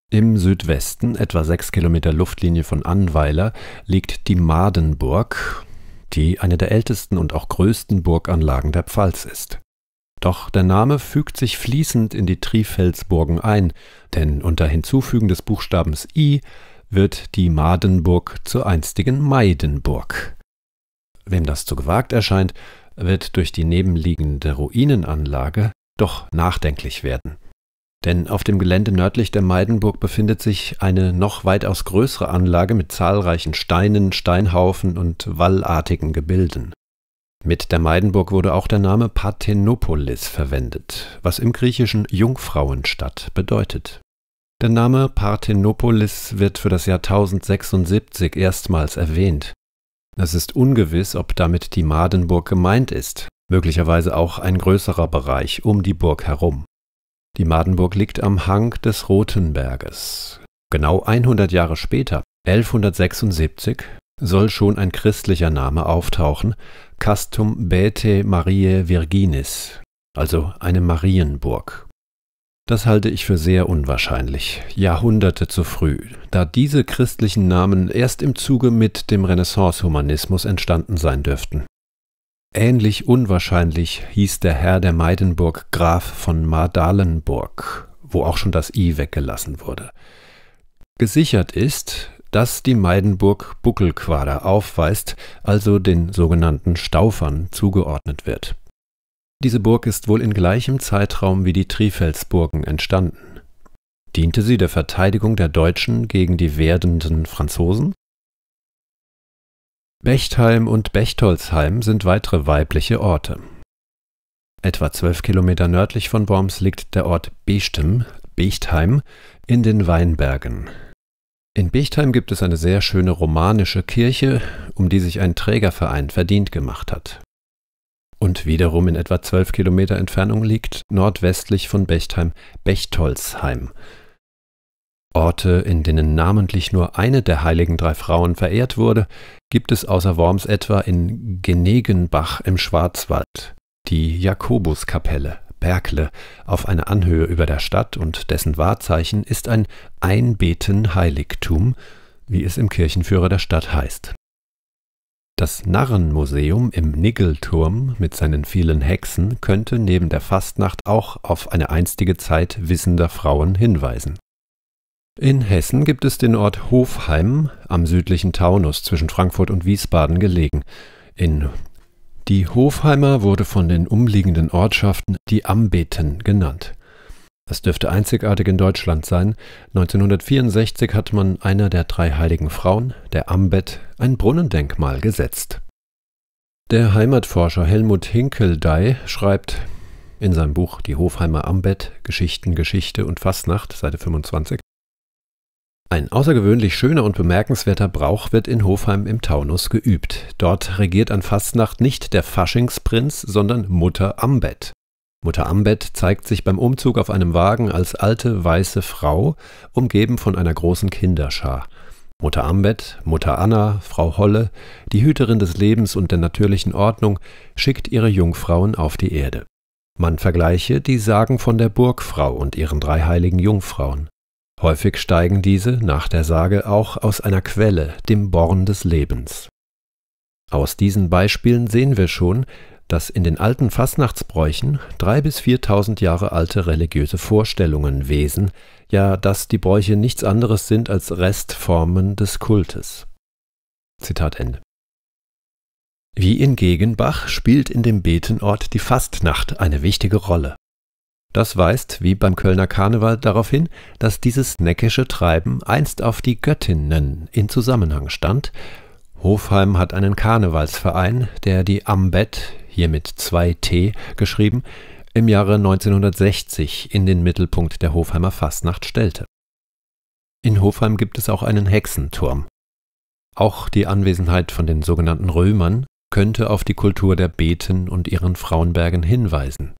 Im Südwesten, etwa sechs Kilometer Luftlinie von Anweiler, liegt die Madenburg, die eine der ältesten und auch größten Burganlagen der Pfalz ist. Doch der Name fügt sich fließend in die Trifelsburgen ein, denn unter Hinzufügen des Buchstabens i wird die Madenburg zur einstigen Maidenburg. Wem das zu gewagt erscheint, wird durch die nebenliegende Ruinenanlage doch nachdenklich werden. Denn auf dem Gelände nördlich der Meidenburg befindet sich eine noch weitaus größere Anlage mit zahlreichen Steinen, Steinhaufen und wallartigen Gebilden. Mit der Meidenburg wurde auch der Name Parthenopolis verwendet, was im Griechischen Jungfrauenstadt bedeutet. Der Name Parthenopolis wird für das Jahr 1076 erstmals erwähnt. Es ist ungewiss, ob damit die Madenburg gemeint ist, möglicherweise auch ein größerer Bereich um die Burg herum. Die Madenburg liegt am Hang des Rotenberges. Genau 100 Jahre später, 1176, soll schon ein christlicher Name auftauchen, Castum Bete Mariae Virginis, also eine Marienburg. Das halte ich für sehr unwahrscheinlich, Jahrhunderte zu früh, da diese christlichen Namen erst im Zuge mit dem Renaissance-Humanismus entstanden sein dürften. Ähnlich unwahrscheinlich hieß der Herr der Meidenburg Graf von Mardalenburg, wo auch schon das i weggelassen wurde. Gesichert ist, das die Meidenburg Buckelquader aufweist, also den sogenannten Staufern, zugeordnet wird. Diese Burg ist wohl in gleichem Zeitraum wie die Trifelsburgen entstanden. Diente sie der Verteidigung der Deutschen gegen die werdenden Franzosen? Bechtheim und Bechtolzheim sind weitere weibliche Orte. Etwa zwölf Kilometer nördlich von Worms liegt der Ort Bechtem, Bechtheim, in den Weinbergen. In Bechtheim gibt es eine sehr schöne romanische Kirche, um die sich ein Trägerverein verdient gemacht hat. Und wiederum in etwa zwölf Kilometer Entfernung liegt, nordwestlich von Bechtheim, Bechtolsheim. Orte, in denen namentlich nur eine der heiligen drei Frauen verehrt wurde, gibt es außer Worms etwa in Genegenbach im Schwarzwald, die Jakobuskapelle. Bergle auf einer Anhöhe über der Stadt und dessen Wahrzeichen ist ein Einbeten-Heiligtum, wie es im Kirchenführer der Stadt heißt. Das Narrenmuseum im Niggelturm mit seinen vielen Hexen könnte neben der Fastnacht auch auf eine einstige Zeit wissender Frauen hinweisen. In Hessen gibt es den Ort Hofheim am südlichen Taunus zwischen Frankfurt und Wiesbaden gelegen. In die Hofheimer wurde von den umliegenden Ortschaften die Ambeten genannt. Das dürfte einzigartig in Deutschland sein. 1964 hat man einer der drei heiligen Frauen, der Ambet, ein Brunnendenkmal gesetzt. Der Heimatforscher Helmut Hinkeldey schreibt in seinem Buch Die Hofheimer Ambet Geschichten, Geschichte und Fastnacht, Seite 25 ein außergewöhnlich schöner und bemerkenswerter Brauch wird in Hofheim im Taunus geübt. Dort regiert an Fastnacht nicht der Faschingsprinz, sondern Mutter Ambet. Mutter Ambet zeigt sich beim Umzug auf einem Wagen als alte weiße Frau, umgeben von einer großen Kinderschar. Mutter Ambet, Mutter Anna, Frau Holle, die Hüterin des Lebens und der natürlichen Ordnung, schickt ihre Jungfrauen auf die Erde. Man vergleiche die Sagen von der Burgfrau und ihren drei heiligen Jungfrauen. Häufig steigen diese nach der Sage auch aus einer Quelle, dem Born des Lebens. Aus diesen Beispielen sehen wir schon, dass in den alten Fastnachtsbräuchen drei bis viertausend Jahre alte religiöse Vorstellungen wesen, ja, dass die Bräuche nichts anderes sind als Restformen des Kultes. Zitat Ende. Wie in Gegenbach spielt in dem Betenort die Fastnacht eine wichtige Rolle. Das weist, wie beim Kölner Karneval, darauf hin, dass dieses neckische Treiben einst auf die Göttinnen in Zusammenhang stand. Hofheim hat einen Karnevalsverein, der die Ambett, hier mit zwei T geschrieben, im Jahre 1960 in den Mittelpunkt der Hofheimer Fastnacht stellte. In Hofheim gibt es auch einen Hexenturm. Auch die Anwesenheit von den sogenannten Römern könnte auf die Kultur der Beten und ihren Frauenbergen hinweisen.